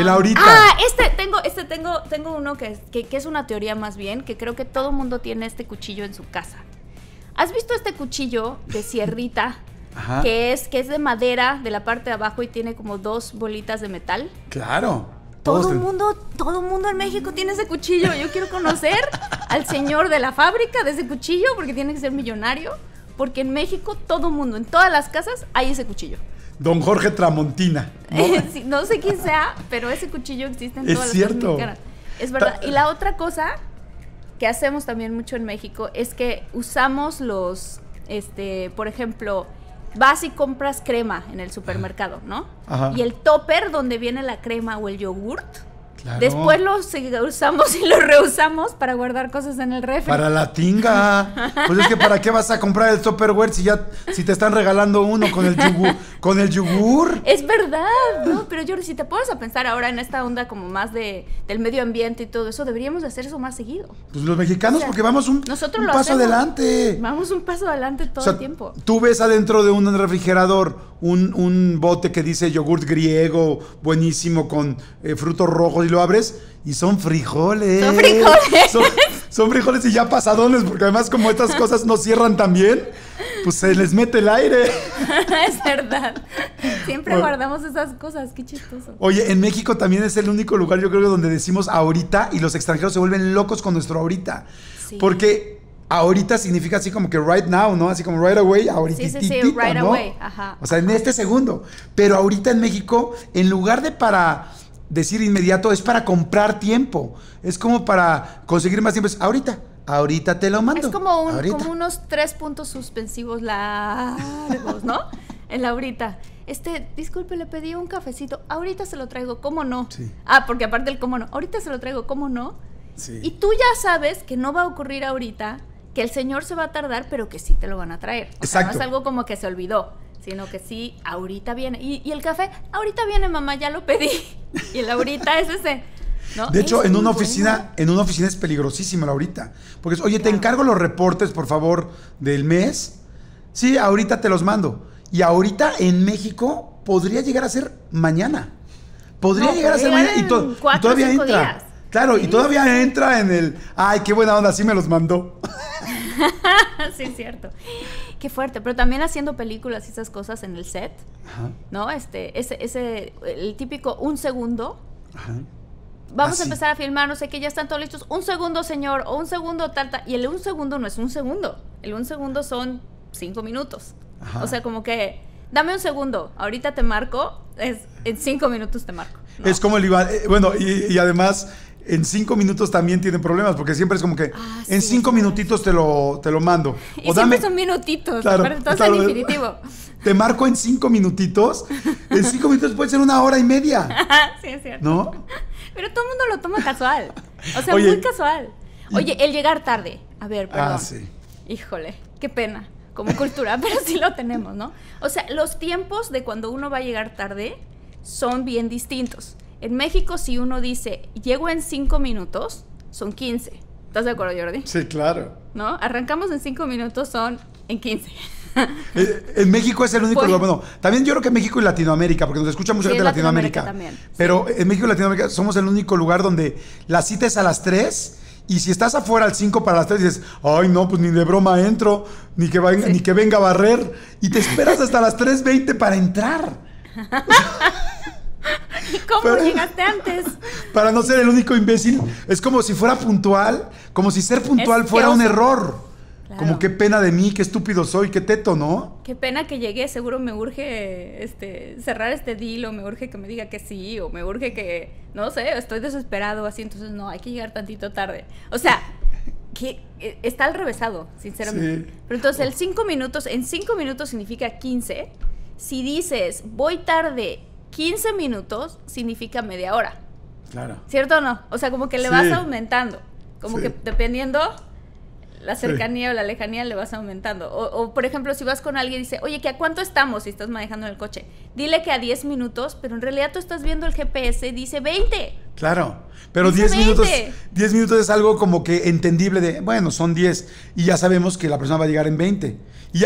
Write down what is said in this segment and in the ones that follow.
El ahorita. Ah, este tengo, este tengo, tengo uno que es, es una teoría más bien, que creo que todo mundo tiene este cuchillo en su casa. ¿Has visto este cuchillo de sierrita? Que es, que es de madera de la parte de abajo y tiene como dos bolitas de metal. Claro. Todo el mundo, todo mundo en México tiene ese cuchillo. Yo quiero conocer al señor de la fábrica de ese cuchillo porque tiene que ser millonario. Porque en México todo mundo, en todas las casas hay ese cuchillo. Don Jorge Tramontina. Eh, no, sé quién sea, pero ese cuchillo existe en todas es las cierto. Es verdad. Y la otra cosa que hacemos también mucho en México es que usamos los, este, por ejemplo, vas y compras crema en el supermercado, ¿no? Y el topper donde viene la crema o el yogurt, Después los usamos y lo reusamos para guardar cosas en el refri. Para la tinga. Pues es que para qué vas a comprar el Tupperware si ya si te están regalando uno con el yogur, con el yogur. Es verdad, ¿no? Pero yo si te pones a pensar ahora en esta onda como más de del medio ambiente y todo eso, deberíamos hacer eso más seguido. Pues los mexicanos porque vamos un, nosotros paso adelante. Vamos un paso adelante todo el tiempo. Tú ves adentro de un refrigerador un, bote que dice yogurt griego buenísimo con eh, frutos rojos lo abres y son frijoles. Son frijoles. Son, frijoles y ya pasadones, porque además como estas cosas no cierran tan bien, pues se les mete el aire. es verdad. Siempre guardamos esas cosas, qué chistoso. Oye, en México también es el único lugar, yo creo, donde decimos ahorita y los extranjeros se vuelven locos con nuestro ahorita. Porque ahorita significa así como que right now, ¿no? Así como right away, ahorita. Sí, sí, sí, right away. Ajá. O sea, en este segundo. Pero ahorita en México, en lugar de para decir inmediato es para comprar tiempo, es como para conseguir más tiempo. ahorita, ahorita te lo mando. Es como, unos tres puntos suspensivos largos, ¿no? en la ahorita. Este, disculpe, le pedí un cafecito. Ahorita se lo traigo, ¿cómo no? Ah, porque aparte el cómo no. Ahorita se lo traigo, ¿cómo no? Y tú ya sabes que no va a ocurrir ahorita, que el señor se va a tardar, pero que sí te lo van a traer. O Sea, no es algo como que se olvidó sino que sí, ahorita viene. Y, el café, ahorita viene, mamá, ya lo pedí. Y el ahorita es ese. De hecho, en una oficina, en una oficina es peligrosísima la ahorita. Porque oye, te encargo los reportes, por favor, del mes. Sí, ahorita te los mando. Y ahorita en México podría llegar a ser mañana. Podría llegar a ser mañana y, todavía entra. Claro, y todavía entra en el, ay, qué buena onda, sí me los mandó. sí, es cierto qué fuerte, pero también haciendo películas y esas cosas en el set, ¿no? Este, ese, ese, el típico un segundo. Vamos a empezar a filmar, no sé qué, ya están todos listos. Un segundo, señor, o un segundo, tarta. Y el un segundo no es un segundo. El un segundo son cinco minutos. O sea, como que, dame un segundo, ahorita te marco, es, en cinco minutos te marco. Es como el Iván, eh, bueno, y además en cinco minutos también tienen problemas, porque siempre es como que ah, en cinco minutitos te lo, te lo mando. Y siempre son minutitos, claro, infinitivo. Te marco en cinco minutitos. En cinco minutos puede ser una hora y media. sí, es cierto. ¿No? Pero todo el mundo lo toma casual. O sea, muy casual. Oye, el llegar tarde. A ver, ah, perdón. Ah, sí. Híjole, qué pena. Como cultura, pero sí lo tenemos, ¿no? O sea, los tiempos de cuando uno va a llegar tarde son bien distintos. En México, si uno dice, llego en cinco minutos, son 15. ¿Estás de acuerdo, Jordi? Sí, claro. ¿No? Arrancamos en cinco minutos, son en 15. Eh, en México es el único pues- lugar. Bueno, también yo creo que México y Latinoamérica, porque nos escucha mucho gente de Latinoamérica. pero en México y Latinoamérica somos el único lugar donde la cita es a las 3 y si estás afuera al 5 para las 3 dices, ay no, pues ni de broma entro, ni que venga, ni que venga a barrer, y te esperas hasta las 3.20 para entrar. ¿Cómo llegaste antes? Para no ser el único imbécil, es como si fuera puntual, como si ser puntual fuera un error. Como qué pena de mí, qué estúpido soy, qué teto, ¿no? Qué pena que llegué, seguro me urge este, cerrar este deal o me urge que me diga que sí o me urge que, no sé, estoy desesperado así, entonces no, hay que llegar tantito tarde. O sea, que eh, está al revésado, sinceramente. Pero entonces el cinco minutos, en cinco minutos significa 15. Si dices, voy tarde 15 minutos significa media hora. Claro. ¿Cierto o no? O sea, como que le vas aumentando. Como que dependiendo la cercanía o la lejanía le vas aumentando. O, por ejemplo, si vas con alguien y dice, oye, ¿que ¿a cuánto estamos si estás manejando en el coche? Dile que a 10 minutos, pero en realidad tú estás viendo el GPS, dice 20. Claro, pero 10 minutos, 10 minutos es algo como que entendible de, bueno, son 10 y ya sabemos que la persona va a llegar en 20. Y,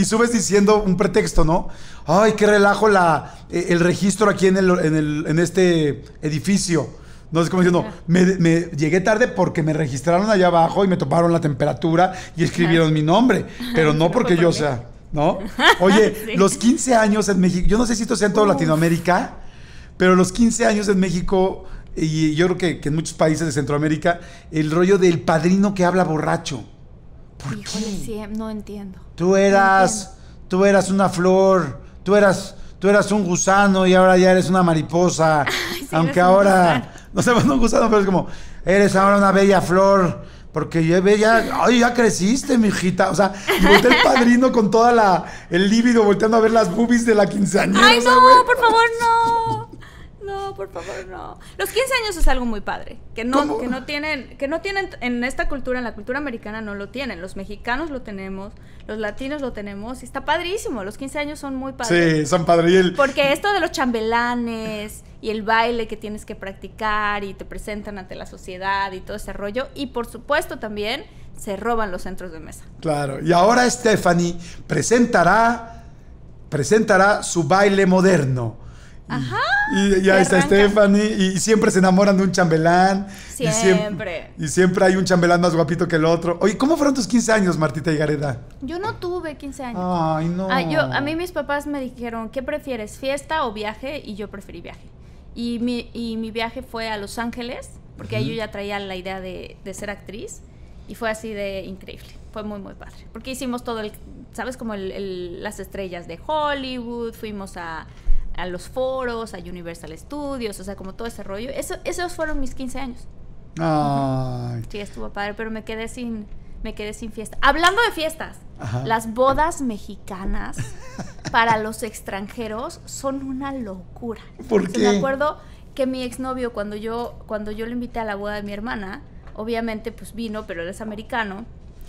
y subes diciendo un pretexto, ¿no? Ay, qué relajo la, e, el registro aquí en, el, en, el, en este edificio no es como diciendo, me, llegué tarde porque me registraron allá abajo y me tomaron la temperatura y escribieron mi nombre, pero no porque yo sea, ¿no? Oye, los 15 años en México, yo no sé si esto sea en toda Latinoamérica, pero los 15 años en México y yo creo que, en muchos países de Centroamérica, el rollo del padrino que habla borracho. ¿Por Híjole, Sí, no entiendo. Tú eras, tú eras una flor, tú eras tú eras un gusano y ahora ya eres una mariposa. aunque ahora no se no pero es como, eres ahora una bella flor. Porque ya, ya, ay, ya creciste, mijita. O sea, voltea el padrino con toda la el líbido volteando a ver las boobies de la quinceañera. Ay, no, por favor, no. No, por favor, no. Los 15 años es algo muy padre, que no que no tienen que no tienen en esta cultura, en la cultura americana no lo tienen. Los mexicanos lo tenemos, los latinos lo tenemos y está padrísimo. Los 15 años son muy padres. Sí, son Padriel. Porque esto de los chambelanes y el baile que tienes que practicar y te presentan ante la sociedad y todo ese rollo. Y por supuesto también se roban los centros de mesa. Claro, y ahora Stephanie presentará, presentará su baile moderno. Ajá. Y ahí está Stephanie. Y siempre se enamoran de un chambelán. Siempre. Y siempre. hay un chambelán más guapito que el otro. Oye, ¿cómo fueron tus 15 años, Martita y Gareda? Yo no tuve 15 años. Ay, no. Ah, a mí mis papás me dijeron, ¿qué prefieres, fiesta o viaje? Y yo preferí viaje. Y mi, viaje fue a Los Ángeles, porque ahí yo ya traía la idea de, de, ser actriz. Y fue así de increíble. Fue muy, muy padre. Porque hicimos todo el, ¿sabes? Como las estrellas de Hollywood, fuimos a, a los foros, a Universal Studios, o sea, como todo ese rollo. Eso, esos fueron mis 15 años. Sí, estuvo padre, pero me quedé sin, me quedé sin fiesta. Hablando de fiestas, las bodas mexicanas para los extranjeros son una locura. ¿Por qué? Me acuerdo que mi exnovio, cuando yo, cuando yo le invité a la boda de mi hermana, obviamente pues vino, pero él es americano.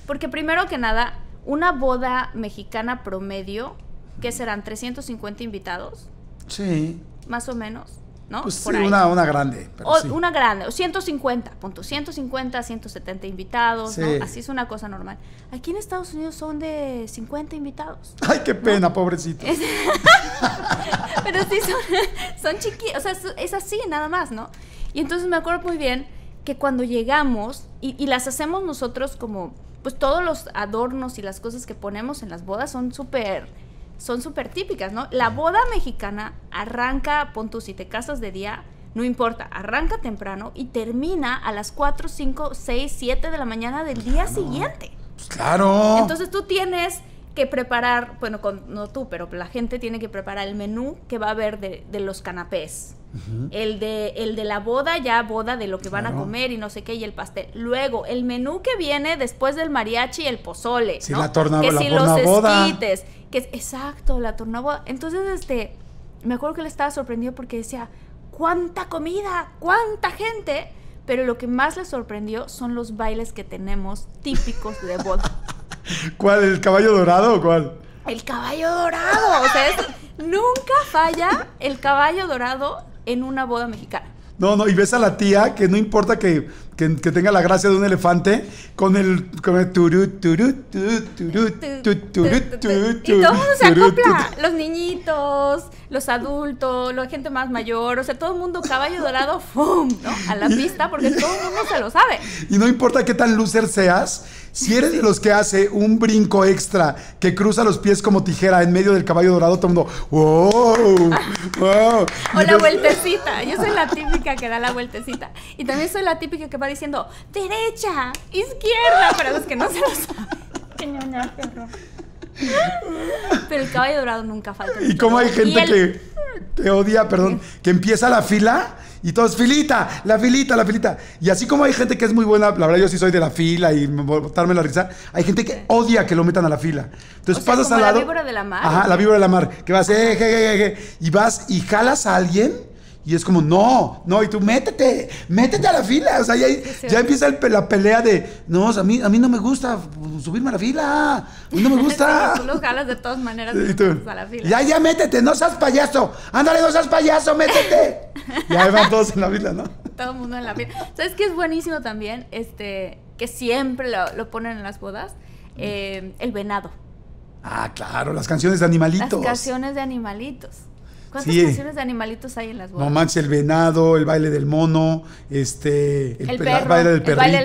Porque primero que nada, una boda mexicana promedio, que serán 350 invitados. Sí. Más o menos. Pues sí, Una, grande. o, Una grande, 150, punto, 150, 170 invitados, Así es una cosa normal. Aquí en Estados Unidos son de 50 invitados. Ay, qué pena, pobrecitos pobrecito. pero sí, son, son chiquitos, o sea, es así nada más, ¿no? Y entonces me acuerdo muy bien que cuando llegamos, y, y las hacemos nosotros como, pues todos los adornos y las cosas que ponemos en las bodas son súper son súper típicas, ¿no? La boda mexicana arranca, pon tú, si te casas de día, no importa, arranca temprano y termina a las 4, 5, 6, 7 de la mañana del día siguiente. Pues claro. Entonces tú tienes que preparar, bueno, no tú, pero la gente tiene que preparar el menú que va a haber de, los canapés. el, de, el de la boda, ya boda de lo que van a comer y no sé qué, y el pastel. Luego, el menú que viene después del mariachi y el pozole. la que si los esquites. exacto, la tornaboda. Entonces, este, me acuerdo que le estaba sorprendido porque decía, ¿cuánta comida? ¿Cuánta gente? Pero lo que más le sorprendió son los bailes que tenemos típicos de boda. ¿Cuál? ¿El caballo dorado o cuál? El caballo dorado. O sea, nunca falla el caballo dorado en una boda mexicana. No, no, y ves a la tía que no importa que que, tenga la gracia de un elefante con el. Con el turut, turut, turut, turut, turut, turut, Y todo el mundo se acopla. Los niñitos, los adultos, la gente más mayor. O sea, todo el mundo, caballo dorado, ¡fum! ¿no? A la pista, porque todo el mundo se lo sabe. Y no importa qué tan loser seas, si eres de los que hace un brinco extra que cruza los pies como tijera en medio del caballo dorado, todo el mundo, ¡wow! ¡wow! o la vueltecita. Yo soy la típica que da la vueltecita. Y también soy la típica que va diciendo derecha, izquierda, para los que no se lo saben. Pero el caballo dorado nunca falta. ¿Y este como hay gente que te odia, perdón, que empieza la fila? Y todos, filita, la filita, la filita. Y así como hay gente que es muy buena, la verdad yo sí soy de la fila y botarme la risa, hay gente que odia que lo metan a la fila. Entonces pasas al lado. La víbora de la mar. Ajá, la víbora de la mar. Que vas, eh, y vas y jalas a alguien y es como, no, no, y tú métete, métete a la fila. O sea, ya, ya empieza la pelea de, no, a mí, a mí no me gusta subirme a la fila, a mí no me gusta. tú lo jalas de todas maneras y tú, a Ya, ya métete, no seas payaso, ándale, no seas payaso, métete. y ahí van todos en la fila, ¿no? Todo el mundo en la fila. ¿Sabes qué es buenísimo también? Este, que siempre lo, lo ponen en las bodas, eh, el venado. Ah, claro, las canciones de animalitos. Las canciones de animalitos. ¿Cuántas canciones de animalitos hay en las bodas? No manches, el venado, el baile del mono, este, el, baile del perrito, el baile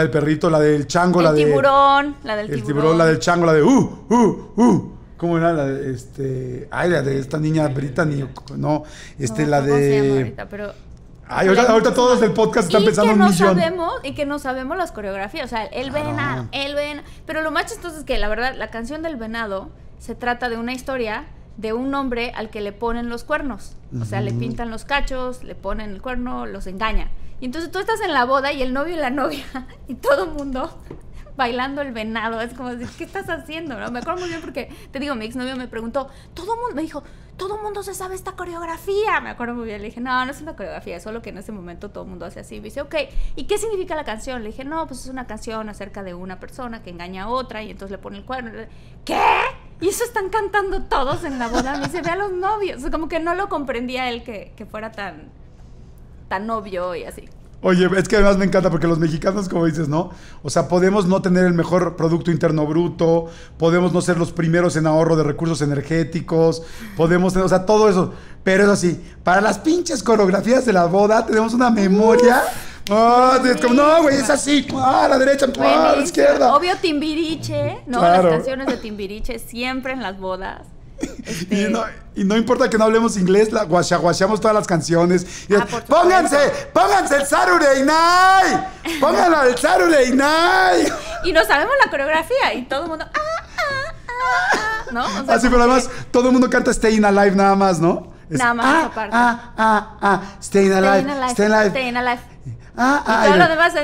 del perrito, del la del chango, la del tiburón, la del tiburón, la del chango, la de uh, uh, uh. ¿Cómo era la de este? Ay, la de esta niña Brittany, no, este, la de. ahorita, pero ahorita, todos del podcast están pensando en no Sabemos, y que no sabemos las coreografías. O sea, el venado, el venado. Pero lo macho entonces es que, la verdad, la canción del venado se trata de una historia de un hombre al que le ponen los cuernos. O sea, le pintan los cachos, le ponen el cuerno, los engaña Y entonces tú estás en la boda y el novio y la novia y todo el mundo bailando el venado. Es como, ¿qué estás haciendo? ¿No? Me acuerdo muy bien porque, te digo, mi exnovio me preguntó, todo el mundo, me dijo, todo el mundo se sabe esta coreografía. Me acuerdo muy bien, le dije, no, no es una coreografía, es solo que en ese momento todo el mundo hace así. Me dice, ok, ¿y qué significa la canción? Le dije, no, pues es una canción acerca de una persona que engaña a otra y entonces le pone el cuerno. ¿Qué? Y eso están cantando todos en la boda. Me dice, ve a los novios. Como que no lo comprendía él que, fuera tan, tan obvio y así. Oye, es que además me encanta porque los mexicanos, como dices, ¿no? O sea, podemos no tener el mejor Producto Interno Bruto, podemos no ser los primeros en ahorro de recursos energéticos, podemos tener, o sea, todo eso. Pero eso sí, para las pinches coreografías de la boda tenemos una memoria. Ah, no, güey, es así. Ah, a la derecha, ah, a la izquierda. Obvio, Timbiriche, ¿no? Las canciones de Timbiriche siempre en las bodas. Y, este, no, y, no, importa que no hablemos inglés, la todas las canciones. Ah, pónganse, pónganse el saru Night. Pónganlo el saru Y no sabemos la coreografía y todo el mundo. Ah, ah, Así, pero además todo el mundo canta Staying Alive nada más, ¿no? nada más aparte. Ah, ah, ah, Alive. Staying Alive. Staying alive. alive. Ah, ah, todo lo demás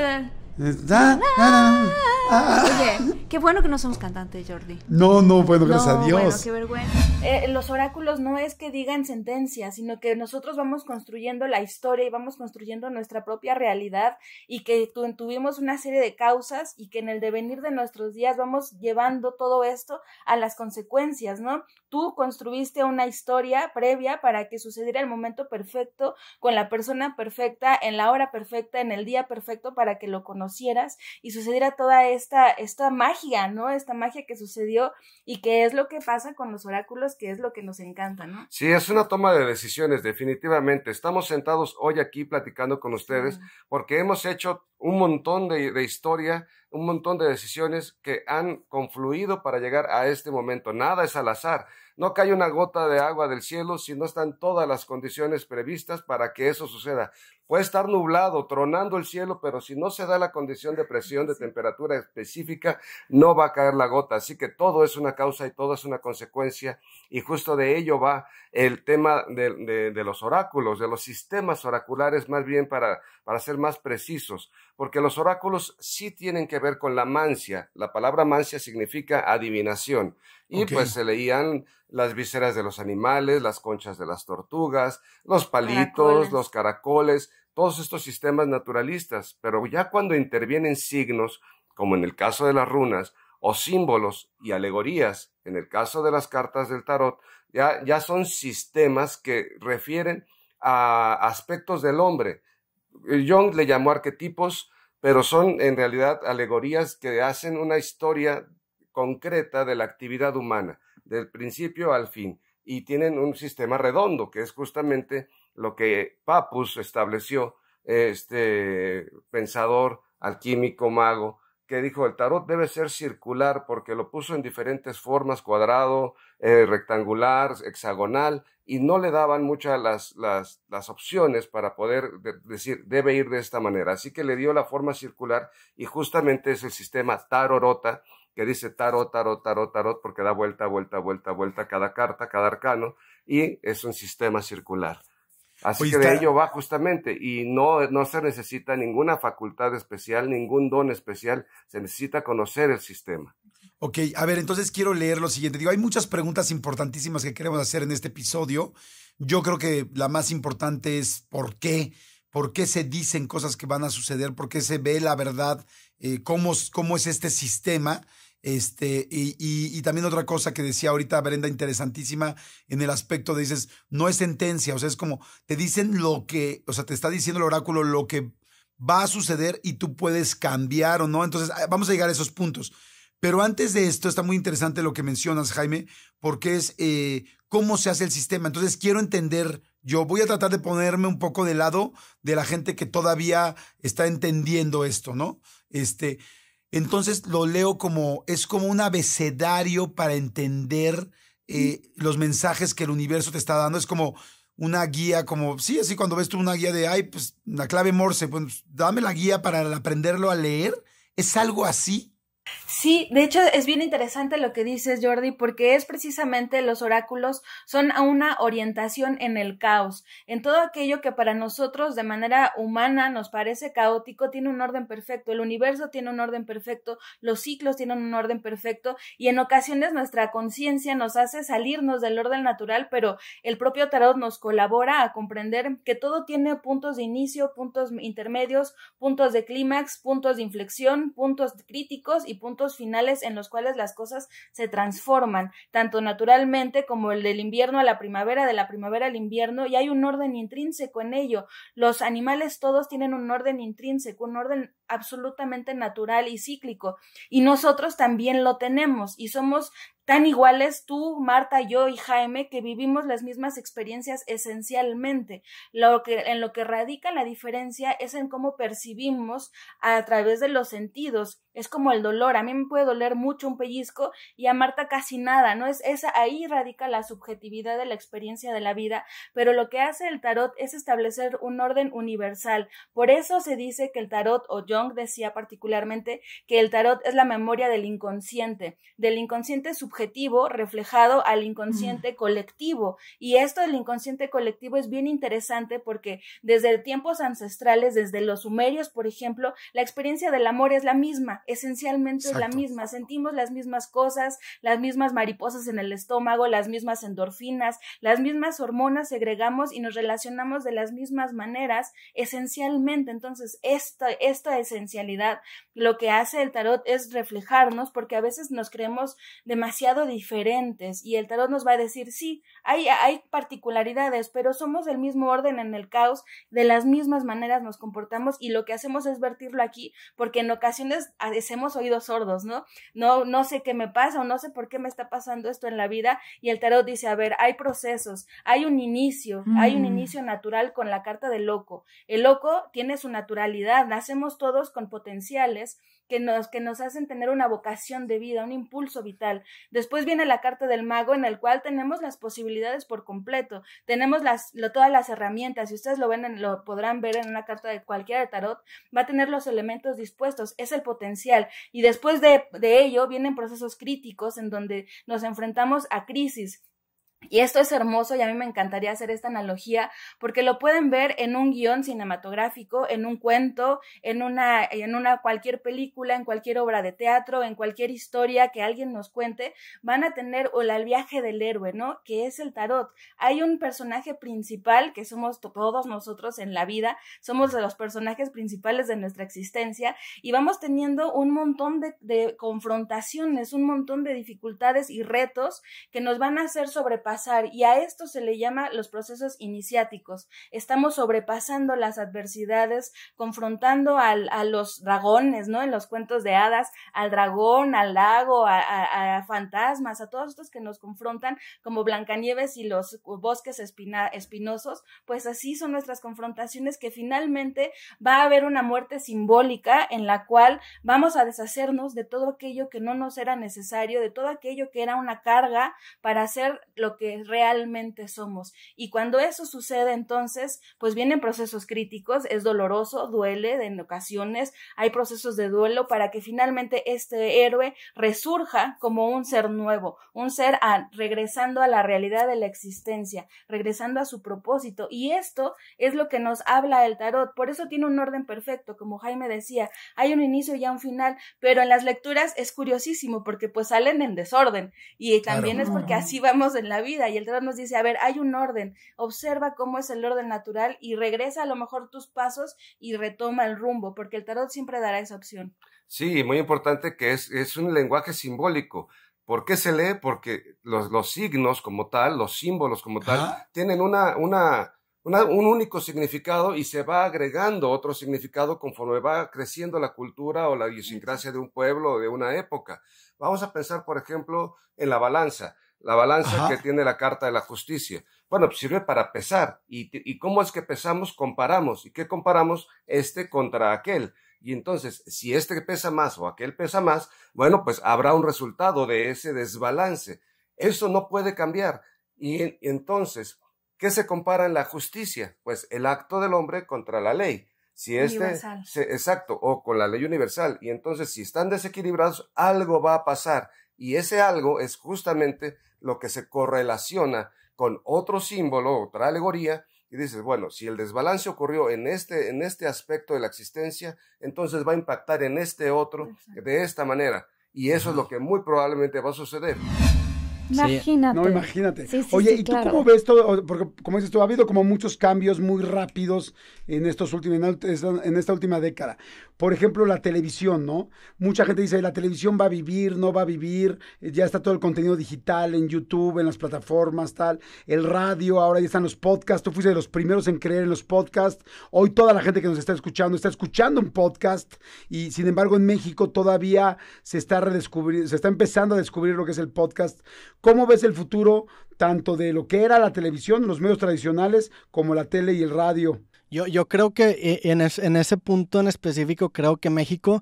qué bueno que no somos cantantes, Jordi. No, no, bueno, gracias a Dios. Bueno, qué vergüenza. Eh, los oráculos no es que digan sentencias, sino que nosotros vamos construyendo la historia y vamos construyendo nuestra propia realidad y que tuvimos una serie de causas y que en el devenir de nuestros días vamos llevando todo esto a las consecuencias, ¿no? tú construiste una historia previa para que sucediera el momento perfecto con la persona perfecta, en la hora perfecta, en el día perfecto, para que lo conocieras y sucediera toda esta, esta magia, ¿no? Esta magia que sucedió y que es lo que pasa con los oráculos, que es lo que nos encanta, ¿no? Sí, es una toma de decisiones, definitivamente. Estamos sentados hoy aquí platicando con ustedes porque hemos hecho un montón de historia un montón de decisiones que han confluido para llegar a este momento. Nada es al azar. No cae una gota de agua del cielo si no están todas las condiciones previstas para que eso suceda. Puede estar nublado, tronando el cielo, pero si no se da la condición de presión, de temperatura específica, no va a caer la gota. Así que todo es una causa y todo es una consecuencia. Y justo de ello va el tema de, los oráculos, de los sistemas oraculares, más bien para, ser más precisos, porque los oráculos sí tienen que ver con la mancia. La palabra mancia significa adivinación. Y pues se leían las vísceras de los animales, las conchas de las tortugas, los palitos, los caracoles, todos estos sistemas naturalistas, pero ya cuando intervienen signos, como en el caso de las runas, o símbolos y alegorías, en el caso de las cartas del tarot, ya, ya son sistemas que refieren a aspectos del hombre. Jung le llamó arquetipos, pero son en realidad alegorías que hacen una historia concreta de la actividad humana, del principio al fin, y tienen un sistema redondo, que es justamente lo que Papus estableció, este pensador, alquímico, mago, que dijo el tarot debe ser circular porque lo puso en diferentes formas, cuadrado, eh, rectangular, hexagonal, y no le daban muchas las, opciones para poder decir debe ir de esta manera. Así que le dio la forma circular y justamente es el sistema tarorota que dice tarot, tarot, tarot, tarot, porque da vuelta, vuelta, vuelta, vuelta cada carta, cada arcano, y es un sistema circular. Así que de ello va justamente y no, no se necesita ninguna facultad especial, ningún don especial, se necesita conocer el sistema. Ok, a ver, entonces quiero leer lo siguiente. Digo, hay muchas preguntas importantísimas que queremos hacer en este episodio. Yo creo que la más importante es por qué, por qué se dicen cosas que van a suceder, por qué se ve la verdad, eh, cómo, cómo es este sistema. Este, y, también otra cosa que decía ahorita Brenda, interesantísima, en el aspecto de dices, no es sentencia, o sea, es como te dicen lo que, o sea, te está diciendo el oráculo lo que va a suceder y tú puedes cambiar o no. Entonces, ah, vamos a llegar a esos puntos. Pero antes de esto, está muy interesante lo que mencionas, Jaime, porque es eh, cómo se hace el sistema. Entonces, quiero entender yo voy a tratar de ponerme un poco de lado de la gente que todavía está entendiendo esto, ¿no? Este, entonces lo leo como, es como un abecedario para entender eh, los mensajes que el universo te está dando. Es como una guía, como, sí, así cuando ves tú una guía de, ay, pues la clave Morse, pues dame la guía para aprenderlo a leer. Es algo así Sí, de hecho es bien interesante lo que dices, Jordi, porque es precisamente los oráculos son una orientación en el caos. En todo aquello que para nosotros de manera humana nos parece caótico, tiene un orden perfecto. El universo tiene un orden perfecto, los ciclos tienen un orden perfecto y en ocasiones nuestra conciencia nos hace salirnos del orden natural, pero el propio tarot nos colabora a comprender que todo tiene puntos de inicio, puntos intermedios, puntos de clímax, puntos de inflexión, puntos críticos y puntos finales en los cuales las cosas se transforman, tanto naturalmente como el del invierno a la primavera, de la primavera al invierno, y hay un orden intrínseco en ello. Los animales todos tienen un orden intrínseco, un orden absolutamente natural y cíclico, y nosotros también lo tenemos, y somos tan iguales tú, Marta, yo y Jaime, que vivimos las mismas experiencias esencialmente. Lo que, en lo que radica la diferencia es en cómo percibimos a través de los sentidos. Es como el dolor. A mí me puede doler mucho un pellizco y a Marta casi nada, ¿no? Es esa, ahí radica la subjetividad de la experiencia de la vida. Pero lo que hace el tarot es establecer un orden universal. Por eso se dice que el tarot, o Jung decía particularmente, que el tarot es la memoria del inconsciente, del inconsciente subjetivo reflejado al inconsciente colectivo. Y esto del inconsciente colectivo es bien interesante porque desde tiempos ancestrales, desde los sumerios, por ejemplo, la experiencia del amor es la misma, esencialmente es la misma. Sentimos las mismas cosas, las mismas mariposas en el estómago, las mismas endorfinas, las mismas hormonas segregamos y nos relacionamos de las mismas maneras, esencialmente. Entonces, esta, esta esencialidad, lo que hace el tarot es reflejarnos porque a veces nos creemos demasiado diferentes y el tarot nos va a decir, sí, hay, hay particularidades, pero somos del mismo orden en el caos, de las mismas maneras nos comportamos y lo que hacemos es vertirlo aquí, porque en ocasiones hacemos oídos sordos, ¿no? No, no sé qué me pasa o no sé por qué me está pasando esto en la vida y el tarot dice, a ver, hay procesos, hay un inicio, hay un mm. inicio natural con la carta del loco. El loco tiene su naturalidad, nacemos todos con potenciales que nos, que nos hacen tener una vocación de vida, un impulso vital. Después viene la carta del mago en el cual tenemos las posibilidades por completo, tenemos las, todas las herramientas, y ustedes lo ven, lo podrán ver en una carta de cualquiera de tarot, va a tener los elementos dispuestos, es el potencial. Y después de ello vienen procesos críticos en donde nos enfrentamos a crisis y esto es hermoso y a mí me encantaría hacer esta analogía porque lo pueden ver en un guión cinematográfico, en un cuento, en una, cualquier película, en cualquier obra de teatro, en cualquier historia que alguien nos cuente, van a tener o el viaje del héroe, ¿no? Que es el tarot. Hay un personaje principal que somos todos nosotros en la vida, somos de los personajes principales de nuestra existencia y vamos teniendo un montón de, de confrontaciones, un montón de dificultades y retos que nos van a hacer sobrepasar y a esto se le llama los procesos iniciáticos. Estamos sobrepasando las adversidades, confrontando a los dragones, ¿no? En los cuentos de hadas, al dragón, al lago, a, fantasmas, a todos estos que nos confrontan como Blancanieves y los bosques espinosos, pues así son nuestras confrontaciones que finalmente va a haber una muerte simbólica en la cual vamos a deshacernos de todo aquello que no nos era necesario, de todo aquello que era una carga para hacer lo, que realmente somos. Y cuando eso sucede, entonces, pues vienen procesos críticos, es doloroso, duele en ocasiones, hay procesos de duelo para que finalmente este héroe resurja como un ser nuevo, un ser regresando a la realidad de la existencia, regresando a su propósito. Y esto es lo que nos habla el tarot. Por eso tiene un orden perfecto, como Jaime decía, hay un inicio y un final, pero en las lecturas es curiosísimo porque pues salen en desorden y también es porque así vamos en la vida y el tarot nos dice, a ver, hay un orden, observa cómo es el orden natural y regresa a lo mejor tus pasos y retoma el rumbo, porque el tarot siempre dará esa opción. Sí, muy importante que es, un lenguaje simbólico. ¿Por qué se lee? Porque los, signos como tal, los símbolos como tal, tienen un único significado y se va agregando otro significado conforme va creciendo la cultura o la idiosincrasia de un pueblo o de una época. Vamos a pensar, por ejemplo, en la balanza la balanza que tiene la Carta de la Justicia. Bueno, pues, sirve para pesar. ¿Y, ¿Y cómo es que pesamos? Comparamos. ¿Y qué comparamos? Este contra aquel. Y entonces, si este pesa más o aquel pesa más, bueno, pues habrá un resultado de ese desbalance. Eso no puede cambiar. Y entonces, ¿qué se compara en la justicia? Pues el acto del hombre contra la ley. Si este, exacto, o con la ley universal. Y entonces, si están desequilibrados, algo va a pasar. Y ese algo es justamente lo que se correlaciona con otro símbolo, otra alegoría, y dices, bueno, si el desbalance ocurrió en este, en este aspecto de la existencia, entonces va a impactar en este otro de esta manera. Y eso es lo que muy probablemente va a suceder. Imagínate. No, imagínate. Oye, ¿y tú cómo ves todo? Porque, como dices tú, ha habido como muchos cambios muy rápidos en estos últimos, en esta última década por ejemplo, la televisión, ¿no? Mucha gente dice, la televisión va a vivir, no va a vivir, eh, ya está todo el contenido digital en YouTube, en las plataformas, tal, el radio, ahora ya están los podcasts, tú fuiste de los primeros en creer en los podcasts, hoy toda la gente que nos está escuchando está escuchando un podcast y sin embargo en México todavía se está redescubriendo, se está empezando a descubrir lo que es el podcast. ¿Cómo ves el futuro tanto de lo que era la televisión, los medios tradicionales, como la tele y el radio? Yo, creo que eh, en, ese punto en específico, creo que México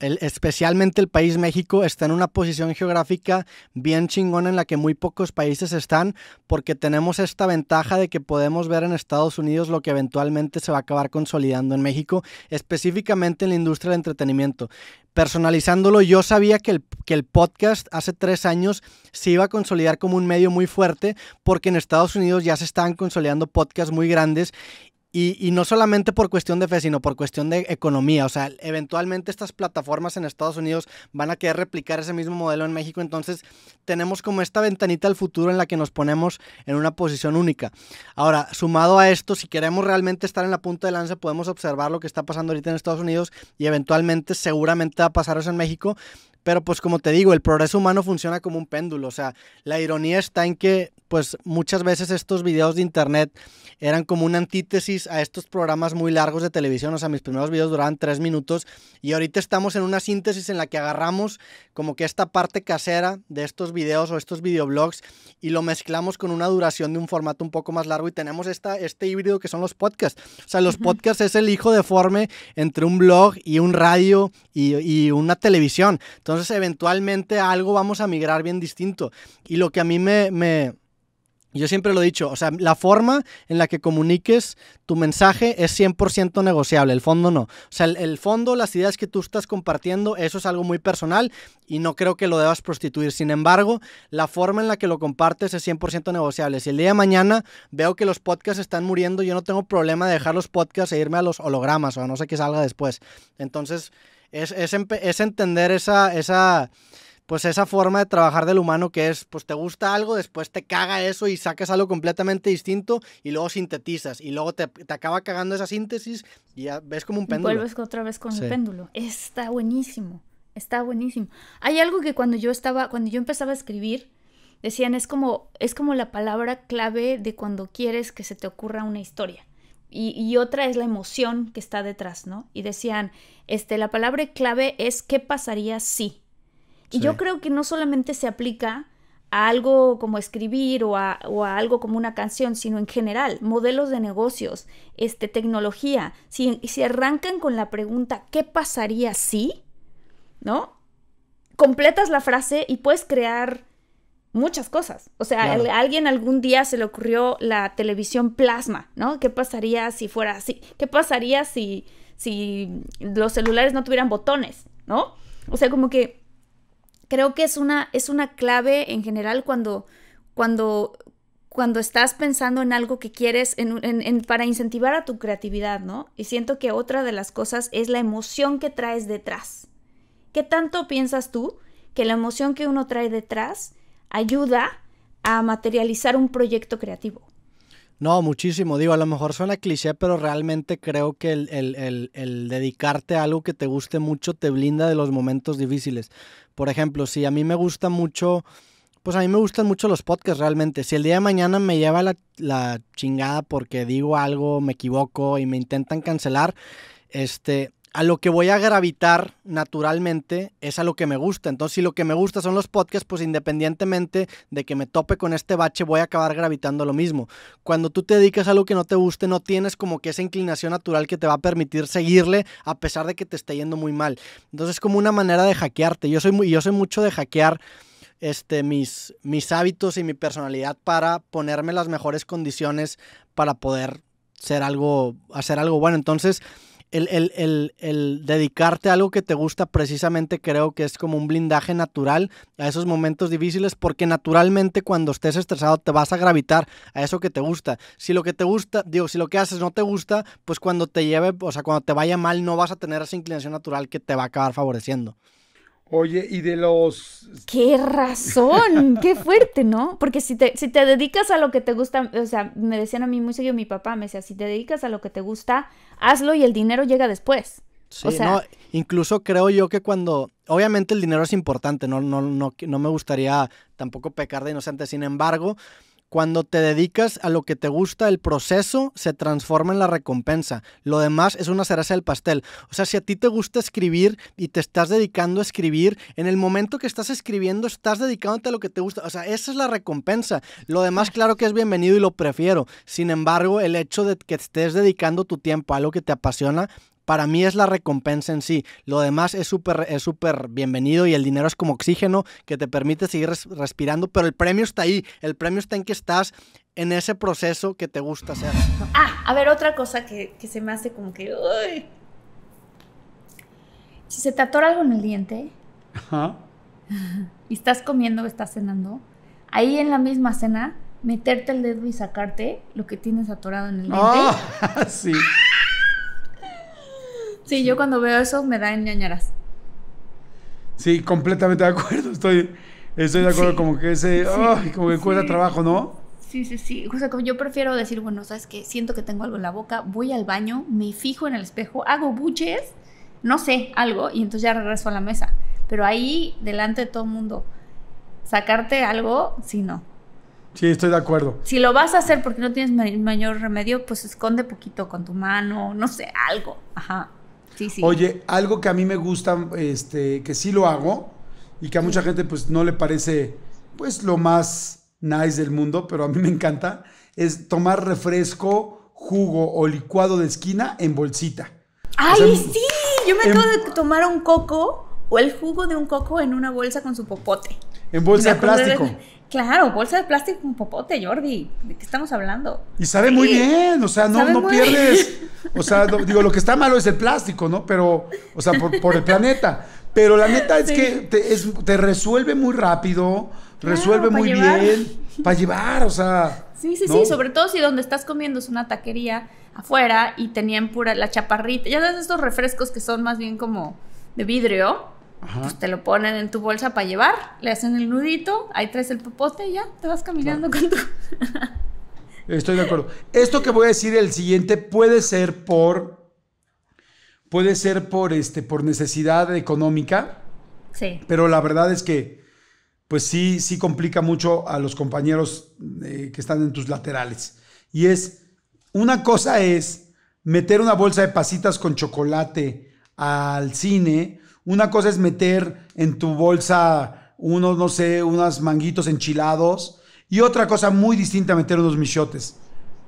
el, especialmente el país México está en una posición geográfica bien chingona en la que muy pocos países están porque tenemos esta ventaja de que podemos ver en Estados Unidos lo que eventualmente se va a acabar consolidando en México, específicamente en la industria del entretenimiento. Personalizándolo, yo sabía que el, que el podcast hace tres años se iba a consolidar como un medio muy fuerte porque en Estados Unidos ya se están consolidando podcasts muy grandes y, no solamente por cuestión de fe, sino por cuestión de economía. O sea, eventualmente estas plataformas en Estados Unidos van a querer replicar ese mismo modelo en México. Entonces, tenemos como esta ventanita al futuro en la que nos ponemos en una posición única. Ahora, sumado a esto, si queremos realmente estar en la punta de lance, podemos observar lo que está pasando ahorita en Estados Unidos y eventualmente seguramente va a pasar eso en México. Pero pues como te digo, el progreso humano funciona como un péndulo. O sea, la ironía está en que pues muchas veces estos videos de internet eran como una antítesis a estos programas muy largos de televisión. O sea, mis primeros videos duraban tres minutos y ahorita estamos en una síntesis en la que agarramos como que esta parte casera de estos videos o estos videoblogs y lo mezclamos con una duración de un formato un poco más largo y tenemos esta, este híbrido que son los podcasts. O sea, los podcasts es el hijo deforme entre un blog y un radio y, y una televisión. Entonces, eventualmente algo vamos a migrar bien distinto. Y lo que a mí me, yo siempre lo he dicho, o sea, la forma en la que comuniques tu mensaje es 100% negociable, el fondo no. O sea, el, el, fondo, las ideas que tú estás compartiendo, eso es algo muy personal y no creo que lo debas prostituir. Sin embargo, la forma en la que lo compartes es 100% negociable. Si el día de mañana veo que los podcasts están muriendo, yo no tengo problema de dejar los podcasts e irme a los hologramas o a no sé qué salga después. Entonces, es, entender esa, esa, pues esa forma de trabajar del humano que es, pues te gusta algo, después te caga eso y sacas algo completamente distinto y luego sintetizas y luego te, acaba cagando esa síntesis y ya ves como un péndulo. Vuelves otra vez con el péndulo. Está buenísimo, está buenísimo. Hay algo que cuando yo estaba, cuando yo empezaba a escribir, decían es como, es como la palabra clave de cuando quieres que se te ocurra una historia. Y, otra es la emoción que está detrás, ¿no? Y decían, este, la palabra clave es qué pasaría si. Y yo creo que no solamente se aplica a algo como escribir o a, algo como una canción, sino en general, modelos de negocios, este, tecnología. Si, si arrancan con la pregunta, ¿qué pasaría si? ¿No? Completas la frase y puedes crear muchas cosas. O sea, alguien algún día se le ocurrió la televisión plasma, ¿no? ¿Qué pasaría si fuera así? ¿Qué pasaría si, si los celulares no tuvieran botones, ¿no? O sea, como que creo que es una, es una clave en general cuando, cuando, cuando estás pensando en algo que quieres en, para incentivar a tu creatividad, ¿no? Y siento que otra de las cosas es la emoción que traes detrás. ¿Qué tanto piensas tú que la emoción que uno trae detrás ayuda a materializar un proyecto creativo. No, muchísimo. Digo, a lo mejor suena cliché, pero realmente creo que el, dedicarte a algo que te guste mucho te blinda de los momentos difíciles. Por ejemplo, si a mí me gusta mucho, pues a mí me gustan mucho los podcasts realmente. Si el día de mañana me lleva la, la chingada porque digo algo, me equivoco y me intentan cancelar, este, a lo que voy a gravitar naturalmente es a lo que me gusta. Entonces, si lo que me gusta son los podcasts, pues independientemente de que me tope con este bache, voy a acabar gravitando lo mismo. Cuando tú te dedicas a algo que no te guste, no tienes como que esa inclinación natural que te va a permitir seguirle a pesar de que te esté yendo muy mal. Entonces, es como una manera de hackearte. Yo soy, muy, yo soy mucho de hackear este, mis, mis hábitos y mi personalidad para ponerme las mejores condiciones para poder ser algo, hacer algo bueno. Entonces, el, el, el, el, dedicarte a algo que te gusta precisamente creo que es como un blindaje natural a esos momentos difíciles porque naturalmente cuando estés estresado te vas a gravitar a eso que te gusta. Si lo que te gusta, digo, si lo que haces no te gusta, pues cuando te lleve, o sea, cuando te vaya mal no vas a tener esa inclinación natural que te va a acabar favoreciendo. Oye, y de los... ¡Qué razón! ¡Qué fuerte, ¿no? Porque si te, si te dedicas a lo que te gusta, o sea, me decían a mí muy seguido mi papá, me decía, si te dedicas a lo que te gusta, hazlo y el dinero llega después. o sea, incluso creo yo que cuando, obviamente el dinero es importante, no, no, no, no me gustaría tampoco pecar de inocente, sin embargo, cuando te dedicas a lo que te gusta, el proceso se transforma en la recompensa. Lo demás es una cereza del pastel. O sea, si a ti te gusta escribir y te estás dedicando a escribir, en el momento que estás escribiendo estás dedicándote a lo que te gusta. O sea, esa es la recompensa. Lo demás, claro que es bienvenido y lo prefiero. Sin embargo, el hecho de que estés dedicando tu tiempo a algo que te apasiona, para mí es la recompensa en sí. Lo demás es súper bienvenido y el dinero es como oxígeno que te permite seguir respirando, pero el premio está ahí, el premio está en que estás en ese proceso que te gusta hacer. Ah, a ver, otra cosa que, se me hace como que... Si se te atora algo en el diente y estás comiendo o estás cenando, ahí en la misma cena, meterte el dedo y sacarte lo que tienes atorado en el diente. ¡Ah, sí. Sí, yo cuando veo eso me da ñañaras. Sí, completamente de acuerdo. Estoy, estoy de acuerdo. Como que ese. Ay, como que cuesta trabajo, ¿no? Sí, sí, sí. O sea, como yo prefiero decir, bueno, sabes que siento que tengo algo en la boca, voy al baño, me fijo en el espejo, hago buches, no sé, algo, y entonces ya regreso a la mesa. Pero ahí, delante de todo el mundo, sacarte algo, sí, no. Sí, estoy de acuerdo. Si lo vas a hacer porque no tienes mayor remedio, pues esconde poquito con tu mano, no sé, algo. Ajá. Oye, algo que a mí me gusta, este, que sí lo hago y que a mucha gente pues no le parece pues lo más nice del mundo, pero a mí me encanta, es tomar refresco, jugo o licuado de esquina en bolsita. ¡Ay, sí! Yo me acuerdo de tomar un coco o el jugo de un coco en una bolsa con su popote. En bolsa de plástico. Claro, bolsa de plástico con popote, Jordi. ¿De qué estamos hablando? Y sabe muy bien, o sea, no, no pierdes. O sea, digo, lo que está malo es el plástico, ¿no? Pero, o sea, por, el planeta. Pero la neta es que te, resuelve muy rápido, resuelve muy bien, para llevar, o sea. Sí, sí, sí, sobre todo si donde estás comiendo es una taquería afuera y tenían pura la chaparrita. Ya sabes, estos refrescos que son más bien como de vidrio pues, te lo ponen en tu bolsa para llevar, le hacen el nudito, ahí traes el popote y ya te vas caminando con tu. Estoy de acuerdo. Esto que voy a decir el siguiente puede ser por puede ser por este por necesidad económica. Sí. Pero la verdad es que pues sí sí complica mucho a los compañeros eh, que están en tus laterales. Y es una cosa es meter una bolsa de pasitas con chocolate al cine una cosa es meter en tu bolsa unos, no sé, unos manguitos enchilados y otra cosa muy distinta meter unos michotes.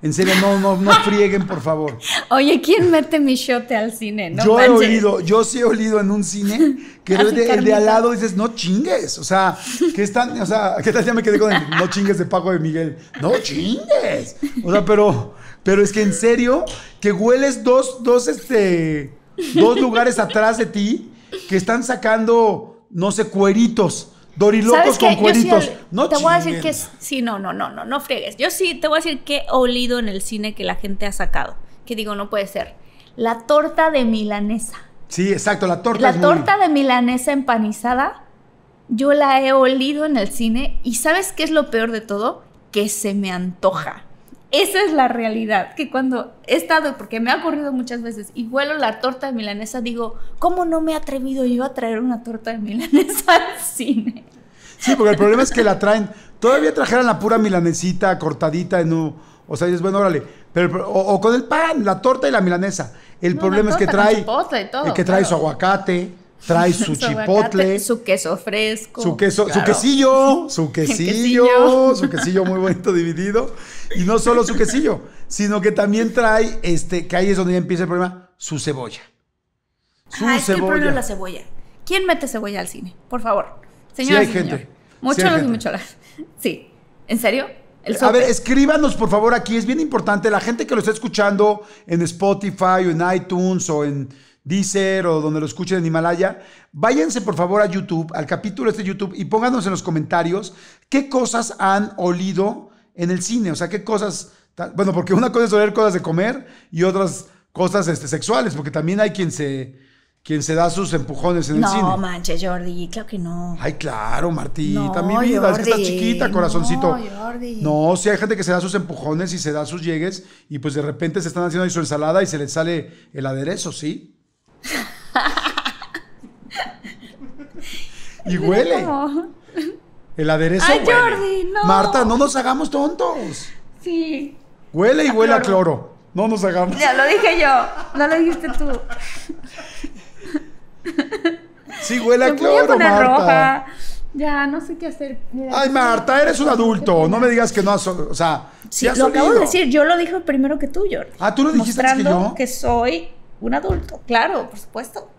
En serio, no, no, no frieguen, por favor. Oye, ¿quién mete michote al cine? yo he olido, yo sí he olido en un cine que de, al lado dices, no chingues. O sea, están, o sea, ¿qué tal ya me quedé con el no chingues de Paco de Miguel? No chingues. O sea, pero, pero es que en serio, que hueles dos, dos, este, dos lugares atrás de ti que están sacando, no sé, cueritos. Dorilocos con cueritos. no te voy a decir que sí, no, no, no, no, no fregues. Yo sí te voy a decir que he olido en el cine que la gente ha sacado. Que digo, no puede ser. La torta de milanesa. Sí, exacto, la torta. La torta de milanesa empanizada, yo la he olido en el cine y ¿sabes qué es lo peor de todo? Que se me antoja. Esa es la realidad, que cuando he estado, porque me ha ocurrido muchas veces, y vuelo la torta de milanesa, digo, ¿cómo no me he atrevido yo a traer una torta de milanesa al cine? Sí, porque el problema es que la traen, todavía trajeran la pura milanesita cortadita en un... O sea, es bueno, órale, pero, o, con el pan, la torta y la milanesa. El problema es que trae, Y que trae su aguacate, Trae su, chipotle. su queso fresco. Su queso, su quesillo, su quesillo, su quesillo muy bonito dividido. Y no solo su quesillo, sino que también trae, este, que ahí es donde empieza el problema, su cebolla. Su cebolla. Que el la cebolla. ¿Quién mete cebolla al cine? Por favor. Señoras sí hay gente. Muchos sí y Sí. ¿En serio? A ver, escríbanos por favor aquí, es bien importante. La gente que lo está escuchando en Spotify o en iTunes o en Deezer o donde lo escuchen en Himalaya, váyanse por favor a YouTube, al capítulo este YouTube y pónganos en los comentarios qué cosas han olido en el cine, o sea, qué cosas, bueno, porque una cosa es oler cosas de comer y otras cosas este, sexuales, porque también hay quien se, quien se da sus empujones en el cine. No, manches, Jordi, claro que no. Ay, claro, Martita, mi vida, es que está chiquita, corazoncito. No, Jordi. hay gente que se da sus empujones y se da sus llegues y pues de repente se están haciendo ahí su ensalada y se les sale el aderezo, ¿sí? y huele. El aderezo Ay, Jordi, no. Marta, no nos hagamos tontos. Sí. Huele y huele a cloro. No nos hagamos. Ya lo dije yo, no lo dijiste tú. Sí, huele a cloro, Marta. Ya, no sé qué hacer. Ay, Marta, eres un adulto. No me digas que no has. O sea, sí, has lo acabo de decir. Yo lo dije primero que tú, Jordi. Ah, tú lo dijiste antes que yo. que soy un adulto, claro, por supuesto.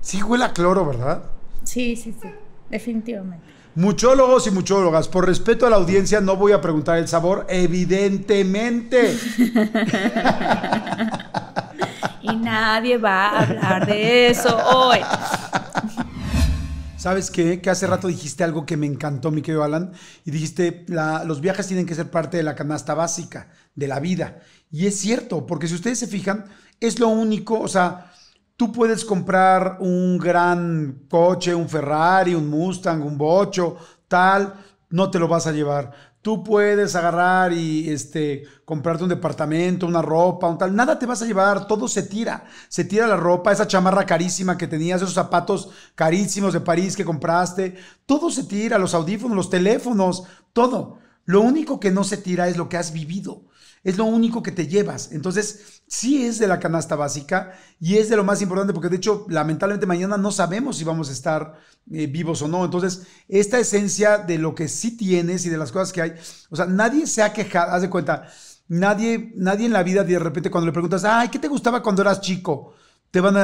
Sí huele a cloro, ¿verdad? Sí, sí, sí, definitivamente. Muchólogos y muchólogas, por respeto a la audiencia no voy a preguntar el sabor, evidentemente. y nadie va a hablar de eso hoy. ¿Sabes qué? Que hace rato dijiste algo que me encantó, mi querido Alan, y dijiste, los viajes tienen que ser parte de la canasta básica, de la vida. Y es cierto, porque si ustedes se fijan, es lo único, o sea, tú puedes comprar un gran coche, un Ferrari, un Mustang, un Bocho, tal, no te lo vas a llevar. Tú puedes agarrar y este, comprarte un departamento, una ropa, un tal. Nada te vas a llevar, todo se tira. Se tira la ropa, esa chamarra carísima que tenías, esos zapatos carísimos de París que compraste. Todo se tira, los audífonos, los teléfonos, todo. Lo único que no se tira es lo que has vivido es lo único que te llevas. Entonces, sí es de la canasta básica y es de lo más importante porque de hecho, lamentablemente mañana no sabemos si vamos a estar eh, vivos o no. Entonces, esta esencia de lo que sí tienes y de las cosas que hay, o sea, nadie se ha quejado, haz de cuenta, nadie, nadie en la vida de repente cuando le preguntas, ay, ¿qué te gustaba cuando eras chico?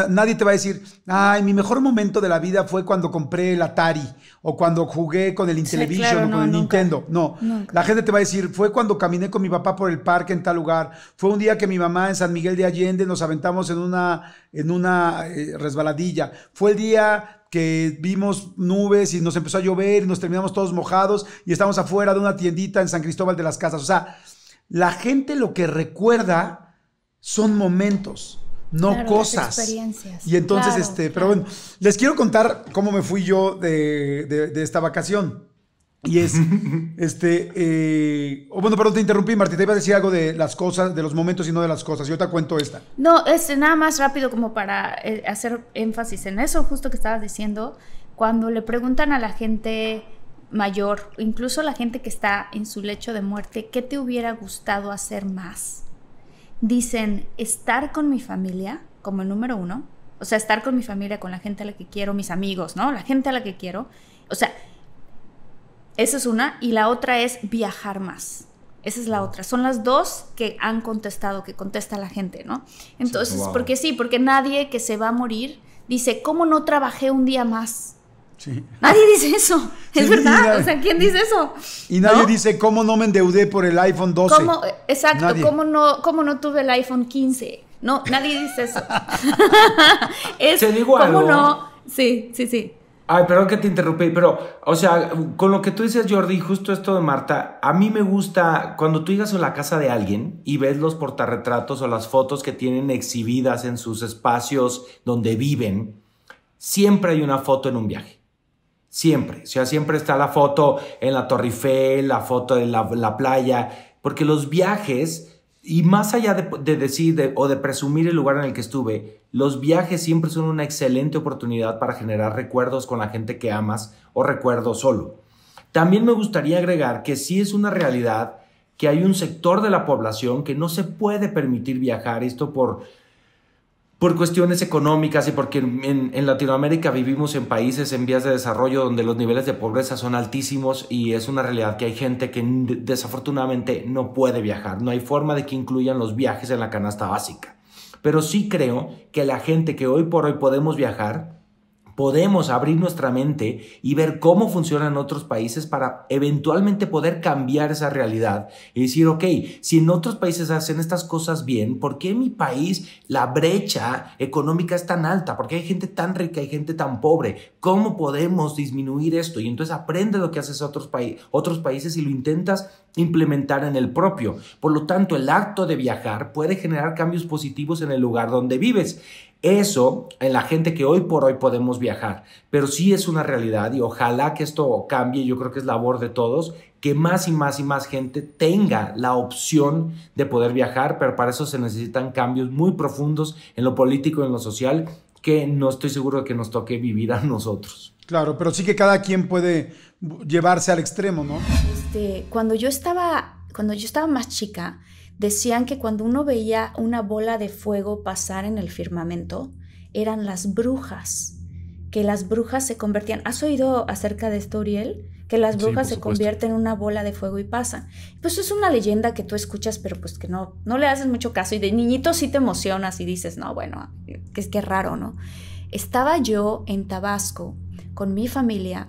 nadie te va a decir, ay, mi mejor momento de la vida fue cuando compré el Atari o cuando jugué con el Intellivision o con el Nintendo. No, la gente te va a decir, fue cuando caminé con mi papá por el parque en tal lugar, fue un día que mi mamá en San Miguel de Allende nos aventamos en una, en una eh, resbaladilla, fue el día que vimos nubes y nos empezó a llover y nos terminamos todos mojados y estamos afuera de una tiendita en San Cristóbal de las Casas. O sea, la gente lo que recuerda son momentos no cosas. Y entonces, este, pero bueno, les quiero contar cómo me fui yo de, esta vacación. Y es, este, eh, oh, bueno, perdón, te interrumpí, Martín, te iba a decir algo de las cosas, de los momentos y no de las cosas. Yo te cuento esta. No, es nada más rápido como para eh, hacer énfasis en eso, justo que estabas diciendo, cuando le preguntan a la gente mayor, incluso la gente que está en su lecho de muerte, ¿qué te hubiera gustado hacer más? dicen estar con mi familia como el número uno, o sea, estar con mi familia, con la gente a la que quiero, mis amigos, ¿no? La gente a la que quiero. O sea, esa es una. Y la otra es viajar más. Esa es la otra. Son las dos que han contestado, que contesta la gente, ¿no? Entonces, porque sí, porque nadie que se va a morir dice, ¿cómo no trabajé un día más? Nadie dice eso. Es verdad. o sea, ¿quién dice eso? Y nadie dice, ¿cómo no me endeudé por el iPhone 12? exacto. ¿cómo no, ¿Cómo no tuve el iPhone 15? No, nadie dice eso. es, Se digo ¿Cómo no? Sí, sí, sí. Ay, perdón que te interrumpí, pero, o sea, con lo que tú dices, Jordi, justo esto de Marta, a mí me gusta cuando tú llegas a la casa de alguien y ves los portarretratos o las fotos que tienen exhibidas en sus espacios donde viven, siempre hay una foto en un viaje. Siempre. O sea, siempre está la foto en la Torre la foto en la, playa, porque los viajes, y más allá de, decir o de presumir el lugar en el que estuve, los viajes siempre son una excelente oportunidad para generar recuerdos con la gente que amas o recuerdos solo. También me gustaría agregar que sí es una realidad que hay un sector de la población que no se puede permitir viajar, esto por por cuestiones económicas y porque en, Latinoamérica vivimos en países en vías de desarrollo donde los niveles de pobreza son altísimos y es una realidad que hay gente que desafortunadamente no puede viajar. No hay forma de que incluyan los viajes en la canasta básica. Pero sí creo que la gente que hoy por hoy podemos viajar, podemos abrir nuestra mente y ver cómo funcionan otros países para eventualmente poder cambiar esa realidad y decir, ok, si en otros países hacen estas cosas bien, ¿por qué en mi país la brecha económica es tan alta? ¿Por qué hay gente tan rica y gente tan pobre? ¿Cómo podemos disminuir esto? Y entonces aprende lo que haces a otros, otros países y lo intentas implementar en el propio. Por lo tanto, el acto de viajar puede generar cambios positivos en el lugar donde vives. Eso en la gente que hoy por hoy podemos viajar, pero sí es una realidad y ojalá que esto cambie, yo creo que es labor de todos, que más y más y más gente tenga la opción de poder viajar, pero para eso se necesitan cambios muy profundos en lo político, en lo social, que no estoy seguro de que nos toque vivir a nosotros. Claro, pero sí que cada quien puede llevarse al extremo, ¿no? Este, cuando yo estaba, cuando yo estaba más chica, decían que cuando uno veía una bola de fuego pasar en el firmamento, eran las brujas, que las brujas se convertían. ¿Has oído acerca de esto, Uriel? Que las brujas se convierten en una bola de fuego y pasan. Pues es una leyenda que tú escuchas, pero pues que no, no le haces mucho caso. Y de niñito sí te emocionas y dices, no, bueno, que es que raro, ¿no? Estaba yo en Tabasco con mi familia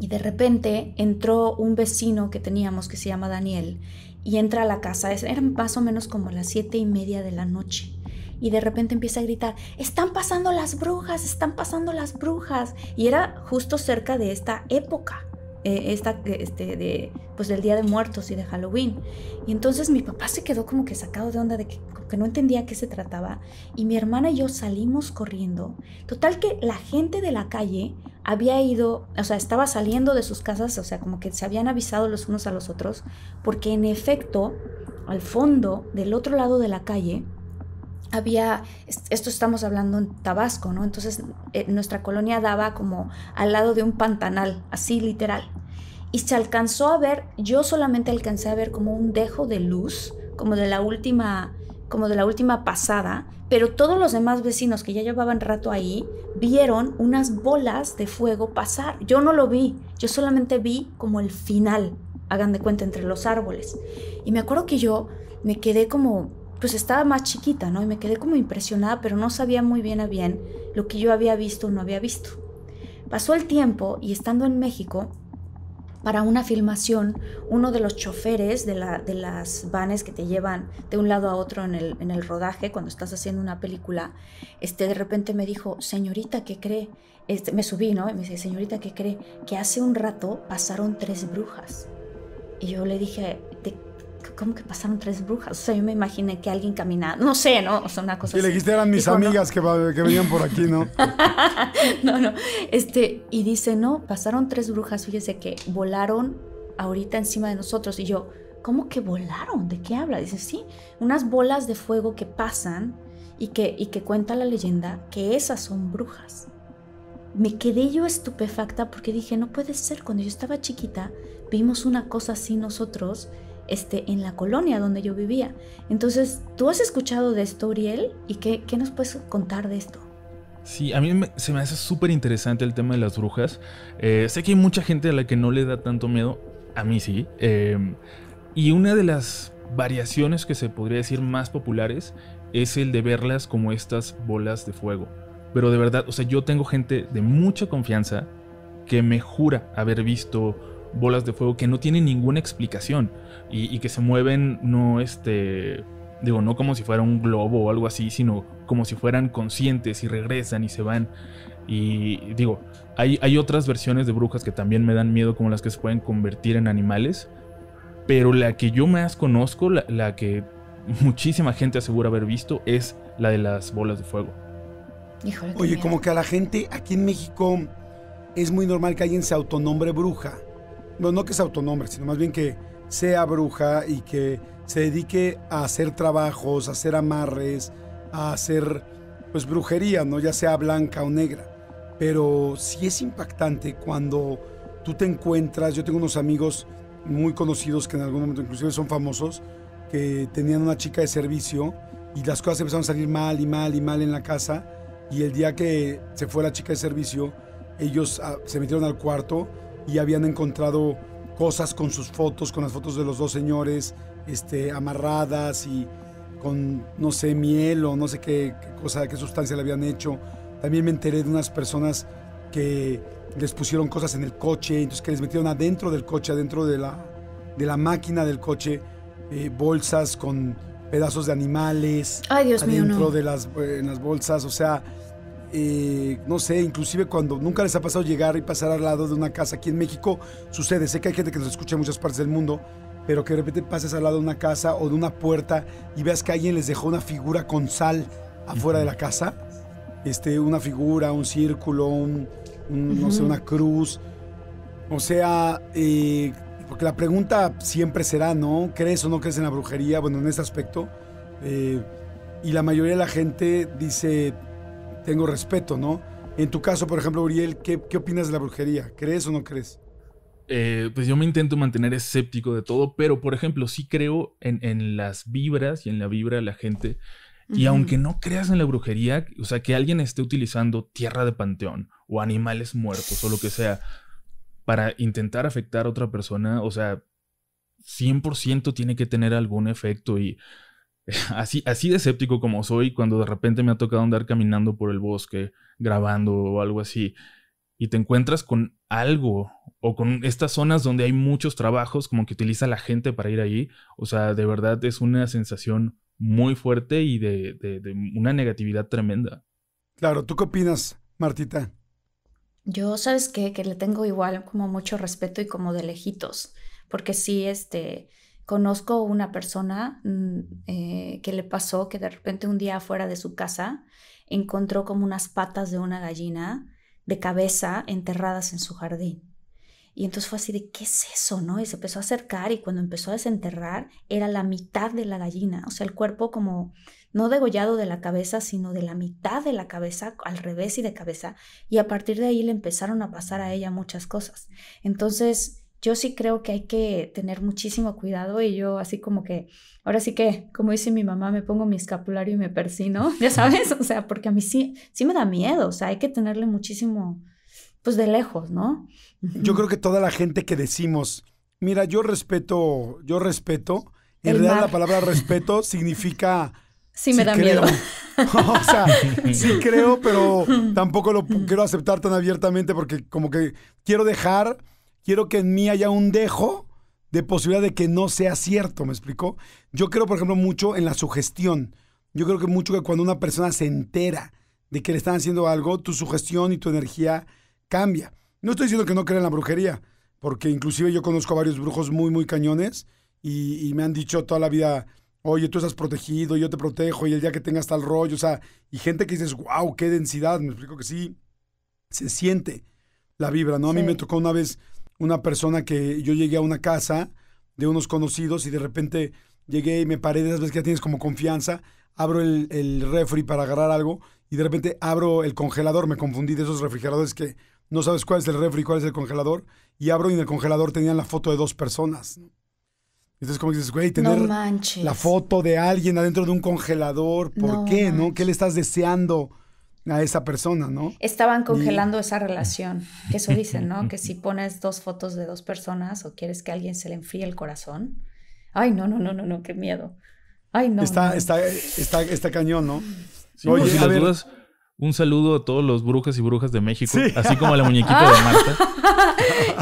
y de repente entró un vecino que teníamos que se llama Daniel y entra a la casa. era más o menos como las siete y media de la noche. Y de repente empieza a gritar, están pasando las brujas, están pasando las brujas. Y era justo cerca de esta época, eh, esta, este, de, pues del Día de Muertos y de Halloween. Y entonces mi papá se quedó como que sacado de onda de que, que no entendía qué se trataba, y mi hermana y yo salimos corriendo. Total que la gente de la calle había ido, o sea, estaba saliendo de sus casas, o sea, como que se habían avisado los unos a los otros, porque en efecto, al fondo, del otro lado de la calle, había, esto estamos hablando en Tabasco, ¿no? Entonces eh, nuestra colonia daba como al lado de un pantanal, así literal. Y se alcanzó a ver, yo solamente alcancé a ver como un dejo de luz, como de la última como de la última pasada, pero todos los demás vecinos que ya llevaban rato ahí vieron unas bolas de fuego pasar. Yo no lo vi, yo solamente vi como el final, hagan de cuenta, entre los árboles. Y me acuerdo que yo me quedé como, pues estaba más chiquita, ¿no? Y me quedé como impresionada, pero no sabía muy bien a bien lo que yo había visto o no había visto. Pasó el tiempo y estando en México, para una filmación, uno de los choferes de, las vanes que te llevan de un lado a otro en el, rodaje, cuando estás haciendo una película, este, de repente me dijo, señorita, ¿qué cree? Este, me subí, ¿no? Y me dice, señorita, ¿qué cree? Que hace un rato pasaron tres brujas. Y yo le dije, ¿cómo que pasaron tres brujas? O sea, yo me imaginé que alguien caminaba, no sé, ¿no? O sea, una cosa y le dijiste, eran mis amigas que, venían por aquí, ¿no? no, no. Este, y dice, no, pasaron tres brujas, fíjese que volaron ahorita encima de nosotros. Y yo, ¿cómo que volaron? ¿De qué habla? Dice, sí, unas bolas de fuego que pasan y que, y que cuenta la leyenda que esas son brujas. Me quedé yo estupefacta porque dije, no puede ser, cuando yo estaba chiquita, vimos una cosa así nosotros este, en la colonia donde yo vivía. Entonces, ¿tú has escuchado de esto, Uriel? ¿Y qué, nos puedes contar de esto? Sí, a mí se me hace súper interesante el tema de las brujas. Eh, sé que hay mucha gente a la que no le da tanto miedo, a mí sí. Em, y una de las variaciones que se podría decir más populares es el de verlas como estas bolas de fuego. Pero de verdad, o sea, yo tengo gente de mucha confianza que me jura haber visto bolas de fuego que no tienen ninguna explicación y, que se mueven no este, digo, no como si fuera un globo o algo así, sino como si fueran conscientes y regresan y se van. Y digo, hay, hay otras versiones de brujas que también me dan miedo, como las que se pueden convertir en animales, pero la que yo más conozco, la, que muchísima gente asegura haber visto, es la de las bolas de fuego. Oye, como que a la gente aquí en México es muy normal que alguien se autonombre bruja. no no que se autonombre, sino más bien que sea bruja y que se dedique a hacer trabajos, a hacer amarres, a hacer pues brujería, ¿no? Ya sea blanca o negra. Pero sí es impactante cuando tú te encuentras, yo tengo unos amigos muy conocidos que en algún momento inclusive son famosos, que tenían una chica de servicio y las cosas empezaron a salir mal y mal y mal en la casa. Y el día que se fue la chica de servicio, ellos ah, se metieron al cuarto y habían encontrado cosas con sus fotos, con las fotos de los dos señores, este, amarradas y con, no sé, miel o no sé qué, cosa, qué sustancia le habían hecho. También me enteré de unas personas que les pusieron cosas en el coche, entonces que les metieron adentro del coche, adentro de la, de la máquina del coche, eh, bolsas con pedazos de animales. Ay, adentro de las, eh, en las bolsas, o sea, eh, no sé, inclusive cuando nunca les ha pasado llegar y pasar al lado de una casa aquí en México, sucede. Sé que hay gente que nos escucha en muchas partes del mundo, pero que de repente pases al lado de una casa o de una puerta y veas que alguien les dejó una figura con sal afuera de la casa. Este, una figura, un círculo, no sé, una cruz. O sea, eh, porque la pregunta siempre será, ¿no? ¿Crees o no crees en la brujería? Bueno, en este aspecto. Eh, y la mayoría de la gente dice, tengo respeto, ¿no? En tu caso, por ejemplo, Uriel, ¿qué, opinas de la brujería? ¿Crees o no crees? Eh, pues yo me intento mantener escéptico de todo, pero por ejemplo, sí creo en, las vibras y en la vibra de la gente. Y aunque no creas en la brujería, o sea, que alguien esté utilizando tierra de panteón o animales muertos o lo que sea para intentar afectar a otra persona, o sea, 100% tiene que tener algún efecto y así, así de escéptico como soy, cuando de repente me ha tocado andar caminando por el bosque, grabando o algo así, y te encuentras con algo o con estas zonas donde hay muchos trabajos como que utiliza la gente para ir ahí, o sea, de verdad es una sensación muy fuerte y de, una negatividad tremenda. Claro, ¿tú qué opinas, Martita? Yo, ¿sabes Que le tengo igual como mucho respeto y como de lejitos, porque sí, este, Conozco una persona mm, eh, que le pasó que de repente un día fuera de su casa encontró como unas patas de una gallina de cabeza enterradas en su jardín. Y entonces fue así de, ¿qué es eso? ¿no? Y se empezó a acercar y cuando empezó a desenterrar era la mitad de la gallina, o sea, el cuerpo como no degollado de la cabeza, sino de la mitad de la cabeza, al revés y de cabeza. Y a partir de ahí le empezaron a pasar a ella muchas cosas. Entonces, yo sí creo que hay que tener muchísimo cuidado y yo así como que, ahora sí que, como dice mi mamá, me pongo mi escapulario y me persino, ya sabes, o sea, porque a mí sí, sí me da miedo, o sea, hay que tenerle muchísimo, pues de lejos, ¿no? Yo creo que toda la gente que decimos, mira, yo respeto, yo respeto, en realidad la palabra respeto significa... Sí, me da miedo. o sea, sí creo, pero tampoco lo quiero aceptar tan abiertamente porque como que quiero dejar quiero que en mí haya un dejo de posibilidad de que no sea cierto, ¿me explicó? Yo creo, por ejemplo, mucho en la sugestión. Yo creo que mucho que cuando una persona se entera de que le están haciendo algo, tu sugestión y tu energía cambia. No estoy diciendo que no crea en la brujería, porque inclusive yo conozco a varios brujos muy, muy cañones y, me han dicho toda la vida, oye, tú estás protegido, yo te protejo, y el día que tengas tal rollo, o sea, y gente que dices, wow, qué densidad, me explico que sí, se siente la vibra, ¿no? A mí me tocó una vez una persona que yo llegué a una casa de unos conocidos y de repente llegué y me paré de esas veces que ya tienes como confianza, abro el, refri para agarrar algo y de repente abro el congelador, me confundí de esos refrigeradores que no sabes cuál es el refri, y cuál es el congelador, y abro y en el congelador tenían la foto de dos personas. Entonces como dices, güey, tener la foto de alguien adentro de un congelador, ¿por qué? ¿No? ¿Qué le estás deseando? a esa persona, ¿no? Estaban congelando esa relación, eso dicen, ¿no? que si pones dos fotos de dos personas o quieres que a alguien se le enfríe el corazón, ay, no, no, no, no, no, qué miedo. Ay, no. Está, está, está, está cañón, ¿no? Oye, dudas, un saludo a todos los brujas y brujas de México, así como a la muñequita de Marta.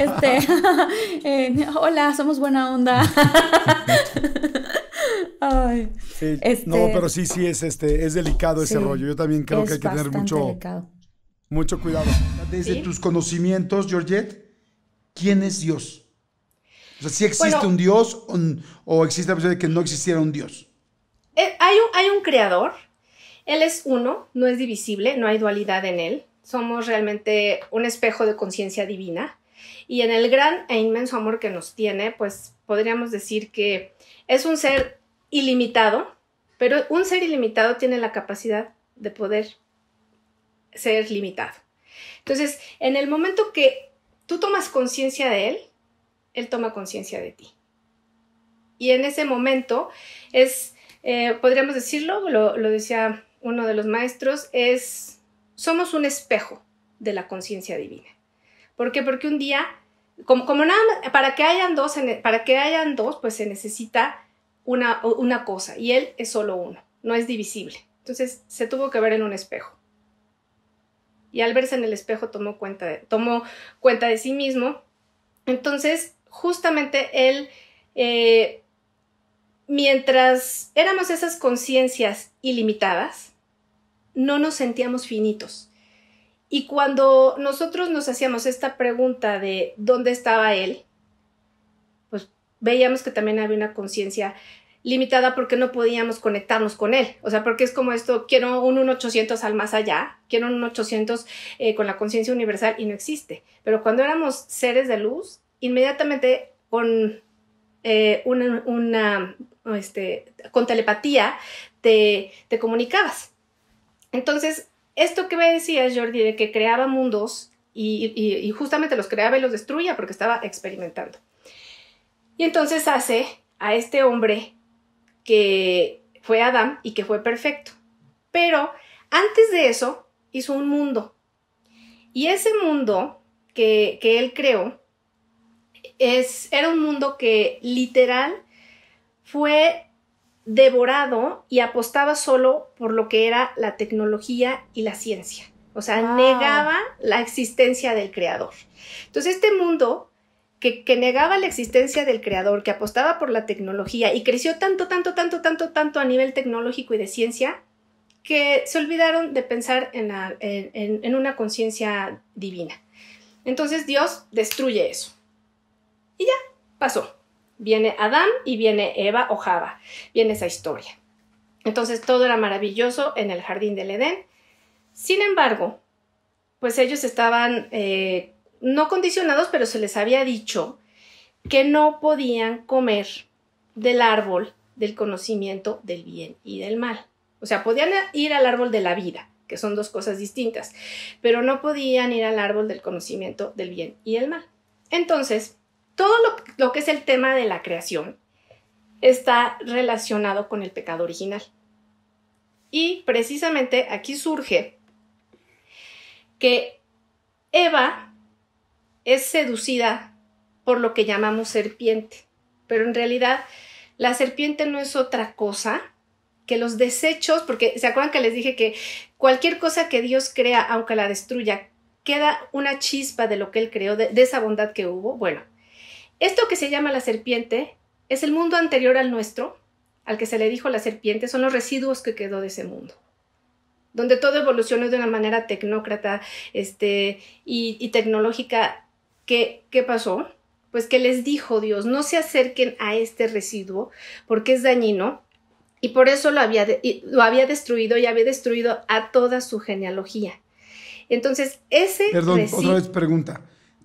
Este, eh, hola, somos buena onda. Ay, No, este pero sí, sí, es, este, es delicado ese rollo. Yo también creo que hay que tener mucho, mucho cuidado. Desde tus conocimientos, Georgette, ¿quién es Dios? O sea, existe un Dios o, existe la posibilidad de que no existiera un Dios? Eh, hay hay un creador. Él es uno, no es divisible, no hay dualidad en él. Somos realmente un espejo de conciencia divina. Y en el gran e inmenso amor que nos tiene, pues podríamos decir que es un ser ilimitado, pero un ser ilimitado tiene la capacidad de poder ser limitado. Entonces, en el momento que tú tomas conciencia de él, él toma conciencia de ti. Y en ese momento es, eh, podríamos decirlo, lo, decía uno de los maestros, es, somos un espejo de la conciencia divina. ¿Por qué? Porque un día, como, como nada para que hayan dos, e, para que hayan dos, pues se necesita una, cosa y él es solo uno, no es divisible. Entonces se tuvo que ver en un espejo. Y al verse en el espejo tomó cuenta de, tomó cuenta de sí mismo. Entonces, justamente él, eh, mientras éramos esas conciencias ilimitadas, no nos sentíamos finitos. Y cuando nosotros nos hacíamos esta pregunta de dónde estaba él, veíamos que también había una conciencia limitada porque no podíamos conectarnos con él. O sea, porque es como esto, quiero un 1800 al más allá, quiero un 800 eh, con la conciencia universal y no existe. Pero cuando éramos seres de luz, inmediatamente con eh, una, este, con telepatía te, te comunicabas. Entonces, esto que me decías, Jordi, de que creaba mundos y justamente los creaba y los destruía porque estaba experimentando. Y entonces hace a este hombre que fue Adán y que fue perfecto. Pero antes de eso hizo un mundo. Y ese mundo que, él creó es, era un mundo que literal fue devorado y apostaba solo por lo que era la tecnología y la ciencia. O sea, negaba la existencia del creador. Entonces este mundo que, negaba la existencia del creador, que apostaba por la tecnología y creció tanto, tanto, tanto, tanto, tanto a nivel tecnológico y de ciencia, que se olvidaron de pensar en, una conciencia divina. Entonces Dios destruye eso. Y ya, pasó. Viene Adán y viene Eva o Java. Viene esa historia. Entonces todo era maravilloso en el jardín del Edén. Sin embargo, pues ellos estaban eh, no condicionados, pero se les había dicho que no podían comer del árbol del conocimiento del bien y del mal. O sea, podían ir al árbol de la vida, que son dos cosas distintas, pero no podían ir al árbol del conocimiento del bien y del mal. Entonces, todo lo que es el tema de la creación está relacionado con el pecado original. Y precisamente aquí surge que Eva es seducida por lo que llamamos serpiente, pero en realidad la serpiente no es otra cosa que los desechos, porque se acuerdan que les dije que cualquier cosa que Dios crea, aunque la destruya, queda una chispa de lo que Él creó, de, esa bondad que hubo. Bueno, esto que se llama la serpiente es el mundo anterior al nuestro, al que se le dijo la serpiente, son los residuos que quedó de ese mundo donde todo evolucionó de una manera tecnócrata este, y tecnológica ¿Qué, pasó? Pues que les dijo Dios, no se acerquen a este residuo porque es dañino y por eso lo había, lo había destruido y había destruido a toda su genealogía. Entonces, ese... Perdón, otra vez pregunta.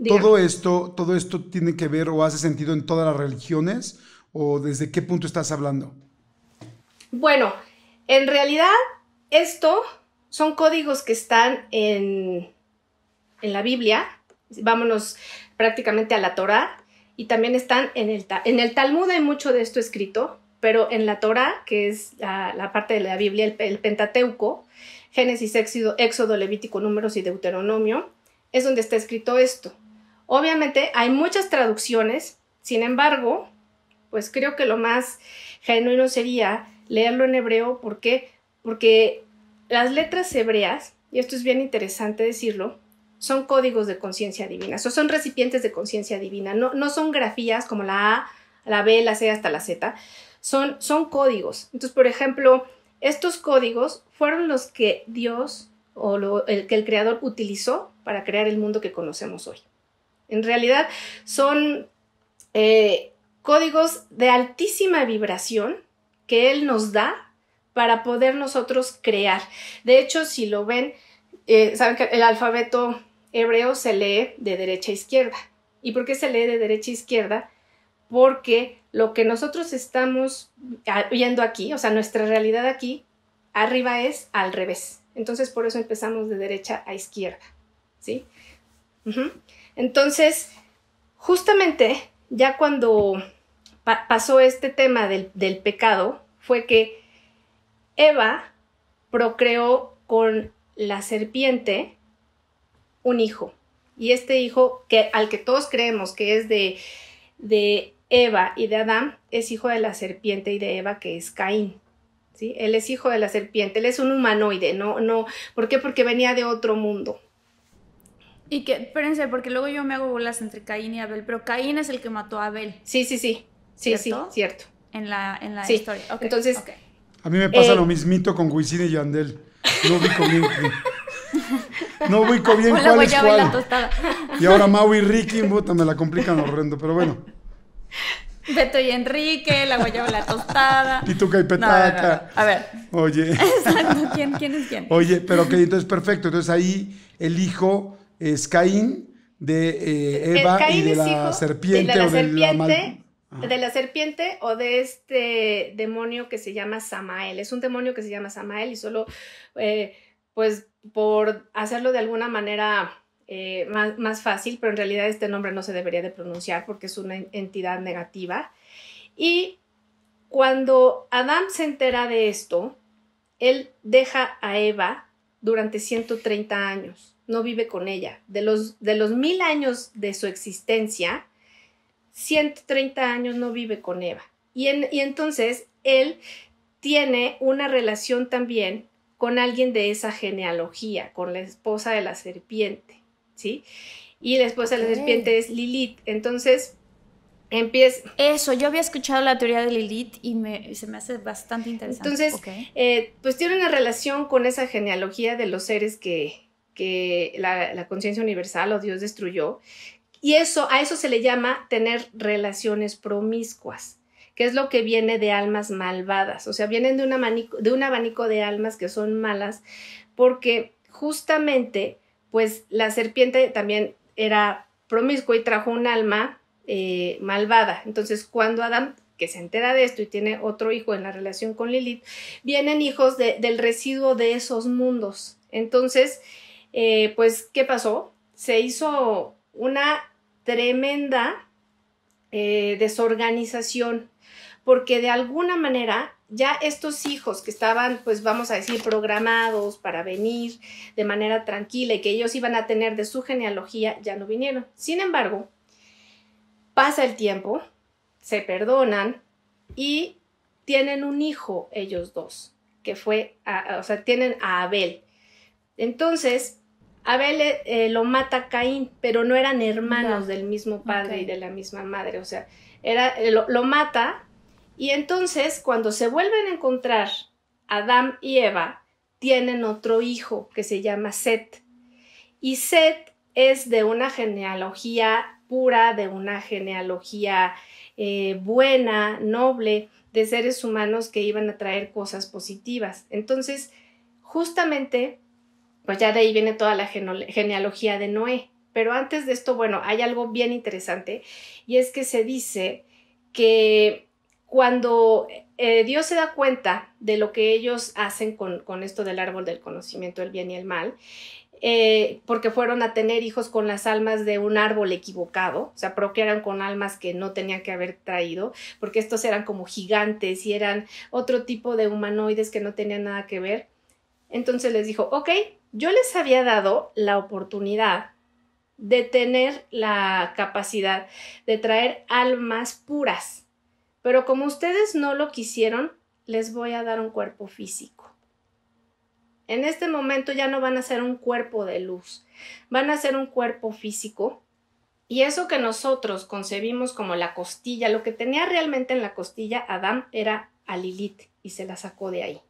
¿Todo esto, ¿Todo esto tiene que ver o hace sentido en todas las religiones? ¿O desde qué punto estás hablando? Bueno, en realidad esto son códigos que están en, en la Biblia, vámonos prácticamente a la Torá, y también están en el, en el Talmud hay mucho de esto escrito, pero en la Torá, que es la, parte de la Biblia, el, Pentateuco, Génesis, Éxodo, Éxodo, Levítico, Números y Deuteronomio, es donde está escrito esto. Obviamente hay muchas traducciones, sin embargo, pues creo que lo más genuino sería leerlo en hebreo, Porque las letras hebreas, y esto es bien interesante decirlo, son códigos de conciencia divina, son recipientes de conciencia divina, no, son grafías como la A, la B, la C hasta la Z, son, son códigos. Entonces, por ejemplo, estos códigos fueron los que Dios o el que el creador utilizó para crear el mundo que conocemos hoy. En realidad son eh, códigos de altísima vibración que Él nos da para poder nosotros crear. De hecho, si lo ven, eh, saben que el alfabeto hebreo se lee de derecha a izquierda. ¿Y por qué se lee de derecha a izquierda? Porque lo que nosotros estamos viendo aquí, o sea, nuestra realidad aquí, arriba es al revés. Entonces, por eso empezamos de derecha a izquierda. ¿Sí? Entonces, justamente ya cuando pasó este tema del, del pecado, fue que Eva procreó con la serpiente un hijo. Y este hijo, que, al que todos creemos que es de, de Eva y de Adán, es hijo de la serpiente y de Eva, que es Caín. ¿sí? Él es hijo de la serpiente, él es un humanoide, no, no, ¿por qué? Porque venía de otro mundo. Y que, espérense, porque luego yo me hago bolas entre Caín y Abel, pero Caín es el que mató a Abel. Sí, sí, sí. Sí, sí, cierto. En la, en la historia. Entonces. A mí me pasa eh, lo mismito con Wisin y Yandel. Lo vi conmigo. no ubico bien cuál es cuál. Y, y ahora Mau y Ricky, puta, me la complican horrendo, pero bueno. Beto y Enrique, la guayaba la tostada. Y Petaca A ver. Oye. Exacto, ¿quién, es quién? Oye, pero ok, entonces perfecto. Entonces ahí el hijo es Caín de eh, Eva eh, Caín y de la serpiente. De la o serpiente, de la de la serpiente o de este demonio que se llama Samael. Es un demonio que se llama Samael y solo, eh, pues por hacerlo de alguna manera eh, más, fácil, pero en realidad este nombre no se debería de pronunciar porque es una entidad negativa. Y cuando Adán se entera de esto, él deja a Eva durante 130 años, no vive con ella. De los, de los mil años de su existencia, 130 años no vive con Eva. Y, y entonces él tiene una relación también con alguien de esa genealogía, con la esposa de la serpiente, ¿sí? Y la esposa de la serpiente es Lilith. Entonces, empieza... Eso, yo había escuchado la teoría de Lilith y se me hace bastante interesante. Entonces, eh, pues tiene una relación con esa genealogía de los seres que, la, la conciencia universal o Dios destruyó. Y eso, a eso se le llama tener relaciones promiscuas que es lo que viene de almas malvadas, o sea, vienen de un abanico de, almas que son malas, porque justamente, pues la serpiente también era promiscua y trajo un alma eh, malvada. Entonces, cuando Adán que se entera de esto y tiene otro hijo en la relación con Lilith, vienen hijos del residuo de esos mundos. Entonces, eh, pues, ¿qué pasó? Se hizo una tremenda eh, desorganización porque de alguna manera ya estos hijos que estaban, pues vamos a decir, programados para venir de manera tranquila y que ellos iban a tener de su genealogía, ya no vinieron. Sin embargo, pasa el tiempo, se perdonan y tienen un hijo ellos dos, que fue, o sea, tienen a Abel. Entonces, Abel eh, eh, lo mata a Caín, pero no eran hermanos del mismo padre y de la misma madre, o sea, era, eh, lo mata y entonces, cuando se vuelven a encontrar, Adán y Eva tienen otro hijo que se llama Set. Y Set es de una genealogía pura, de una genealogía eh, buena, noble, de seres humanos que iban a traer cosas positivas. Entonces, justamente, pues ya de ahí viene toda la genealogía de Noé. Pero antes de esto, bueno, hay algo bien interesante y es que se dice que cuando eh, Dios se da cuenta de lo que ellos hacen con, esto del árbol del conocimiento del bien y el mal, eh, porque fueron a tener hijos con las almas de un árbol equivocado, o sea, eran con almas que no tenían que haber traído, porque estos eran como gigantes y eran otro tipo de humanoides que no tenían nada que ver. Entonces les dijo, ok, yo les había dado la oportunidad de tener la capacidad de traer almas puras pero como ustedes no lo quisieron, les voy a dar un cuerpo físico. En este momento ya no van a ser un cuerpo de luz, van a ser un cuerpo físico. Y eso que nosotros concebimos como la costilla, lo que tenía realmente en la costilla Adán era a Lilith y se la sacó de ahí.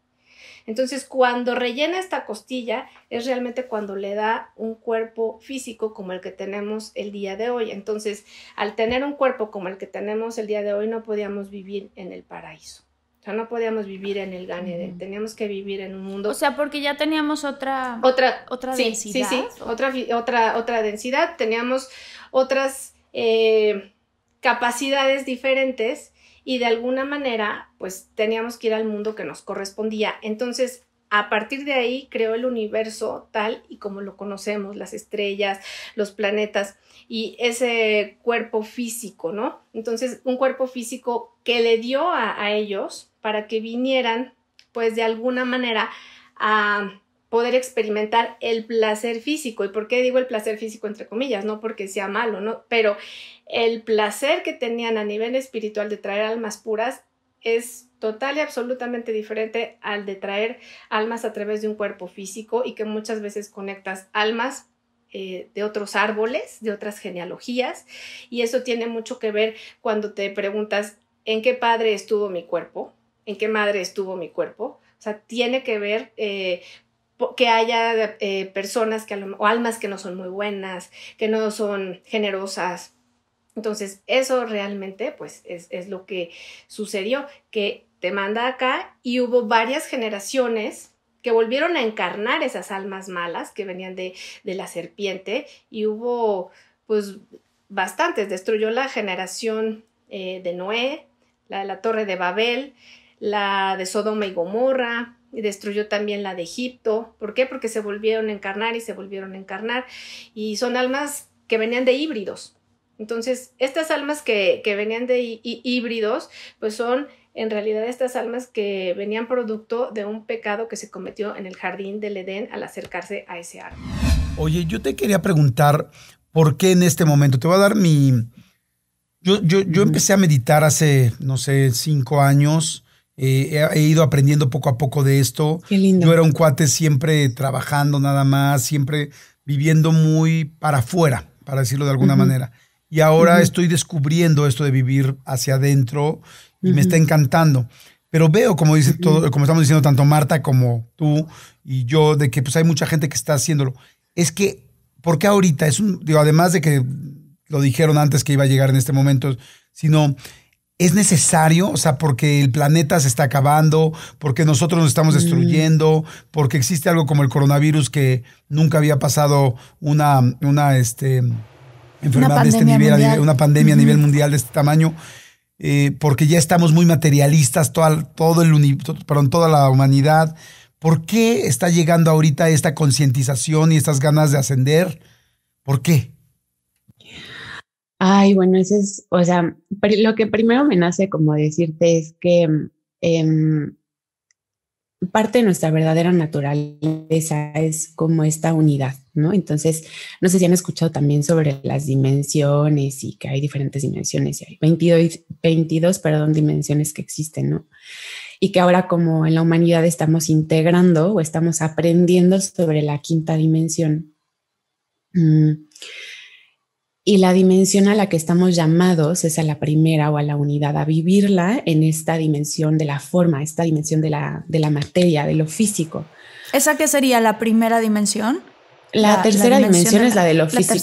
Entonces, cuando rellena esta costilla es realmente cuando le da un cuerpo físico como el que tenemos el día de hoy. Entonces, al tener un cuerpo como el que tenemos el día de hoy, no podíamos vivir en el paraíso. O sea, no podíamos vivir en el Gan teníamos que vivir en un mundo. O sea, porque ya teníamos otra otra densidad. Sí, sí, otra otra otra densidad, teníamos otras eh, capacidades diferentes y de alguna manera pues teníamos que ir al mundo que nos correspondía. Entonces, a partir de ahí creó el universo tal y como lo conocemos, las estrellas, los planetas y ese cuerpo físico, ¿no? Entonces, un cuerpo físico que le dio a, a ellos para que vinieran pues de alguna manera a poder experimentar el placer físico. ¿Y por qué digo el placer físico entre comillas? No porque sea malo, ¿no? Pero el placer que tenían a nivel espiritual de traer almas puras es total y absolutamente diferente al de traer almas a través de un cuerpo físico y que muchas veces conectas almas eh, de otros árboles, de otras genealogías, y eso tiene mucho que ver cuando te preguntas en qué padre estuvo mi cuerpo, en qué madre estuvo mi cuerpo. O sea, tiene que ver eh, que haya eh, personas que, o almas que no son muy buenas, que no son generosas. Entonces, eso realmente, pues, es, lo que sucedió, que te manda acá y hubo varias generaciones que volvieron a encarnar esas almas malas que venían de, de, la serpiente y hubo pues bastantes, destruyó la generación eh, de Noé, la de la torre de Babel, la de Sodoma y Gomorra, y destruyó también la de Egipto. ¿Por qué? Porque se volvieron a encarnar y se volvieron a encarnar. Y son almas que venían de híbridos. Entonces, estas almas que, que venían de híbridos, pues son en realidad estas almas que venían producto de un pecado que se cometió en el jardín del Edén al acercarse a ese árbol. Oye, yo te quería preguntar, ¿por qué en este momento? Te voy a dar mi... Yo, yo, yo empecé a meditar hace, no sé, cinco años eh, he, ido aprendiendo poco a poco de esto. Qué lindo. Yo era un cuate siempre trabajando nada más, siempre viviendo muy para afuera, para decirlo de alguna manera. Y ahora estoy descubriendo esto de vivir hacia adentro y me está encantando. Pero veo, como, dice como estamos diciendo tanto Marta como tú y yo, de que pues, hay mucha gente que está haciéndolo. Es que, ¿por qué ahorita? Es un, digo, además de que lo dijeron antes que iba a llegar en este momento, sino es necesario, o sea, porque el planeta se está acabando, porque nosotros nos estamos mm. destruyendo, porque existe algo como el coronavirus que nunca había pasado una, una este, enfermedad de este nivel, una pandemia a nivel mundial de este tamaño, eh, porque ya estamos muy materialistas, todo todo el, perdón, toda la humanidad. ¿Por qué está llegando ahorita esta concientización y estas ganas de ascender? ¿Por qué? Ay, bueno, eso es, o sea, lo que primero me nace como decirte es que mm, em, parte de nuestra verdadera naturaleza es como esta unidad, ¿no? Entonces, no sé si han escuchado también sobre las dimensiones y que hay diferentes dimensiones hay 22, 22 perdón, dimensiones que existen, ¿no? Y que ahora como en la humanidad estamos integrando o estamos aprendiendo sobre la quinta dimensión. Mm, y la dimensión a la que estamos llamados es a la primera o a la unidad, a vivirla en esta dimensión de la forma, esta dimensión de la, de la materia, de lo físico. ¿Esa qué sería la primera dimensión? La, tercera dimensión, es la de lo físico.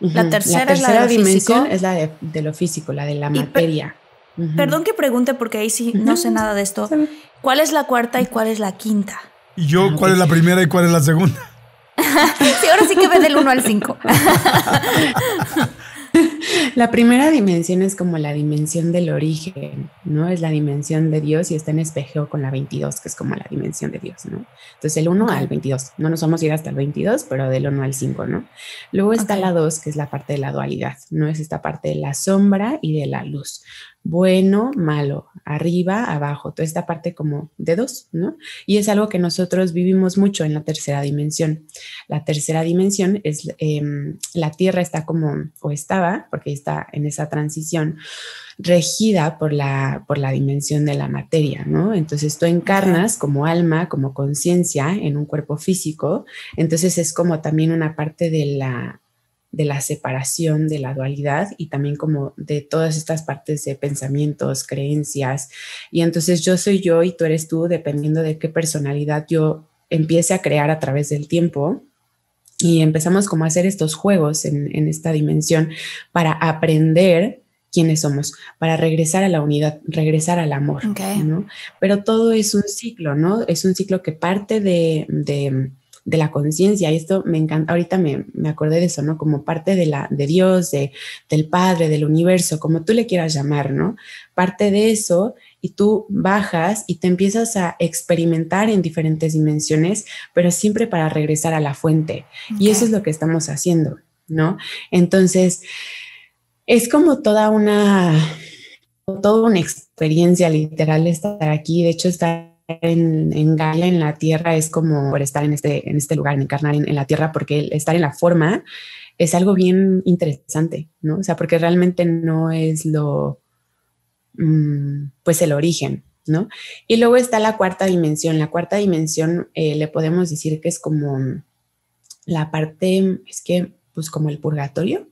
La tercera, la tercera dimensión es la de, lo físico, la de la materia. Perdón que pregunte porque ahí sí no sé nada de esto. ¿Cuál es la cuarta y cuál es la quinta? Y yo, ah, ¿cuál es la primera y cuál es la segunda? sí, ahora sí que ve del 1 al 5. La primera dimensión es como la dimensión del origen, ¿no? Es la dimensión de Dios y está en espejo con la 22, que es como la dimensión de Dios, ¿no? Entonces el 1 al 22, no nos vamos a ir hasta el 22, pero del 1 al 5, ¿no? Luego está la 2, que es la parte de la dualidad, ¿no? Es esta parte de la sombra y de la luz, bueno, malo, arriba, abajo, toda esta parte como dedos, ¿no? Y es algo que nosotros vivimos mucho en la tercera dimensión. La tercera dimensión es, em, la Tierra está como, o estaba, porque está en esa transición, regida por la, por la dimensión de la materia, ¿no? Entonces tú encarnas como alma, como conciencia en un cuerpo físico, entonces es como también una parte de la de la separación, de la dualidad y también como de todas estas partes de pensamientos, creencias. Y entonces yo soy yo y tú eres tú, dependiendo de qué personalidad yo empiece a crear a través del tiempo. Y empezamos como a hacer estos juegos en, esta dimensión para aprender quiénes somos, para regresar a la unidad, regresar al amor. ¿no? Pero todo es un ciclo, ¿no? Es un ciclo que parte de de la conciencia. Y esto me encanta, ahorita me, me, acordé de eso, ¿no? Como parte de, la, de Dios, de, del Padre, del universo, como tú le quieras llamar, ¿no? Parte de eso y tú bajas y te empiezas a experimentar en diferentes dimensiones, pero siempre para regresar a la fuente. Y eso es lo que estamos haciendo, ¿no? Entonces, es como toda una, toda una experiencia literal estar aquí. De hecho, estar en, en en la tierra, es como por estar en este, en este lugar, encarnar en, la tierra, porque estar en la forma es algo bien interesante, ¿no? O sea, porque realmente no es lo, mm, pues el origen, ¿no? Y luego está la cuarta dimensión. La cuarta dimensión eh, le podemos decir que es como la parte, es que, pues como el purgatorio,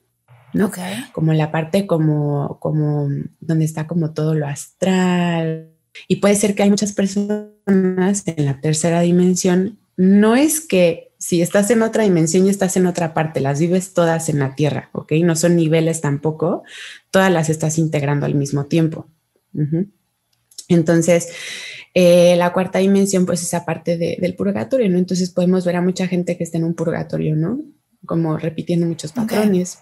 ¿no? Como la parte como, como, donde está como todo lo astral, y puede ser que hay muchas personas en la tercera dimensión. No es que si estás en otra dimensión y estás en otra parte, las vives todas en la Tierra, ¿ok? No son niveles tampoco, todas las estás integrando al mismo tiempo. Entonces, eh, la cuarta dimensión, pues esa parte del purgatorio, ¿no? Entonces podemos ver a mucha gente que está en un purgatorio, ¿no? Como repitiendo muchos patrones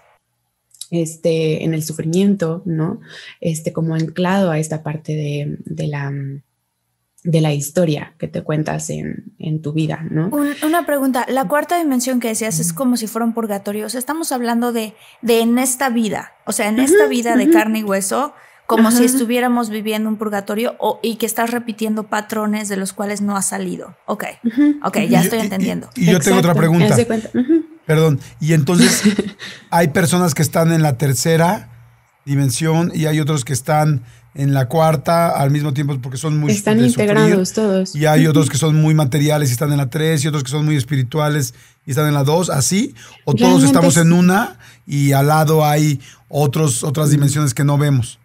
este, en el sufrimiento, ¿no? Este, como anclado a esta parte de, la de la historia que te cuentas en, en tu vida, ¿no? una pregunta, la cuarta dimensión que decías es como si fuera un purgatorio, estamos hablando de, de en esta vida, o sea, en esta vida de carne y hueso, como si estuviéramos viviendo un purgatorio o, y que estás repitiendo patrones de los cuales no has salido. Ok, ok, ya estoy entendiendo. Y, yo tengo otra pregunta. Perdón. Y entonces hay personas que están en la tercera dimensión y hay otros que están en la cuarta al mismo tiempo porque son muy... Están integrados todos. Y hay otros que son muy materiales y están en la tres y otros que son muy espirituales y están en la dos, así. O todos estamos en una y al lado hay otros, otras dimensiones que no vemos.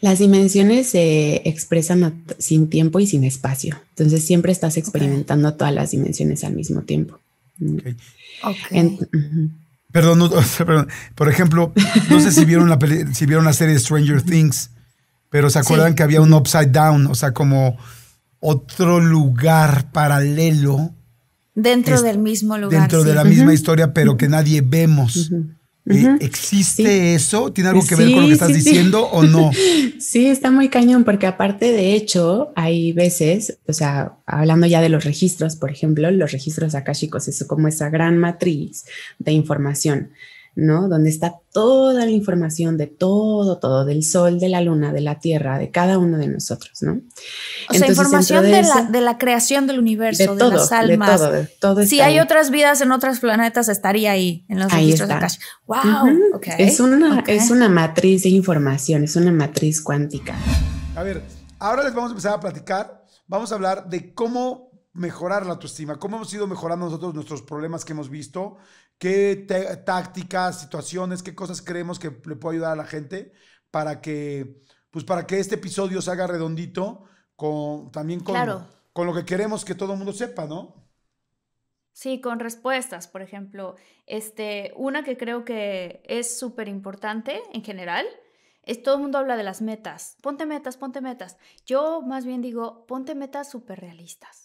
Las dimensiones se expresan sin tiempo y sin espacio. Entonces siempre estás experimentando todas las dimensiones al mismo tiempo. Mm. Okay. Perdón, por ejemplo, no sé si vieron la si vieron la serie Stranger Things, pero se acuerdan que había un upside down, o sea, como otro lugar paralelo dentro del mismo lugar, dentro de la misma historia, pero que nadie vemos. Eh, ¿Existe eso? ¿Tiene algo que ver con lo que estás diciendo o no? Sí, está muy cañón porque aparte de hecho hay veces, o sea, hablando ya de los registros, por ejemplo, los registros akáshicos es como esa gran matriz de información ¿no? Donde está toda la información de todo, todo, del sol, de la luna, de la tierra, de cada uno de nosotros, ¿no? O información de, la, creación del universo, de, las almas. todo, de todo si hay otras vidas en otros planetas, estaría ahí, en los ahí registros está. ¡Wow! es, una, es una matriz de información, es una matriz cuántica. A ver, ahora les vamos a empezar a platicar. Vamos a hablar de cómo mejorar la autoestima, cómo hemos ido mejorando nosotros nuestros problemas que hemos visto qué tácticas, situaciones, qué cosas creemos que le puede ayudar a la gente para que, pues para que este episodio se haga redondito, con, también con, con lo que queremos que todo el mundo sepa, ¿no? Sí, con respuestas, por ejemplo. Este, una que creo que es súper importante en general es todo el mundo habla de las metas. Ponte metas, ponte metas. Yo más bien digo, ponte metas súper realistas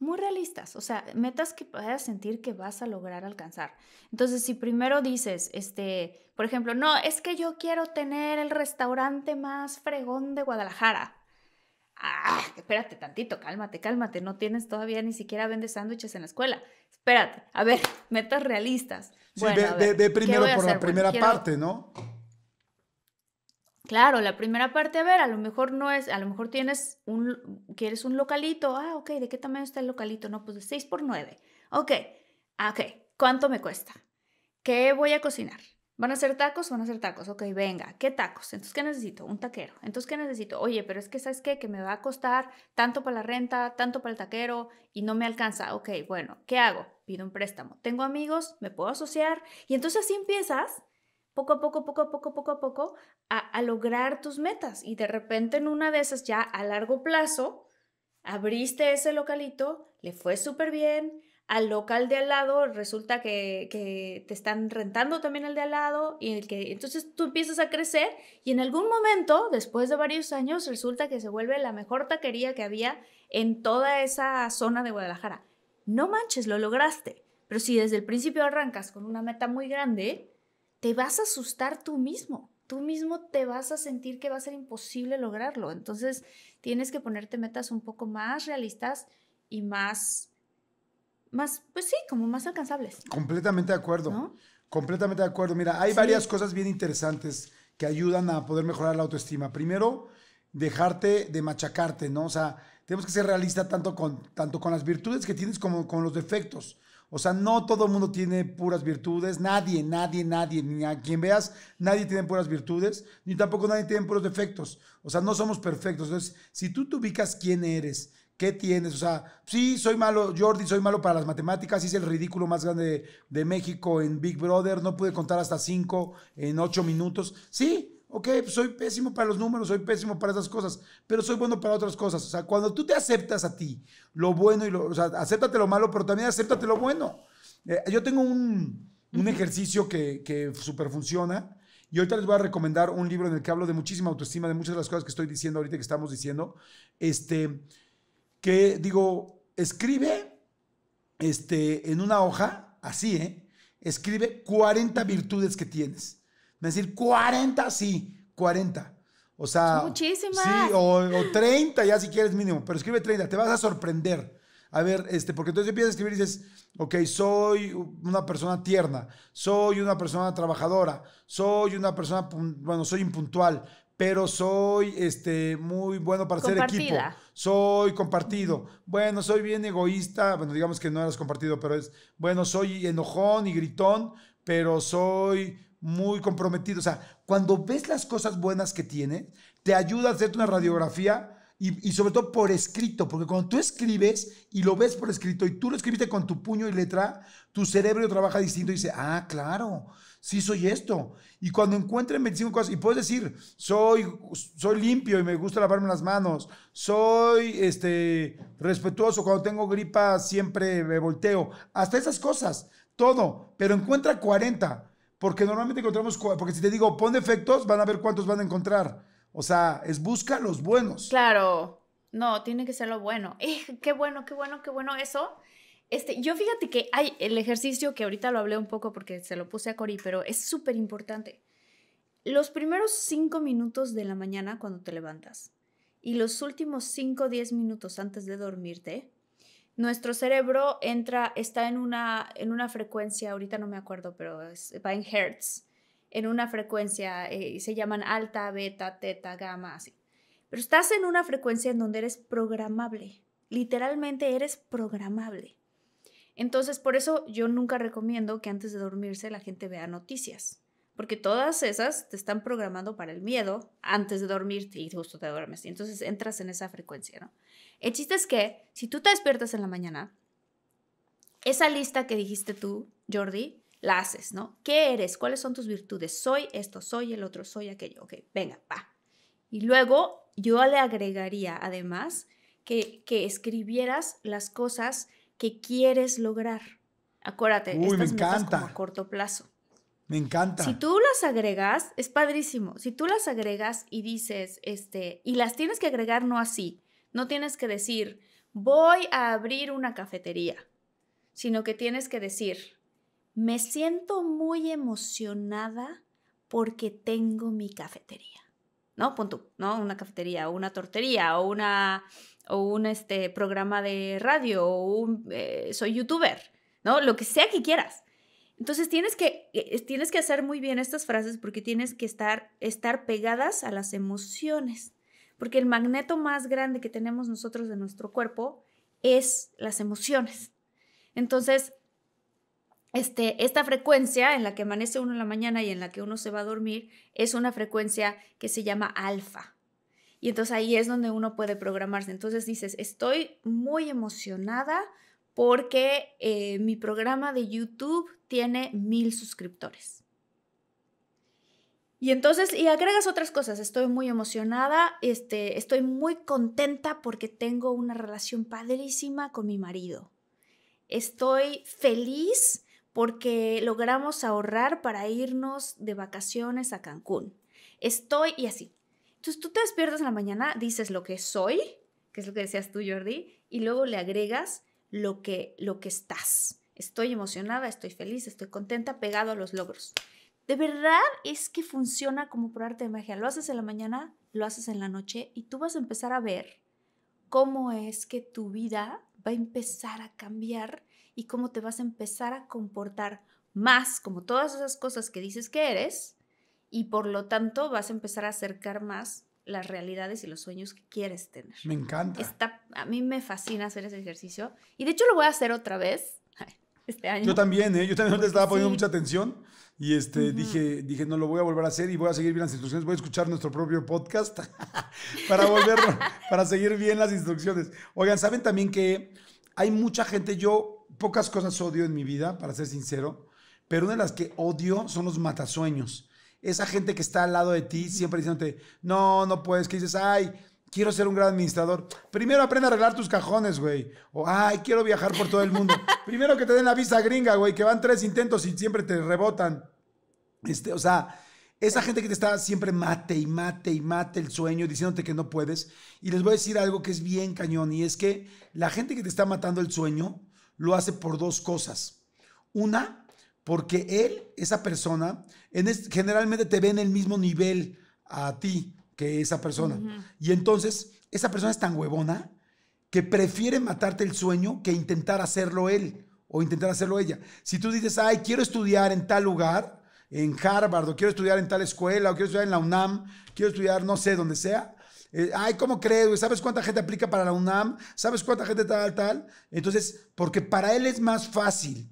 muy realistas, o sea, metas que puedas sentir que vas a lograr alcanzar. Entonces, si primero dices, este, por ejemplo, no, es que yo quiero tener el restaurante más fregón de Guadalajara. Ah, espérate tantito, cálmate, cálmate, no tienes todavía ni siquiera vendes sándwiches en la escuela. Espérate, a ver, metas realistas. Sí, ve, primero por la primera parte, ¿no? Claro, la primera parte, a ver, a lo mejor no es, a lo mejor tienes un, quieres un localito, ah, ok, ¿de qué tamaño está el localito? No, pues de 6 por 9. Ok, ah, ok, ¿cuánto me cuesta? ¿Qué voy a cocinar? ¿Van a ser tacos? Van a ser tacos. Ok, venga, ¿qué tacos? Entonces, ¿qué necesito? Un taquero. Entonces, ¿qué necesito? Oye, pero es que, ¿sabes qué? Que me va a costar tanto para la renta, tanto para el taquero y no me alcanza. Ok, bueno, ¿qué hago? Pido un préstamo. Tengo amigos, me puedo asociar y entonces así empiezas poco a poco, poco a poco, poco a poco, a, lograr tus metas. Y de repente en una de esas ya a largo plazo, abriste ese localito, le fue súper bien, al local de al lado resulta que, te están rentando también el de al lado y entonces tú empiezas a crecer y en algún momento después de varios años resulta que se vuelve la mejor taquería que había en toda esa zona de Guadalajara. No manches, lo lograste. Pero si desde el principio arrancas con una meta muy grande, te vas a asustar tú mismo. Tú mismo te vas a sentir que va a ser imposible lograrlo. Entonces, tienes que ponerte metas un poco más realistas y más, más pues sí, como más alcanzables. Completamente de acuerdo. Completamente de acuerdo. Mira, hay varias cosas bien interesantes que ayudan a poder mejorar la autoestima. Primero, dejarte de machacarte, ¿no? O sea, tenemos que ser realistas tanto con, tanto con las virtudes que tienes como con los defectos. O sea, no todo el mundo tiene puras virtudes, nadie, nadie, nadie, ni a quien veas, nadie tiene puras virtudes, ni tampoco nadie tiene puros defectos. O sea, no somos perfectos. Entonces, si tú te ubicas quién eres, ¿Qué tienes? O sea, sí, soy malo, Jordi, soy malo para las matemáticas, hice el ridículo más grande de, de México en Big Brother, no pude contar hasta cinco en ocho minutos. Sí, ok, pues soy pésimo para los números, soy pésimo para esas cosas, pero soy bueno para otras cosas. O sea, cuando tú te aceptas a ti, lo bueno y lo, o sea, acéptate lo malo, pero también acéptate lo bueno. Eh, yo tengo un, ejercicio que, que super funciona. Y ahorita les voy a recomendar un libro en el que hablo de muchísima autoestima, de muchas de las cosas que estoy diciendo ahorita que estamos diciendo. Este, que digo, escribe este, en una hoja, así, ¿eh? Escribe 40 virtudes que tienes. Me decir 40, sí, 40. O sea, muchísimas. Sí, o, 30 ya si quieres mínimo, pero escribe 30, te vas a sorprender. A ver, este, porque entonces empiezas a escribir y dices, ok, soy una persona tierna, soy una persona trabajadora, soy una persona, bueno, soy impuntual, pero soy este, muy bueno para ser equipo, soy compartido, bueno, soy bien egoísta, bueno, digamos que no eras compartido, pero es, bueno, soy enojón y gritón, pero soy muy comprometido. O sea, cuando ves las cosas buenas que tiene, te ayuda a hacerte una radiografía y, sobre todo por escrito, porque cuando tú escribes y lo ves por escrito y tú lo escribiste con tu puño y letra, tu cerebro trabaja distinto y dice, ah, claro, sí soy esto. Y cuando encuentren 25 cosas, y puedes decir, soy, soy limpio y me gusta lavarme las manos, soy este, respetuoso, cuando tengo gripa siempre me volteo, hasta esas cosas, todo, pero encuentra 40 porque normalmente encontramos, porque si te digo, pon efectos, van a ver cuántos van a encontrar. O sea, es busca los buenos. Claro, no, tiene que ser lo bueno. Eh, qué bueno, qué bueno, qué bueno eso. Este, yo fíjate que hay el ejercicio que ahorita lo hablé un poco porque se lo puse a Cori, pero es súper importante. Los primeros cinco minutos de la mañana cuando te levantas y los últimos cinco o diez minutos antes de dormirte, nuestro cerebro entra, está en una, en una frecuencia, ahorita no me acuerdo, pero va en hertz, en una frecuencia, eh, se llaman alta, beta, teta, gamma, así. Pero estás en una frecuencia en donde eres programable, literalmente eres programable. Entonces, por eso yo nunca recomiendo que antes de dormirse la gente vea noticias porque todas esas te están programando para el miedo antes de dormirte y justo te duermes. Y entonces entras en esa frecuencia, ¿no? El chiste es que si tú te despiertas en la mañana, esa lista que dijiste tú, Jordi, la haces, ¿no? ¿Qué eres? ¿Cuáles son tus virtudes? Soy esto, soy el otro, soy aquello. Ok, venga, va. Y luego yo le agregaría además que, que escribieras las cosas que quieres lograr. Acuérdate, estas metas como a corto plazo. Me encanta. Si tú las agregas, es padrísimo. Si tú las agregas y dices, este, y las tienes que agregar no así, no tienes que decir, voy a abrir una cafetería, sino que tienes que decir, me siento muy emocionada porque tengo mi cafetería. ¿No? Punto, ¿no? Una cafetería o una tortería o una o un este programa de radio o eh, soy youtuber, ¿no? Lo que sea que quieras. Entonces eh, tienes que, hacer muy bien estas frases porque tienes que estar, estar pegadas a las emociones. Porque el magneto más grande que tenemos nosotros de nuestro cuerpo es las emociones. Entonces, este, esta frecuencia en la que amanece uno en la mañana y en la que uno se va a dormir es una frecuencia que se llama alfa. Y entonces ahí es donde uno puede programarse. Entonces dices, estoy muy emocionada, porque eh, mi programa de YouTube tiene mil suscriptores. Y entonces, y agregas otras cosas, estoy muy emocionada, este, estoy muy contenta porque tengo una relación padrísima con mi marido. Estoy feliz porque logramos ahorrar para irnos de vacaciones a Cancún. Estoy y así. Entonces tú te despiertas en la mañana, dices lo que soy, que es lo que decías tú Jordi, y luego le agregas lo que, lo que estás. Estoy emocionada, estoy feliz, estoy contenta, pegado a los logros. De verdad es que funciona como por arte de magia. Lo haces en la mañana, lo haces en la noche y tú vas a empezar a ver cómo es que tu vida va a empezar a cambiar y cómo te vas a empezar a comportar más como todas esas cosas que dices que eres y por lo tanto vas a empezar a acercar más las realidades y los sueños que quieres tener. Me encanta. Está, a mí me fascina hacer ese ejercicio. Y de hecho lo voy a hacer otra vez este año. Yo también, ¿eh? Yo también estaba poniendo mucha atención. Y este, dije, dije, no lo voy a volver a hacer y voy a seguir bien las instrucciones. Voy a escuchar nuestro propio podcast para para seguir bien las instrucciones. Oigan, ¿saben también que hay mucha gente? Yo pocas cosas odio en mi vida, para ser sincero, pero una de las que odio son los matasueños esa gente que está al lado de ti siempre diciéndote, no, no puedes, que dices, ay, quiero ser un gran administrador. Primero aprende a arreglar tus cajones, güey. O, ay, quiero viajar por todo el mundo. Primero que te den la visa gringa, güey, que van tres intentos y siempre te rebotan. Este, o sea, esa gente que te está siempre mate y mate y mate el sueño, diciéndote que no puedes. Y les voy a decir algo que es bien cañón, y es que la gente que te está matando el sueño lo hace por dos cosas. Una, porque él, esa persona, generalmente te ve en el mismo nivel a ti que esa persona. Y entonces, esa persona es tan huevona que prefiere matarte el sueño que intentar hacerlo él o intentar hacerlo ella. Si tú dices, ay, quiero estudiar en tal lugar, en Harvard, o quiero estudiar en tal escuela, o quiero estudiar en la UNAM, quiero estudiar no sé, dónde sea. Eh, ay, ¿cómo crees? ¿Sabes cuánta gente aplica para la UNAM? ¿Sabes cuánta gente tal, tal? Entonces, porque para él es más fácil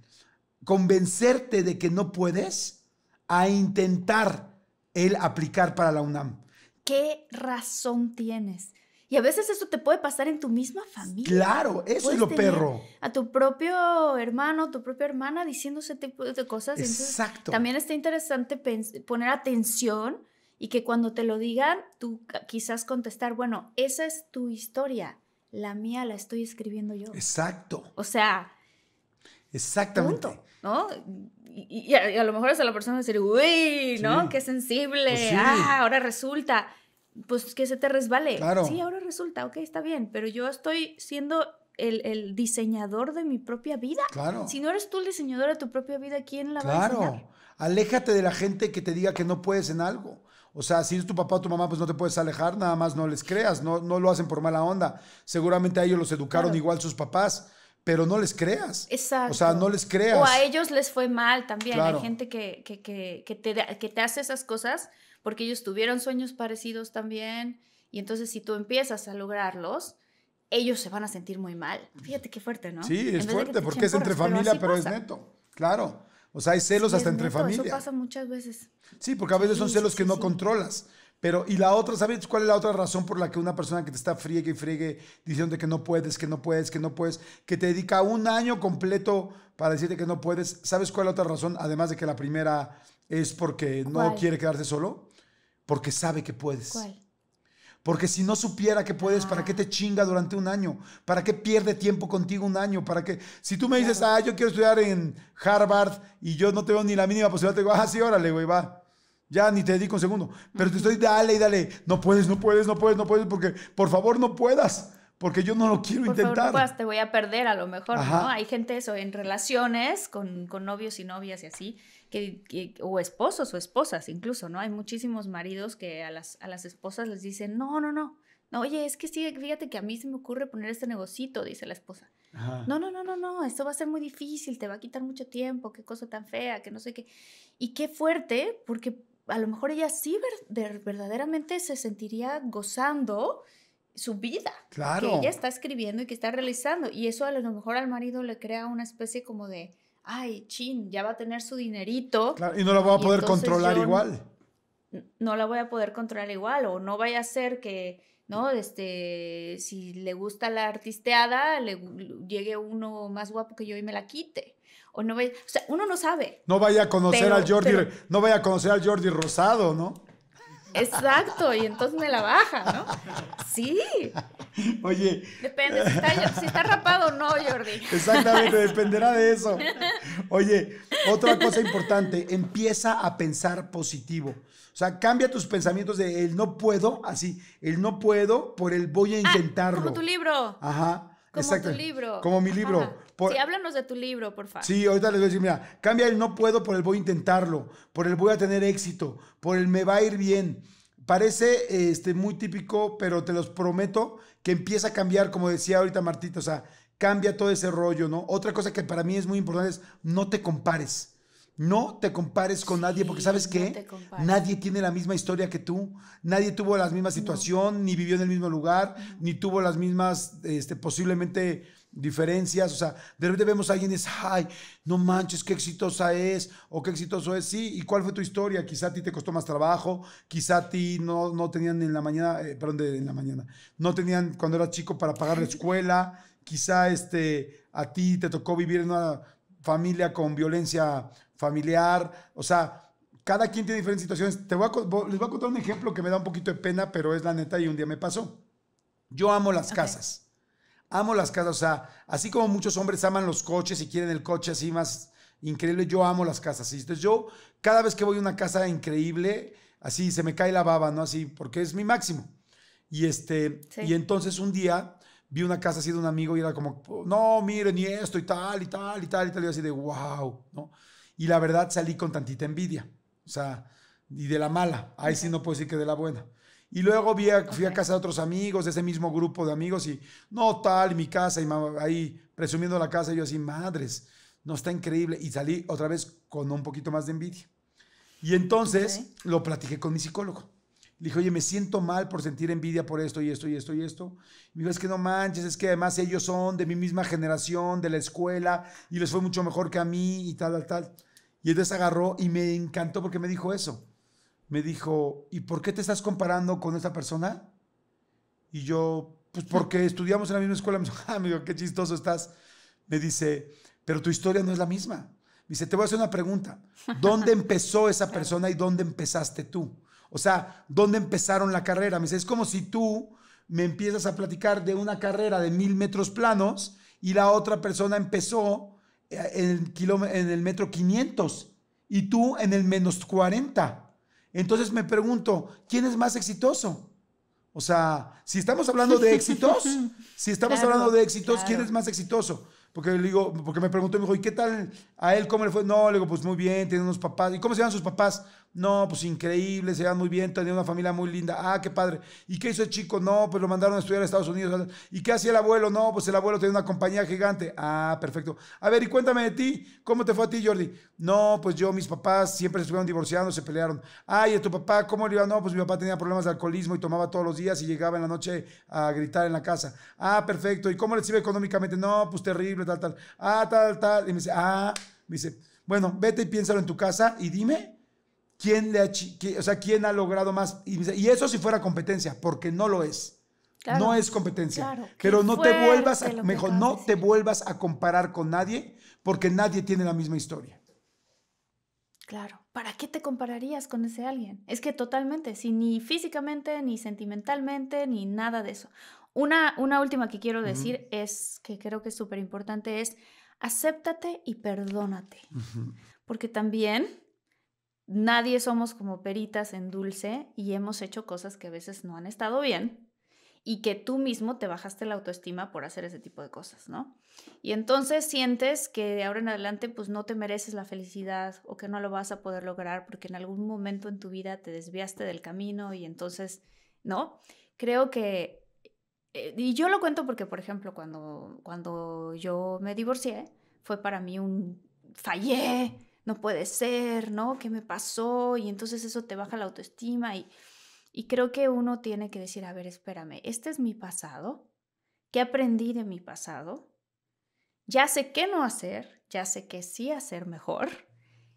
convencerte de que no puedes a intentar el aplicar para la UNAM. ¿Qué razón tienes? Y a veces eso te puede pasar en tu misma familia. Claro, eso es lo perro. A tu propio hermano, tu propia hermana diciendo ese tipo de cosas. Exacto. también está interesante poner atención y que cuando te lo digan, tú quizás contestar, bueno, esa es tu historia, la mía la estoy escribiendo yo. Exacto. O sea, Exactamente. ¿no? Y, a, lo mejor es a la persona decir, uy, ¿no? Qué sensible. Pues ah, ahora resulta. Pues que se te resbale. Claro. Sí, ahora resulta, ok, está bien, pero yo estoy siendo el, diseñador de mi propia vida. Claro. Si no eres tú el diseñador de tu propia vida, ¿quién la claro. Aléjate de la gente que te diga que no puedes en algo. O sea, si es tu papá o tu mamá, pues no te puedes alejar, nada más no les creas, no, no lo hacen por mala onda. Seguramente a ellos los educaron igual sus papás pero no les creas. O sea, no les creas. O a ellos les fue mal también. Hay gente que, que, te, hace esas cosas porque ellos tuvieron sueños parecidos también. Y entonces si tú empiezas a lograrlos, ellos se van a sentir muy mal. Fíjate qué fuerte, ¿no? Sí, es fuerte porque es entre familia, pero, es neto. Claro. O sea, hay celos hasta entre familia. Eso pasa muchas veces. Sí, porque a veces son celos que no controlas. Pero, y la otra, ¿sabes cuál es la otra razón por la que una persona que te está friegue y friegue diciendo que no puedes, que no puedes, que no puedes, que te dedica un año completo para decirte que no puedes? ¿Sabes cuál es la otra razón? Además de que la primera es porque no quiere quedarse solo, porque sabe que puedes. ¿Cuál? Porque si no supiera que puedes, ¿para qué ah. te chinga durante un año? ¿Para qué pierde tiempo contigo un año? ¿Para qué? Si tú me dices, ah, yo quiero estudiar en Harvard y yo no tengo ni la mínima posibilidad, te digo, ah, sí, órale, güey, va. Ya ni te dedico un segundo. Pero te estoy, dale y dale. No puedes, no puedes, no puedes, no puedes, porque por favor no puedas. Porque yo no lo quiero por intentar. Favor, no te voy a perder a lo mejor, ¿no? Hay gente eso, en relaciones con, con novios y novias y así, que, o esposos o esposas incluso, ¿no? Hay muchísimos maridos que a las, a las esposas les dicen, no, no, no, no, oye, es que sí, fíjate que a mí se me ocurre poner este negocito, dice la esposa. No, no, no, no, no, esto va a ser muy difícil, te va a quitar mucho tiempo, qué cosa tan fea, que no sé qué. Y qué fuerte, porque a lo mejor ella sí verdaderamente se sentiría gozando su vida claro. que ella está escribiendo y que está realizando. Y eso a lo mejor al marido le crea una especie como de, ay, chin, ya va a tener su dinerito. Claro, y no la va a poder controlar igual. No, no la voy a poder controlar igual o no vaya a ser que, ¿no? Este, si le gusta la artisteada, le, llegue uno más guapo que yo y me la quite o no o sea, uno no sabe. No vaya a conocer al Jordi, no vaya a conocer al Jordi Rosado, ¿no? Exacto, y entonces me la baja, ¿no? Sí. Oye. Depende, si está, rapado o no, Jordi. Exactamente, dependerá de eso. Oye, otra cosa importante, empieza a pensar positivo. O sea, cambia tus pensamientos de el no puedo, así, el no puedo por el voy a ah, intentarlo. como tu libro. Ajá. Como tu libro. Como mi libro. Por... Sí, háblanos de tu libro, por favor. Sí, ahorita les voy a decir, mira, cambia el no puedo por el voy a intentarlo, por el voy a tener éxito, por el me va a ir bien. Parece este, muy típico, pero te los prometo que empieza a cambiar, como decía ahorita Martita, o sea, cambia todo ese rollo, ¿no? Otra cosa que para mí es muy importante es no te compares. No te compares con nadie, porque ¿sabes qué? nadie tiene la misma historia que tú, nadie tuvo la misma situación, ni vivió en el mismo lugar, ni tuvo las mismas, este, posiblemente diferencias, o sea, de repente vemos a alguien y es, ay, no manches, qué exitosa es, o qué exitoso es, sí, ¿y cuál fue tu historia? Quizá a ti te costó más trabajo, quizá a ti no, no tenían en la mañana, eh, perdón, de, en la mañana, no tenían cuando eras chico para pagar la escuela, quizá este, a ti te tocó vivir en una familia con violencia familiar, o sea, cada quien tiene diferentes situaciones. Te a, les voy a contar un ejemplo que me da un poquito de pena, pero es la neta y un día me pasó. Yo amo las casas. Amo las casas, o sea, así como muchos hombres aman los coches y quieren el coche así más increíble, yo amo las casas. ¿sí? Entonces yo, cada vez que voy a una casa increíble, así se me cae la baba, ¿no? Así, porque es mi máximo. Y, este, y entonces un día vi una casa así de un amigo y era como, no, miren, y esto y tal, y tal, y tal, y tal, y así de, wow, ¿no? Y la verdad salí con tantita envidia, o sea, y de la mala, ahí sí no puedo decir que de la buena. Y luego vi fui a casa de otros amigos, de ese mismo grupo de amigos, y no tal, mi casa, y ahí presumiendo la casa, yo así, madres, no está increíble. Y salí otra vez con un poquito más de envidia. Y entonces lo platiqué con mi psicólogo. Le dije, oye, me siento mal por sentir envidia por esto y esto y esto y esto. Y me dijo, es que no manches, es que además ellos son de mi misma generación, de la escuela, y les fue mucho mejor que a mí y tal, tal, tal. Y entonces agarró y me encantó porque me dijo eso me dijo, ¿y por qué te estás comparando con esa persona? Y yo, pues porque estudiamos en la misma escuela. Me dijo, ah, amigo, qué chistoso estás. Me dice, pero tu historia no es la misma. Me dice, te voy a hacer una pregunta. ¿Dónde empezó esa persona y dónde empezaste tú? O sea, ¿dónde empezaron la carrera? Me dice, es como si tú me empiezas a platicar de una carrera de mil metros planos y la otra persona empezó eh, en el, en el metro 500 y tú en el menos 40. Entonces me pregunto, ¿quién es más exitoso? O sea, si estamos hablando de éxitos, si estamos hablando de éxitos, ¿quién es más exitoso? Porque digo, porque me preguntó, me dijo, ¿y qué tal a él? ¿Cómo le fue? No, le digo, pues muy bien, tiene unos papás. ¿Y cómo se llaman sus papás? No, pues increíble, se van muy bien, tenía una familia muy linda. Ah, qué padre. ¿Y qué hizo el chico? No, pues lo mandaron a estudiar a Estados Unidos. ¿Y qué hacía el abuelo? No, pues el abuelo tenía una compañía gigante. Ah, perfecto. A ver, y cuéntame de ti, ¿cómo te fue a ti, Jordi? No, pues yo, mis papás siempre se estuvieron divorciando, se pelearon. Ah, ¿y a tu papá cómo le iba? No, pues mi papá tenía problemas de alcoholismo y tomaba todos los días y llegaba en la noche a gritar en la casa. Ah, perfecto. ¿Y cómo le sirve económicamente? No, pues terrible, tal, tal. Ah, tal, tal. Y me dice, ah, me dice, bueno, vete y piénsalo en tu casa y dime quién le ha, sea, quién ha logrado más. Y, eso si fuera competencia, porque no lo es. no es competencia. pero no te vuelvas, a, mejor, no te vuelvas a comparar con nadie, porque nadie tiene la misma historia. Claro. ¿Para qué te compararías con ese alguien? Es que totalmente, ni físicamente, ni sentimentalmente, ni nada de eso. Una, una última que quiero decir es, que creo que es súper importante, es acéptate y perdónate. Porque también nadie somos como peritas en dulce y hemos hecho cosas que a veces no han estado bien y que tú mismo te bajaste la autoestima por hacer ese tipo de cosas, ¿no? Y entonces sientes que de ahora en adelante pues no te mereces la felicidad o que no lo vas a poder lograr porque en algún momento en tu vida te desviaste del camino y entonces, ¿no? Creo que eh, y yo lo cuento porque, por ejemplo, cuando, cuando yo me divorcié, fue para mí un fallé, no puede ser, ¿no? ¿Qué me pasó? Y entonces eso te baja la autoestima y, creo que uno tiene que decir, a ver, espérame, este es mi pasado, ¿qué aprendí de mi pasado? Ya sé qué no hacer, ya sé qué sí hacer mejor.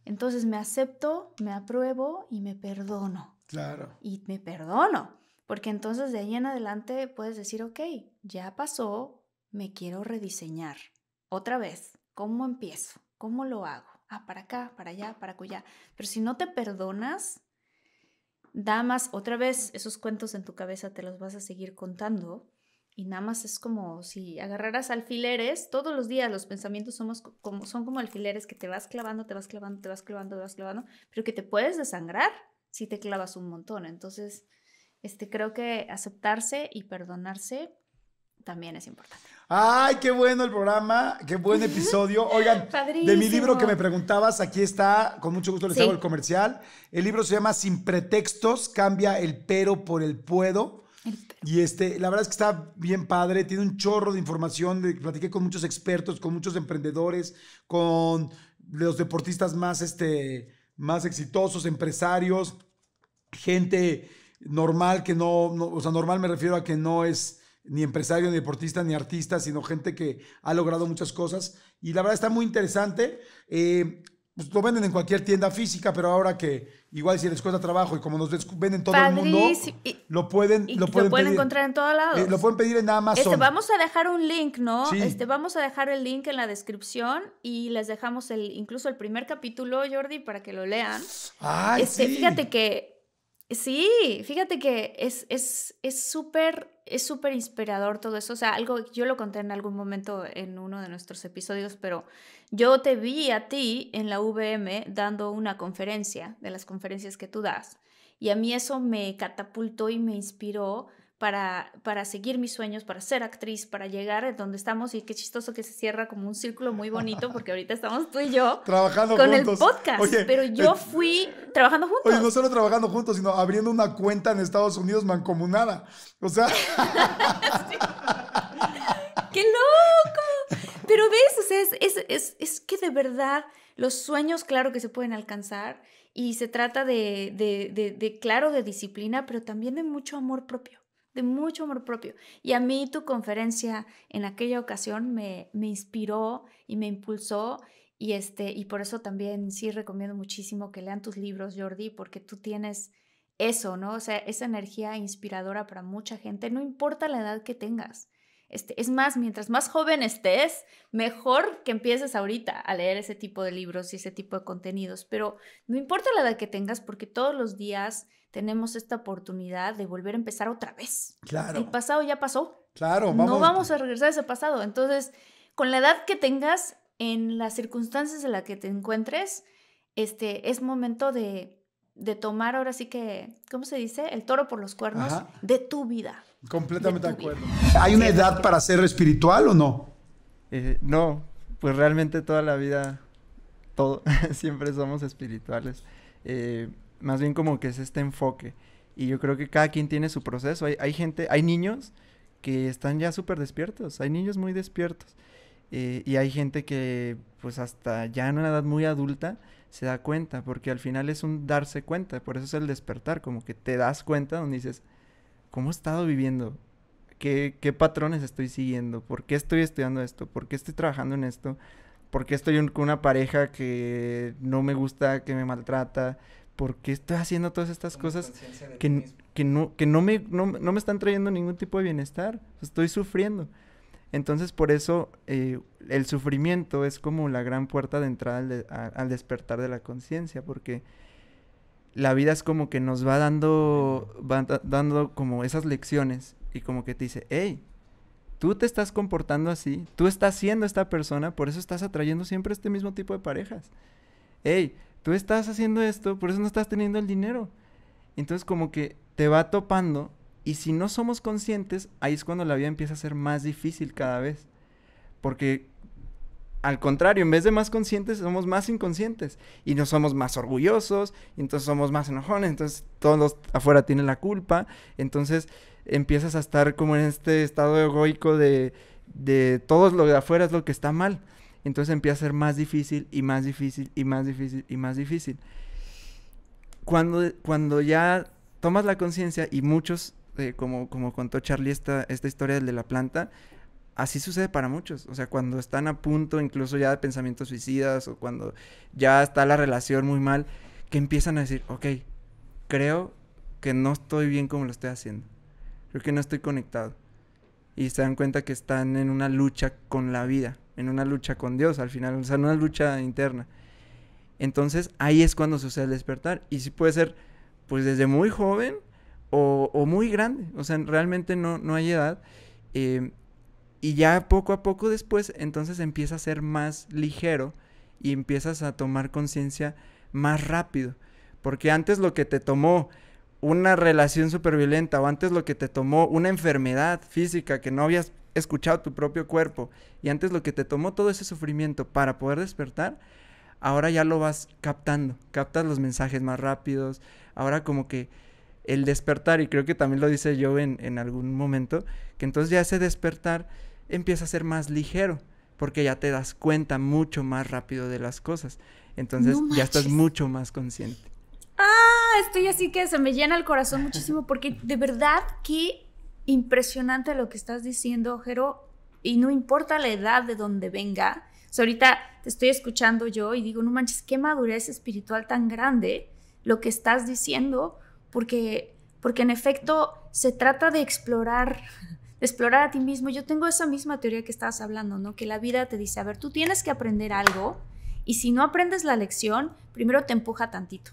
Entonces me acepto, me apruebo y me perdono. Claro. Y me perdono, porque entonces de ahí en adelante puedes decir, ok, ya pasó, me quiero rediseñar. Otra vez, ¿cómo empiezo? ¿Cómo lo hago? ah, para acá, para allá, para allá. Pero si no te perdonas, damas, más, otra vez, esos cuentos en tu cabeza te los vas a seguir contando. Y nada más es como si agarraras alfileres, todos los días los pensamientos somos como, son como alfileres que te vas clavando, te vas clavando, te vas clavando, te vas clavando, pero que te puedes desangrar si te clavas un montón. Entonces, este, creo que aceptarse y perdonarse también es importante. Ay, qué bueno el programa, qué buen episodio. Oigan, de mi libro que me preguntabas, aquí está, con mucho gusto les hago el comercial. El libro se llama Sin pretextos, cambia el pero por el puedo. Y este, la verdad es que está bien padre, tiene un chorro de información, de, platiqué con muchos expertos, con muchos emprendedores, con los deportistas más, este, más exitosos, empresarios, gente normal que no, no, o sea, normal me refiero a que no es ni empresario, ni deportista, ni artista, sino gente que ha logrado muchas cosas. Y la verdad está muy interesante. Eh, pues, lo venden en cualquier tienda física, pero ahora que igual si les cuesta trabajo y como nos venden todo el mundo, lo pueden lo pueden, encontrar en todos lados. Eh, lo pueden pedir en Amazon. Este, vamos a dejar un link, ¿no? Este, vamos a dejar el link en la descripción y les dejamos el incluso el primer capítulo, Jordi, para que lo lean. Ay, este, fíjate que sí, fíjate que es es es súper es súper inspirador todo eso. O sea, algo, yo lo conté en algún momento en uno de nuestros episodios, pero yo te vi a ti en la VM dando una conferencia, de las conferencias que tú das. Y a mí eso me catapultó y me inspiró para, seguir mis sueños, para ser actriz, para llegar a donde estamos. Y qué chistoso que se cierra como un círculo muy bonito, porque ahorita estamos tú y yo trabajando con el podcast. Oye, pero eh, yo fui trabajando juntos. Oye, no solo trabajando juntos, sino abriendo una cuenta en Estados Unidos mancomunada. O sea. ¡Qué loco! Pero ves, o sea, es, que de verdad los sueños, claro que se pueden alcanzar. Y se trata de, de, de, claro, de disciplina, pero también de mucho amor propio de mucho amor propio. Y a mí tu conferencia en aquella ocasión me, me inspiró y me impulsó y, este, y por eso también sí recomiendo muchísimo que lean tus libros, Jordi, porque tú tienes eso, ¿no? O sea, esa energía inspiradora para mucha gente, no importa la edad que tengas. Este, es más, mientras más joven estés, mejor que empieces ahorita a leer ese tipo de libros y ese tipo de contenidos. Pero no importa la edad que tengas, porque todos los días tenemos esta oportunidad de volver a empezar otra vez. Claro. El pasado ya pasó. Claro, vamos. No vamos a regresar a ese pasado. Entonces, con la edad que tengas, en las circunstancias en las que te encuentres, este, es momento de, tomar ahora sí que, ¿cómo se dice? El toro por los cuernos de tu vida. Completamente de acuerdo. ¿Hay una edad para ser espiritual o no? Eh, no, pues realmente toda la vida, todo, siempre somos espirituales. Eh, más bien como que es este enfoque. Y yo creo que cada quien tiene su proceso. Hay, gente, hay niños que están ya súper despiertos, hay niños muy despiertos. Eh, y hay gente que pues hasta ya en una edad muy adulta se da cuenta, porque al final es un darse cuenta, por eso es el despertar, como que te das cuenta donde dices, ¿cómo he estado viviendo? ¿Qué, ¿Qué patrones estoy siguiendo? ¿Por qué estoy estudiando esto? ¿Por qué estoy trabajando en esto? ¿Por qué estoy con una pareja que no me gusta, que me maltrata? ¿Por qué estoy haciendo todas estas cosas que, no, que no, me, no, me están trayendo ningún tipo de bienestar? Estoy sufriendo. Entonces, por eso eh, el sufrimiento es como la gran puerta de entrada al, al despertar de la conciencia, porque la vida es como que nos va dando, va dando como esas lecciones y como que te dice, hey, tú te estás comportando así, tú estás siendo esta persona, por eso estás atrayendo siempre este mismo tipo de parejas. Hey, tú estás haciendo esto, por eso no estás teniendo el dinero. Entonces como que te va topando y si no somos conscientes, ahí es cuando la vida empieza a ser más difícil cada vez. Porque al contrario, en vez de más conscientes, somos más inconscientes y no somos más orgullosos, entonces somos más enojones, entonces todos los afuera tienen la culpa, entonces empiezas a estar como en este estado egoico de, de todos lo de afuera es lo que está mal. Entonces empieza a ser más difícil y más difícil y más difícil y más difícil. Cuando, cuando ya tomas la conciencia y muchos, eh, como, como contó Charlie esta, esta historia de la planta, así sucede para muchos. O sea, cuando están a punto incluso ya de pensamientos suicidas o cuando ya está la relación muy mal, que empiezan a decir, ok, creo que no estoy bien como lo estoy haciendo. Creo que no estoy conectado. Y se dan cuenta que están en una lucha con la vida, en una lucha con Dios al final, o sea, en una lucha interna. Entonces ahí es cuando sucede el despertar. Y si puede ser, pues desde muy joven o, muy grande. O sea, realmente no, no hay edad. Eh, y ya poco a poco después, entonces empieza a ser más ligero y empiezas a tomar conciencia más rápido. Porque antes lo que te tomó una relación súper violenta o antes lo que te tomó una enfermedad física que no habías escuchado tu propio cuerpo y antes lo que te tomó todo ese sufrimiento para poder despertar, ahora ya lo vas captando, captas los mensajes más rápidos, ahora como que el despertar, y creo que también lo dice yo en, en algún momento, que entonces ya ese despertar empieza a ser más ligero, porque ya te das cuenta mucho más rápido de las cosas. Entonces ya estás mucho más consciente. Ah, estoy así que se me llena el corazón muchísimo porque de verdad que impresionante lo que estás diciendo, Jero, y no importa la edad de donde venga. O ahorita te estoy escuchando yo y digo, no manches, qué madurez espiritual tan grande lo que estás diciendo, porque, porque en efecto se trata de explorar explorar a ti mismo, yo tengo esa misma teoría que estabas hablando, ¿no? Que la vida te dice, a ver, tú tienes que aprender algo y si no aprendes la lección, primero te empuja tantito.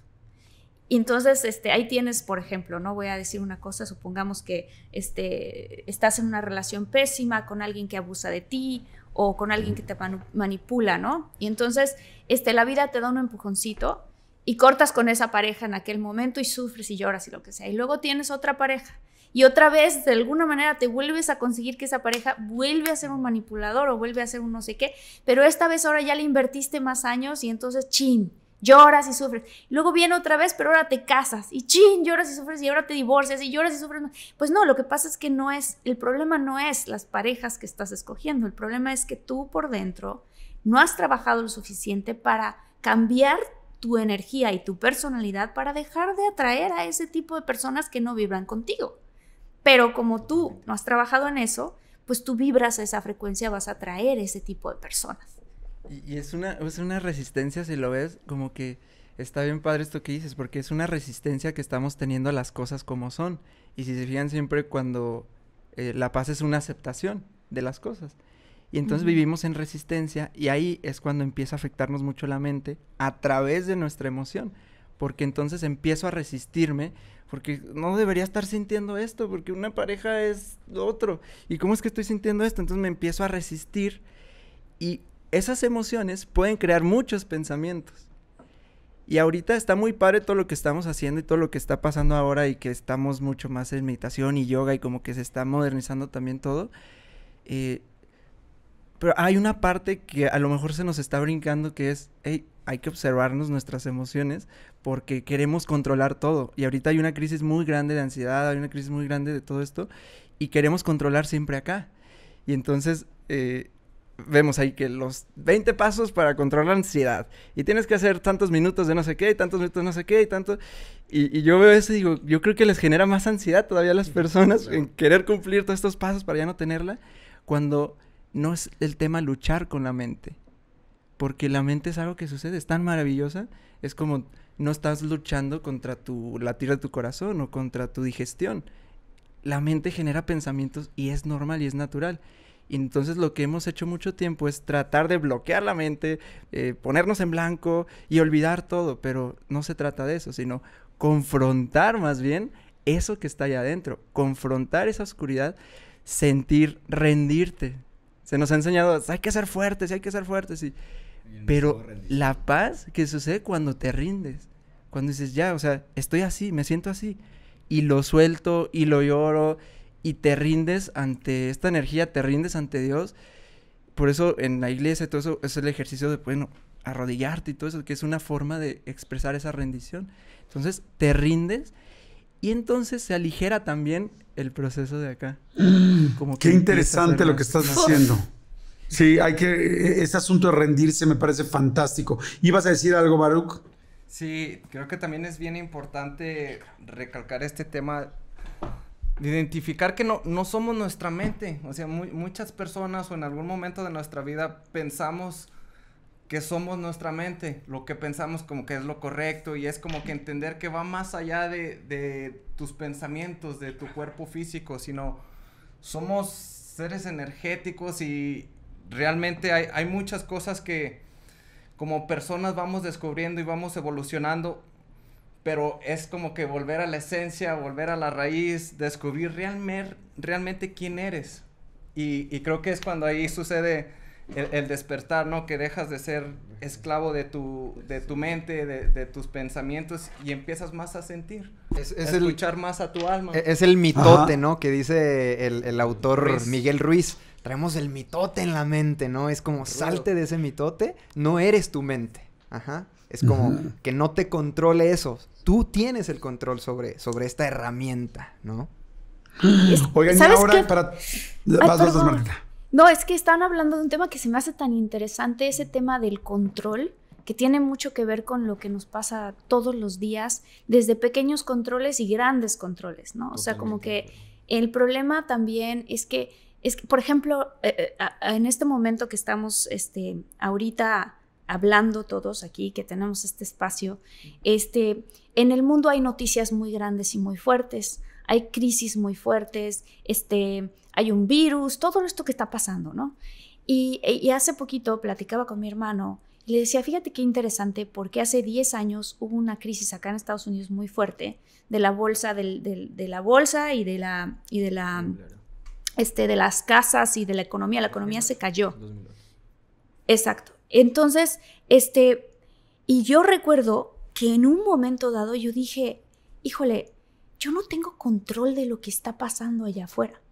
Y entonces, este, ahí tienes, por ejemplo, no voy a decir una cosa, supongamos que este, estás en una relación pésima con alguien que abusa de ti o con alguien que te manipula, ¿no? Y entonces, este, la vida te da un empujoncito y cortas con esa pareja en aquel momento y sufres y lloras y lo que sea. Y luego tienes otra pareja y otra vez, de alguna manera, te vuelves a conseguir que esa pareja vuelve a ser un manipulador o vuelve a ser un no sé qué, pero esta vez ahora ya le invertiste más años y entonces, chin, lloras y sufres. Luego viene otra vez, pero ahora te casas y chin, lloras y sufres y ahora te divorcias y lloras y sufres. Pues no, lo que pasa es que no es, el problema no es las parejas que estás escogiendo, el problema es que tú por dentro no has trabajado lo suficiente para cambiar tu energía y tu personalidad para dejar de atraer a ese tipo de personas que no vibran contigo. Pero como tú no has trabajado en eso, pues tú vibras a esa frecuencia, vas a atraer ese tipo de personas. Y, es, una, es una resistencia, si lo ves, como que está bien padre esto que dices, porque es una resistencia que estamos teniendo a las cosas como son. Y si se fijan siempre cuando eh, la paz es una aceptación de las cosas. Y entonces vivimos en resistencia y ahí es cuando empieza a afectarnos mucho la mente a través de nuestra emoción porque entonces empiezo a resistirme, porque no debería estar sintiendo esto, porque una pareja es otro. ¿Y cómo es que estoy sintiendo esto? Entonces me empiezo a resistir y esas emociones pueden crear muchos pensamientos. Y ahorita está muy padre todo lo que estamos haciendo y todo lo que está pasando ahora y que estamos mucho más en meditación y yoga y como que se está modernizando también todo. Eh, pero hay una parte que a lo mejor se nos está brincando que es, hey, hay que observarnos nuestras emociones porque queremos controlar todo. Y ahorita hay una crisis muy grande de ansiedad, hay una crisis muy grande de todo esto y queremos controlar siempre acá. Y entonces eh, vemos ahí que los 20 pasos para controlar la ansiedad y tienes que hacer tantos minutos de no sé qué, y tantos minutos de no sé qué, y tanto... y, yo veo eso y digo, yo creo que les genera más ansiedad todavía a las personas en querer cumplir todos estos pasos para ya no tenerla cuando no es el tema luchar con la mente. Porque la mente es algo que sucede, es tan maravillosa, es como no estás luchando contra tu latir de tu corazón o contra tu digestión. La mente genera pensamientos y es normal y es natural. Y entonces lo que hemos hecho mucho tiempo es tratar de bloquear la mente, eh, ponernos en blanco y olvidar todo, pero no se trata de eso, sino confrontar más bien eso que está allá adentro, confrontar esa oscuridad, sentir, rendirte, se nos ha enseñado, hay que ser fuertes, hay que ser fuertes. Pero la paz que sucede cuando te rindes, cuando dices, ya, o sea, estoy así, me siento así, y lo suelto y lo lloro, y te rindes ante esta energía, te rindes ante Dios. Por eso en la iglesia todo eso es el ejercicio de, bueno, arrodillarte y todo eso, que es una forma de expresar esa rendición. Entonces te rindes y entonces se aligera también el proceso de acá. Qué interesante lo que estás haciendo! Sí, hay que. E-, e-, ese asunto de rendirse me parece fantástico. ¿Ibas a decir algo, Baruch? Sí, creo que también es bien importante recalcar este tema de identificar que no, somos nuestra mente. O sea, muchas personas o en algún momento de nuestra vida pensamos que somos nuestra mente, lo que pensamos como que es lo correcto y es como que entender que va más allá de, tus pensamientos, de tu cuerpo físico, sino somos seres energéticos y realmente hay, muchas cosas que como personas vamos descubriendo y vamos evolucionando, pero es como que volver a la esencia, volver a la raíz, descubrir realmente, realmente quién eres. Y, y creo que es cuando ahí sucede el, despertar, ¿no? Que dejas de ser esclavo de tu, de tu mente, de, tus pensamientos y empiezas más a sentir. Es, a escuchar más a tu alma. E, es el mitote, ¿no? Que dice el, autor Miguel Ruiz. Traemos el mitote en la mente, ¿no? Es como salte de ese mitote, no eres tu mente. Ajá. Es como que no te controle eso. Tú tienes el control sobre, sobre esta herramienta, ¿no? Oigan, y ahora para. vas, no, es que están hablando de un tema que se me hace tan interesante, ese mm. tema del control, que tiene mucho que ver con lo que nos pasa todos los días, desde pequeños controles y grandes controles, ¿no? O sea, como que el problema también es que, es que por ejemplo, eh, eh, en este momento que estamos este, ahorita hablando todos aquí, que tenemos este espacio, mm. este, en el mundo hay noticias muy grandes y muy fuertes, hay crisis muy fuertes, este, hay un virus, todo esto que está pasando, ¿no? E, y, hace poquito platicaba con mi hermano y le decía, fíjate qué interesante, porque hace 10 años hubo una crisis acá en Estados Unidos muy fuerte de la bolsa, de la bolsa y de la, y de la, este, de las casas y de la economía. La economía se cayó. Exacto. Entonces, este, y yo recuerdo que en un momento dado yo dije, híjole, yo no tengo control de lo que está pasando allá afuera.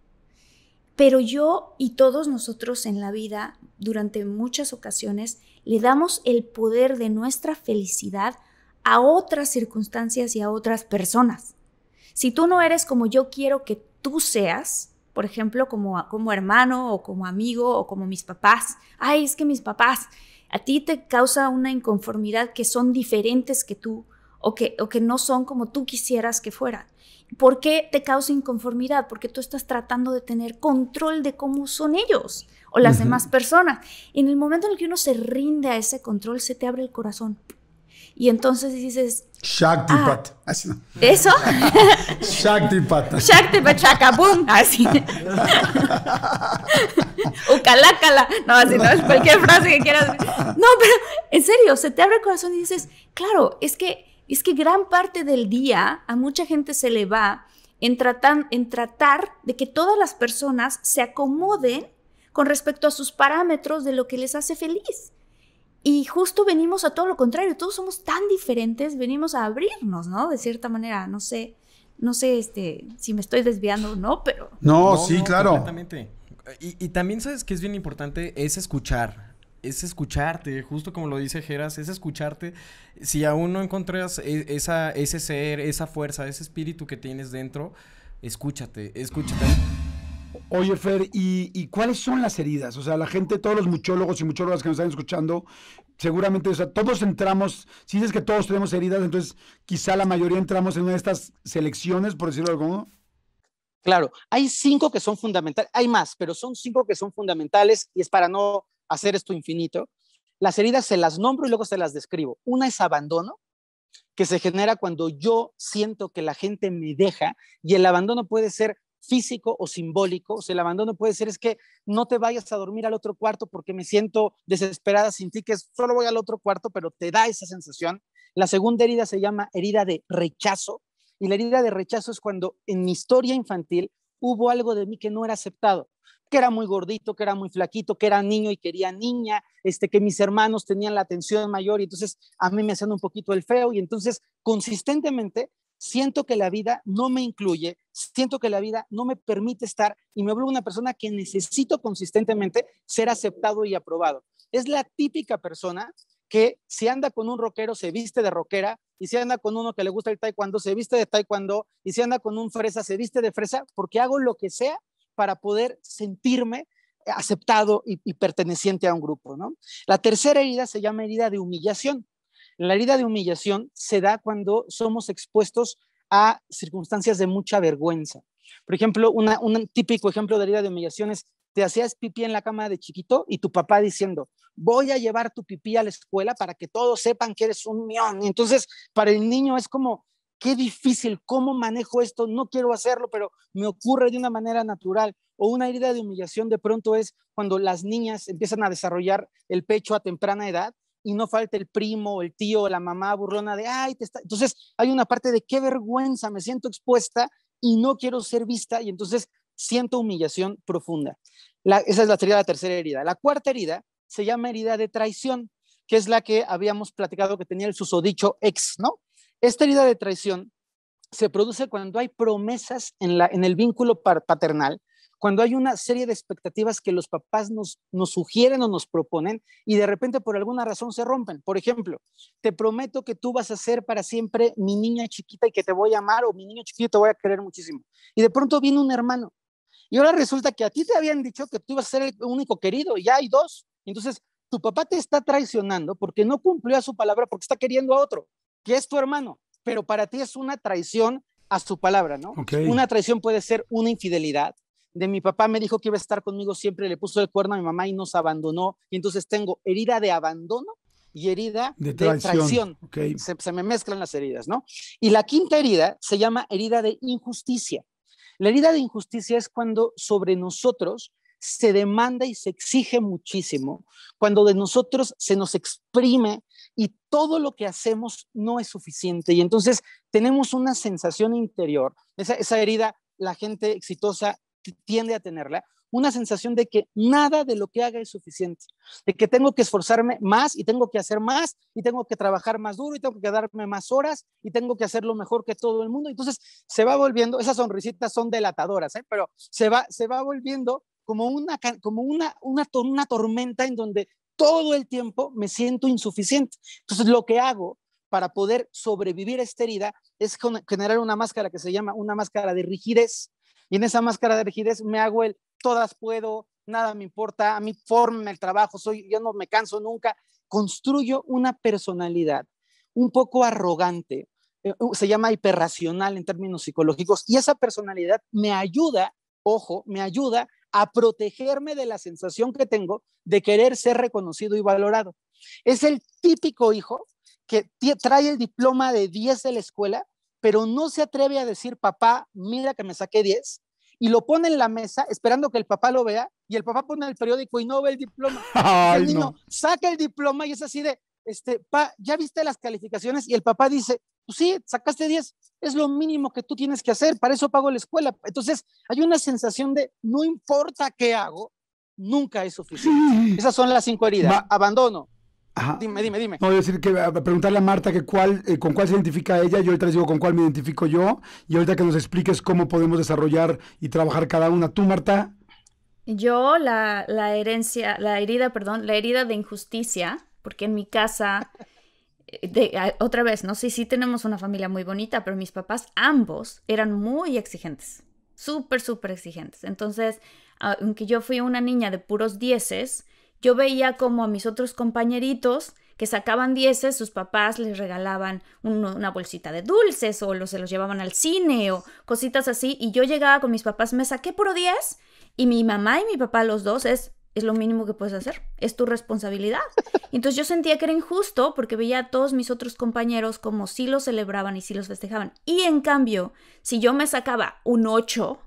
Pero yo y todos nosotros en la vida, durante muchas ocasiones, le damos el poder de nuestra felicidad a otras circunstancias y a otras personas. Si tú no eres como yo quiero que tú seas, por ejemplo, como, como hermano o como amigo o como mis papás, ay, es que mis papás, a ti te causa una inconformidad que son diferentes que tú o que, o que no son como tú quisieras que fueran. ¿Por qué te causa inconformidad? Porque tú estás tratando de tener control de cómo son ellos o las demás personas. Y en el momento en el que uno se rinde a ese control, se te abre el corazón. Y entonces dices... Shaktipat. Ah, así ¿Eso? Shaktipat. Shaktipat, shakabum. Así. Ucalácala. No, así no. es Cualquier frase que quieras. No, pero en serio, se te abre el corazón y dices, claro, es que es que gran parte del día a mucha gente se le va en, en tratar de que todas las personas se acomoden con respecto a sus parámetros de lo que les hace feliz. Y justo venimos a todo lo contrario, todos somos tan diferentes, venimos a abrirnos, ¿no? De cierta manera, no sé, no sé este, si me estoy desviando o no, pero... No, sí, claro. Y, y, también sabes que es bien importante es escuchar, es escucharte, justo como lo dice Geras, es escucharte. Si aún no encontras e, esa, ese ser, esa fuerza, ese espíritu que tienes dentro, escúchate, escúchate. Oye, Fer, ¿y, ¿y, cuáles son las heridas? O sea, la gente, todos los muchólogos y muchólogas que nos están escuchando, seguramente, o sea, todos entramos, si dices que todos tenemos heridas, entonces quizá la mayoría entramos en una de estas selecciones, por decirlo de algún Claro, hay cinco que son fundamentales, hay más, pero son cinco que son fundamentales y es para no hacer esto infinito, las heridas se las nombro y luego se las describo. Una es abandono, que se genera cuando yo siento que la gente me deja y el abandono puede ser físico o simbólico, o sea, el abandono puede ser es que no te vayas a dormir al otro cuarto porque me siento desesperada sin ti, que solo voy al otro cuarto, pero te da esa sensación. La segunda herida se llama herida de rechazo, y la herida de rechazo es cuando en mi historia infantil hubo algo de mí que no era aceptado que era muy gordito, que era muy flaquito, que era niño y quería niña, este, que mis hermanos tenían la atención mayor y entonces a mí me hacían un poquito el feo y entonces consistentemente siento que la vida no me incluye, siento que la vida no me permite estar y me vuelvo una persona que necesito consistentemente ser aceptado y aprobado. Es la típica persona que si anda con un rockero se viste de rockera y si anda con uno que le gusta el taekwondo se viste de taekwondo y si anda con un fresa se viste de fresa porque hago lo que sea para poder sentirme aceptado y, perteneciente a un grupo. ¿no? La tercera herida se llama herida de humillación. La herida de humillación se da cuando somos expuestos a circunstancias de mucha vergüenza. Por ejemplo, un típico ejemplo de herida de humillación es te hacías pipí en la cama de chiquito y tu papá diciendo, voy a llevar tu pipí a la escuela para que todos sepan que eres un mío. entonces, para el niño es como, qué difícil, cómo manejo esto, no quiero hacerlo, pero me ocurre de una manera natural. O una herida de humillación de pronto es cuando las niñas empiezan a desarrollar el pecho a temprana edad y no falta el primo, el tío, la mamá burlona de, ay, te está... Entonces hay una parte de qué vergüenza, me siento expuesta y no quiero ser vista y entonces siento humillación profunda. esa es la, la tercera herida. La cuarta herida se llama herida de traición, que es la que habíamos platicado que tenía el susodicho ex, ¿no? Esta herida de traición se produce cuando hay promesas en, la, en el vínculo paternal, cuando hay una serie de expectativas que los papás nos, nos sugieren o nos proponen y de repente por alguna razón se rompen. Por ejemplo, te prometo que tú vas a ser para siempre mi niña chiquita y que te voy a amar o mi niño chiquito te voy a querer muchísimo. Y de pronto viene un hermano y ahora resulta que a ti te habían dicho que tú ibas a ser el único querido y ya hay dos. Entonces, tu papá te está traicionando porque no cumplió a su palabra porque está queriendo a otro que es tu hermano, pero para ti es una traición a su palabra, ¿no? Una traición puede ser una infidelidad. De mi papá me dijo que iba a estar conmigo siempre, le puso el cuerno a mi mamá y nos abandonó. Y entonces tengo herida de abandono y herida de traición. Se, se, me mezclan las heridas, ¿no? Y la quinta herida se llama herida de injusticia. La herida de injusticia es cuando sobre nosotros se demanda y se exige muchísimo, cuando de nosotros se nos exprime y todo lo que hacemos no es suficiente. Y entonces tenemos una sensación interior, esa, herida la gente exitosa tiende a tenerla, una sensación de que nada de lo que haga es suficiente, de que tengo que esforzarme más y tengo que hacer más y tengo que trabajar más duro y tengo que darme más horas y tengo que hacerlo mejor que todo el mundo. Entonces se va volviendo, esas sonrisitas son delatadoras, ¿eh? pero se va, se va volviendo como, una, como una, una, una tormenta en donde todo el tiempo me siento insuficiente. Entonces, lo que hago para poder sobrevivir a esta herida es generar una máscara que se llama una máscara de rigidez. Y en esa máscara de rigidez me hago el todas puedo, nada me importa, a mí forma el trabajo, soy, yo no me canso nunca. Construyo una personalidad un poco arrogante, eh, se llama hiperracional en términos psicológicos, y esa personalidad me ayuda, ojo, me ayuda a protegerme de la sensación que tengo de querer ser reconocido y valorado. Es el típico hijo que trae el diploma de 10 de la escuela, pero no se atreve a decir, papá, mira que me saqué 10, y lo pone en la mesa esperando que el papá lo vea, y el papá pone el periódico y no ve el diploma. el niño saca el diploma y es así de, este, pa, ya viste las calificaciones y el papá dice, pues sí, sacaste 10, es lo mínimo que tú tienes que hacer, para eso pago la escuela. Entonces, hay una sensación de, no importa qué hago, nunca es suficiente. Esas son las cinco heridas. Abandono. Ajá. Dime, dime, dime. No, decir que preguntarle a Marta que cuál, eh, con cuál se identifica ella, yo ahorita les digo con cuál me identifico yo, y ahorita que nos expliques cómo podemos desarrollar y trabajar cada una. ¿Tú, Marta? Yo, la, la herencia, la herida, perdón, la herida de injusticia, porque en mi casa, eh, de, otra vez, no sé si tenemos una familia muy bonita, pero mis papás ambos eran muy exigentes, súper, súper exigentes. Entonces, ah, aunque yo fui una niña de puros dieces, yo veía como a mis otros compañeritos que sacaban dieces, sus papás les regalaban una bolsita de dulces o se los llevaban al cine o cositas así. Y yo llegaba con mis papás, me saqué puro diez y mi mamá y mi papá, los dos, es es lo mínimo que puedes hacer, es tu responsabilidad. Entonces yo sentía que era injusto porque veía a todos mis otros compañeros como si los celebraban y si los festejaban. Y en cambio, si yo me sacaba un 8,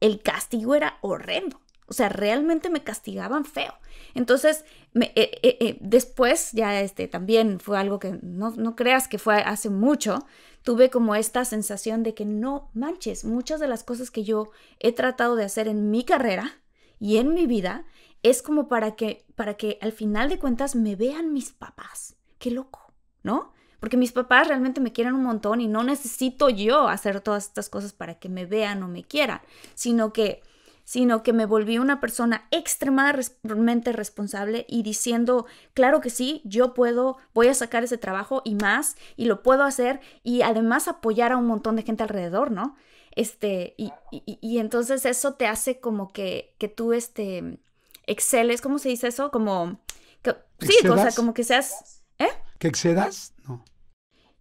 el castigo era horrendo. O sea, realmente me castigaban feo. Entonces, eh, eh, eh, después, ya este, también fue algo que no, no creas que fue hace mucho, tuve como esta sensación de que no manches, muchas de las cosas que yo he tratado de hacer en mi carrera y en mi vida, es como para que, para que al final de cuentas me vean mis papás. Qué loco, ¿no? Porque mis papás realmente me quieren un montón y no necesito yo hacer todas estas cosas para que me vean o me quieran, sino que, sino que me volví una persona extremadamente responsable y diciendo, claro que sí, yo puedo, voy a sacar ese trabajo y más, y lo puedo hacer, y además apoyar a un montón de gente alrededor, ¿no? Este, y, entonces eso te hace como que, que tú, este, es ¿cómo se dice eso? Como, que, sí, o sea, como que seas, ¿eh? ¿Que excedas? No.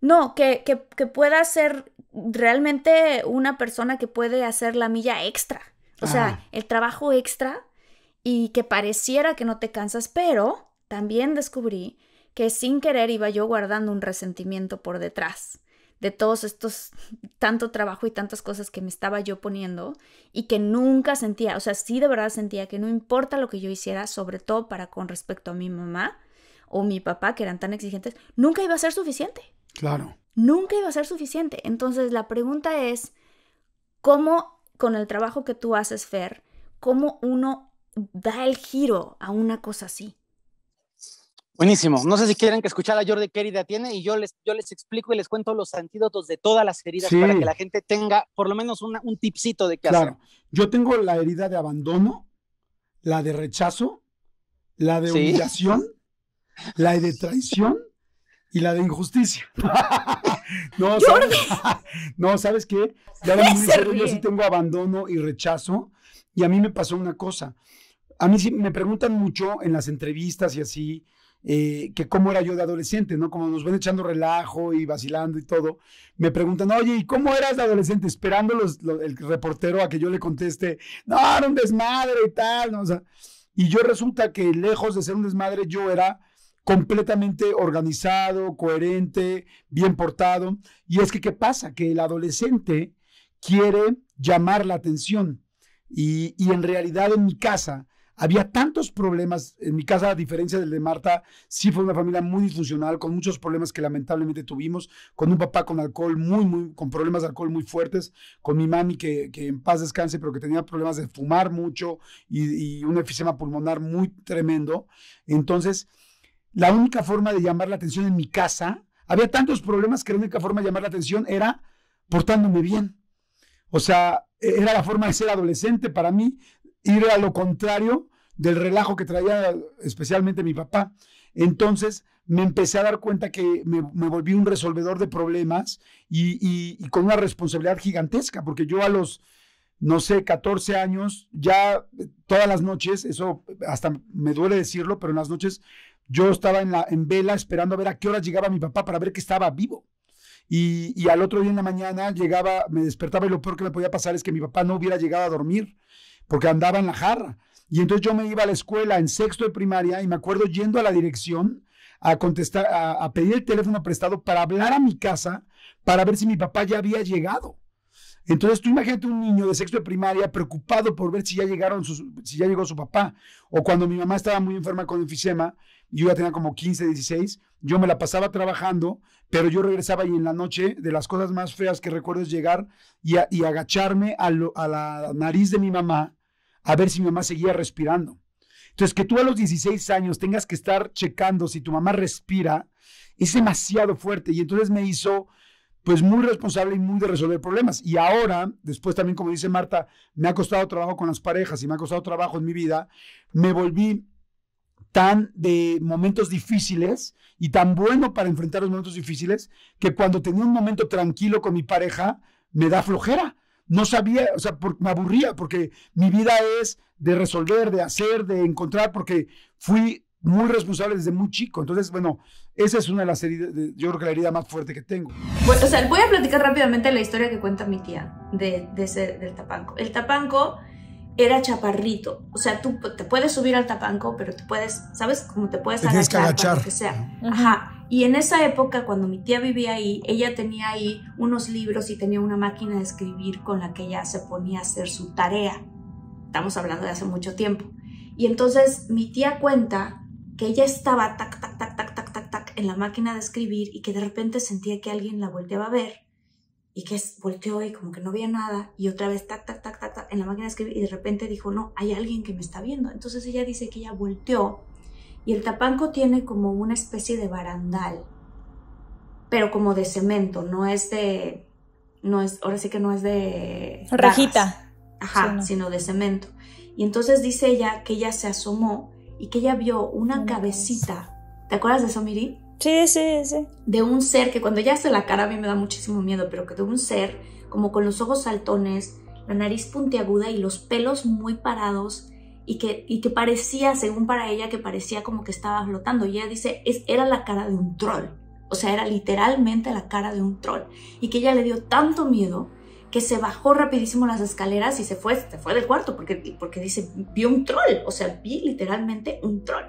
No, que, que, que puedas ser realmente una persona que puede hacer la milla extra. O sea, ah. el trabajo extra y que pareciera que no te cansas, pero también descubrí que sin querer iba yo guardando un resentimiento por detrás de todos estos, tanto trabajo y tantas cosas que me estaba yo poniendo y que nunca sentía, o sea, sí de verdad sentía que no importa lo que yo hiciera, sobre todo para con respecto a mi mamá o mi papá, que eran tan exigentes, nunca iba a ser suficiente. Claro. Nunca iba a ser suficiente. Entonces la pregunta es, ¿cómo con el trabajo que tú haces, Fer, cómo uno da el giro a una cosa así? Buenísimo. No sé si quieren que escuchar a Jordi qué herida tiene y yo les, yo les explico y les cuento los antídotos de todas las heridas para que la gente tenga por lo menos una, un tipcito de qué claro. Yo tengo la herida de abandono, la de rechazo, la de humillación, la de traición y la de injusticia. no, ¿sabes? no, ¿sabes qué? Ya yo sí tengo abandono y rechazo y a mí me pasó una cosa. A mí sí me preguntan mucho en las entrevistas y así eh, que cómo era yo de adolescente, ¿no? Como nos ven echando relajo y vacilando y todo, me preguntan, oye, ¿y cómo eras de adolescente? Esperando el reportero a que yo le conteste, no, era un desmadre y tal, ¿no? y yo resulta que lejos de ser un desmadre, yo era completamente organizado, coherente, bien portado. Y es que, ¿qué pasa? Que el adolescente quiere llamar la atención. y en realidad en mi casa había tantos problemas. En mi casa, a diferencia del de Marta, sí fue una familia muy disfuncional, con muchos problemas que lamentablemente tuvimos, con un papá con alcohol muy, muy, con problemas de alcohol muy fuertes, con mi mami que, que en paz descanse, pero que tenía problemas de fumar mucho y, y un efisema pulmonar muy tremendo. Entonces, la única forma de llamar la atención en mi casa, había tantos problemas que la única forma de llamar la atención era portándome bien. O sea, e-, era la forma de ser adolescente para mí, ir a lo contrario del relajo que traía especialmente mi papá. Entonces me empecé a dar cuenta que me, volví un resolvedor de problemas y, con una responsabilidad gigantesca, porque yo a los, no sé, 14 años, ya todas las noches, eso hasta me duele decirlo, pero en las noches yo estaba en, la, en vela esperando a ver a qué hora llegaba mi papá para ver que estaba vivo. Y, y, al otro día en la mañana llegaba, me despertaba y lo peor que me podía pasar es que mi papá no hubiera llegado a dormir porque andaba en la jarra. Y entonces yo me iba a la escuela en sexto de primaria y me acuerdo yendo a la dirección a contestar, a, pedir el teléfono prestado para hablar a mi casa para ver si mi papá ya había llegado. Entonces tú imagínate un niño de sexto de primaria preocupado por ver si ya llegaron sus, si ya llegó su papá. O cuando mi mamá estaba muy enferma con enfisema, yo ya tenía como 15, 16, yo me la pasaba trabajando, pero yo regresaba y en la noche de las cosas más feas que recuerdo es llegar y, agacharme a, a la nariz de mi mamá a ver si mi mamá seguía respirando. Entonces, que tú a los 16 años tengas que estar checando si tu mamá respira es demasiado fuerte y entonces me hizo pues muy responsable y muy de resolver problemas. Y ahora, después también, como dice Marta, me ha costado trabajo con las parejas y me ha costado trabajo en mi vida, me volví tan de momentos difíciles y tan bueno para enfrentar los momentos difíciles que cuando tenía un momento tranquilo con mi pareja, me da flojera no sabía, o sea, me aburría porque mi vida es de resolver, de hacer, de encontrar, porque fui muy responsable desde muy chico. Entonces, bueno, esa es una de las heridas, yo creo que la herida más fuerte que tengo. Bueno, pues, o sea, voy a platicar rápidamente la historia que cuenta mi tía de, de del tapanco. El tapanco era chaparrito. O sea, tú te puedes subir al tapanco, pero te puedes, ¿sabes? Como te puedes agachar, sea. Ajá. Y en esa época, cuando mi tía vivía ahí, ella tenía ahí unos libros y tenía una máquina de escribir con la que ella se ponía a hacer su tarea. Estamos hablando de hace mucho tiempo. Y entonces mi tía cuenta que ella estaba tac, tac, tac, tac, tac, tac, tac en la máquina de escribir y que de repente sentía que alguien la volteaba a ver y que volteó y como que no veía nada y otra vez tac, tac, tac, tac, en la máquina de escribir y de repente dijo, no, hay alguien que me está viendo. Entonces ella dice que ella volteó y el tapanco tiene como una especie de barandal, pero como de cemento, no es de, no es, ahora sí que no es de... Rajita. ajá, sino de cemento. Y entonces dice ella que ella se asomó y que ella vio una cabecita. ¿Te acuerdas de eso, Miri? Sí, sí, sí. De un ser que cuando ya hace la cara a mí me da muchísimo miedo, pero que de un ser como con los ojos saltones, la nariz puntiaguda y los pelos muy parados y que, y que parecía, según para ella, que parecía como que estaba flotando. Y ella dice, es, era la cara de un troll. O sea, era literalmente la cara de un troll. Y que ella le dio tanto miedo que se bajó rapidísimo las escaleras y se fue, se fue del cuarto porque, porque dice, vi un troll. O sea, vi literalmente un troll.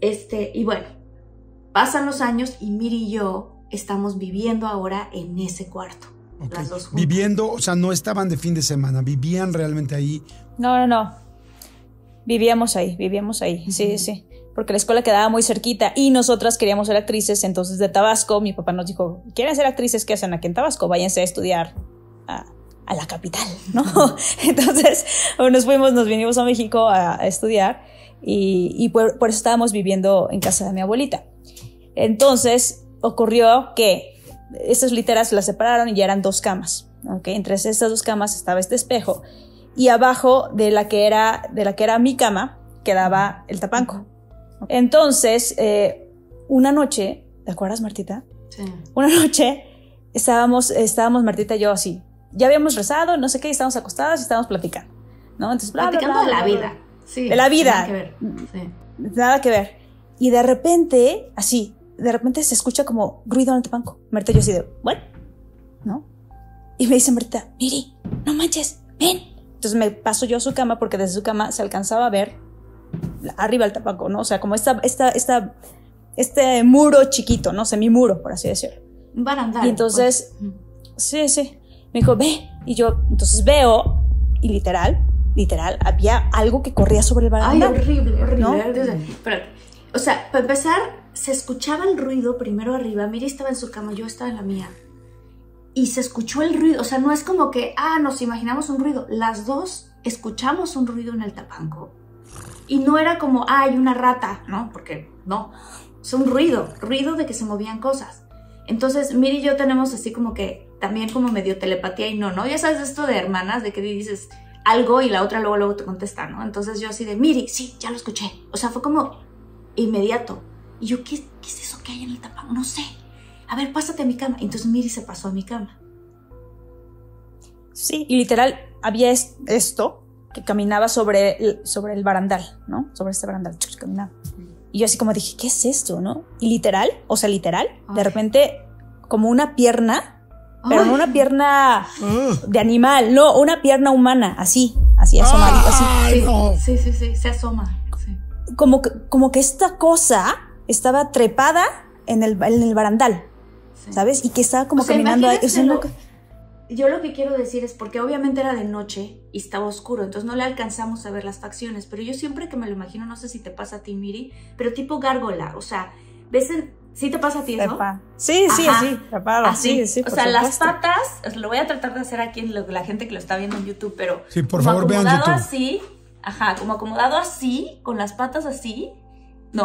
Este, y bueno, Pasan los años y Miri y yo estamos viviendo ahora en ese cuarto. viviendo, o sea, no estaban de fin de semana, vivían realmente ahí. No, no, no. Vivíamos ahí, vivíamos ahí. Sí, sí. Porque la escuela quedaba muy cerquita y nosotras queríamos ser actrices, entonces de Tabasco mi papá nos dijo, ¿quieren ser actrices? ¿Qué hacen aquí en Tabasco? Váyanse a estudiar a, la capital, ¿no? entonces nos fuimos, nos vinimos a México a, estudiar y, por, eso estábamos viviendo en casa de mi abuelita. Entonces ocurrió que estas literas las separaron y ya eran dos camas. ¿okay? Entre esas dos camas estaba este espejo y abajo de la que era, de la que era mi cama quedaba el tapanco. Entonces, eh, una noche, ¿te acuerdas, Martita? Sí. Una noche estábamos, estábamos Martita y yo así. Ya habíamos rezado, no sé qué, y estábamos acostadas y estábamos platicando. ¿no? Entonces, platicando de la vida. Sí, de la vida. Nada que ver. Nada que ver. Y de repente, así, de repente se escucha como ruido en el banco. Marta, yo así de, ¿Bueno? ¿No? Y me dice Marta, Miri, no manches, ven. Entonces me paso yo a su cama porque desde su cama se alcanzaba a ver arriba el tapanco, ¿no? O sea, como esta, esta, esta, este muro chiquito, ¿no? semi Semi-muro, por así decirlo. Un barandal. Y entonces, pues. sí, sí. Me dijo, ve. Y yo, entonces veo, y literal, literal, había algo que corría sobre el barandal. Ay, horrible, horrible. ¿no? Entonces, o sea, para empezar, se escuchaba el ruido primero arriba. Miri estaba en su cama, yo estaba en la mía. Y se escuchó el ruido. O sea, no es como que, ah, nos imaginamos un ruido. Las dos escuchamos un ruido en el tapanco. Y no era como, ah, hay una rata, ¿no? Porque no. Es un ruido, ruido de que se movían cosas. Entonces, Miri y yo tenemos así como que también como medio telepatía y no, ¿no? Ya sabes esto de hermanas, de que dices algo y la otra luego, luego te contesta, ¿no? Entonces yo así de, Miri, sí, ya lo escuché. O sea, fue como inmediato y yo, ¿qué, ¿qué es eso que hay en el tapón? No sé. A ver, pásate a mi cama. Entonces Miri se pasó a mi cama. Sí, y literal había esto que caminaba sobre el, sobre el barandal, ¿no? Sobre este barandal, caminaba. Y yo así como dije, ¿qué es esto, no? Y literal, o sea, literal, de repente como una pierna, pero no una pierna ah. de animal, no, una pierna humana, así, así asoma. Así. Sí, sí, sí, sí, se asoma. Como, como que esta cosa estaba trepada en el, en el barandal, ¿sabes? Y que estaba como caminando ahí. Yo lo que quiero decir es porque obviamente era de noche y estaba oscuro, entonces no le alcanzamos a ver las facciones, pero yo siempre que me lo imagino, no sé si te pasa a ti, Miri, pero tipo gárgola, o sea, ves si Sí te pasa a ti, Sí, sí, sí, Así. Sí, o sea, las patas, lo voy a tratar de hacer aquí en la gente que lo está viendo en YouTube, pero Sí, por favor, vean acomodado así. Ajá, como acomodado así, con las patas así, ¿no?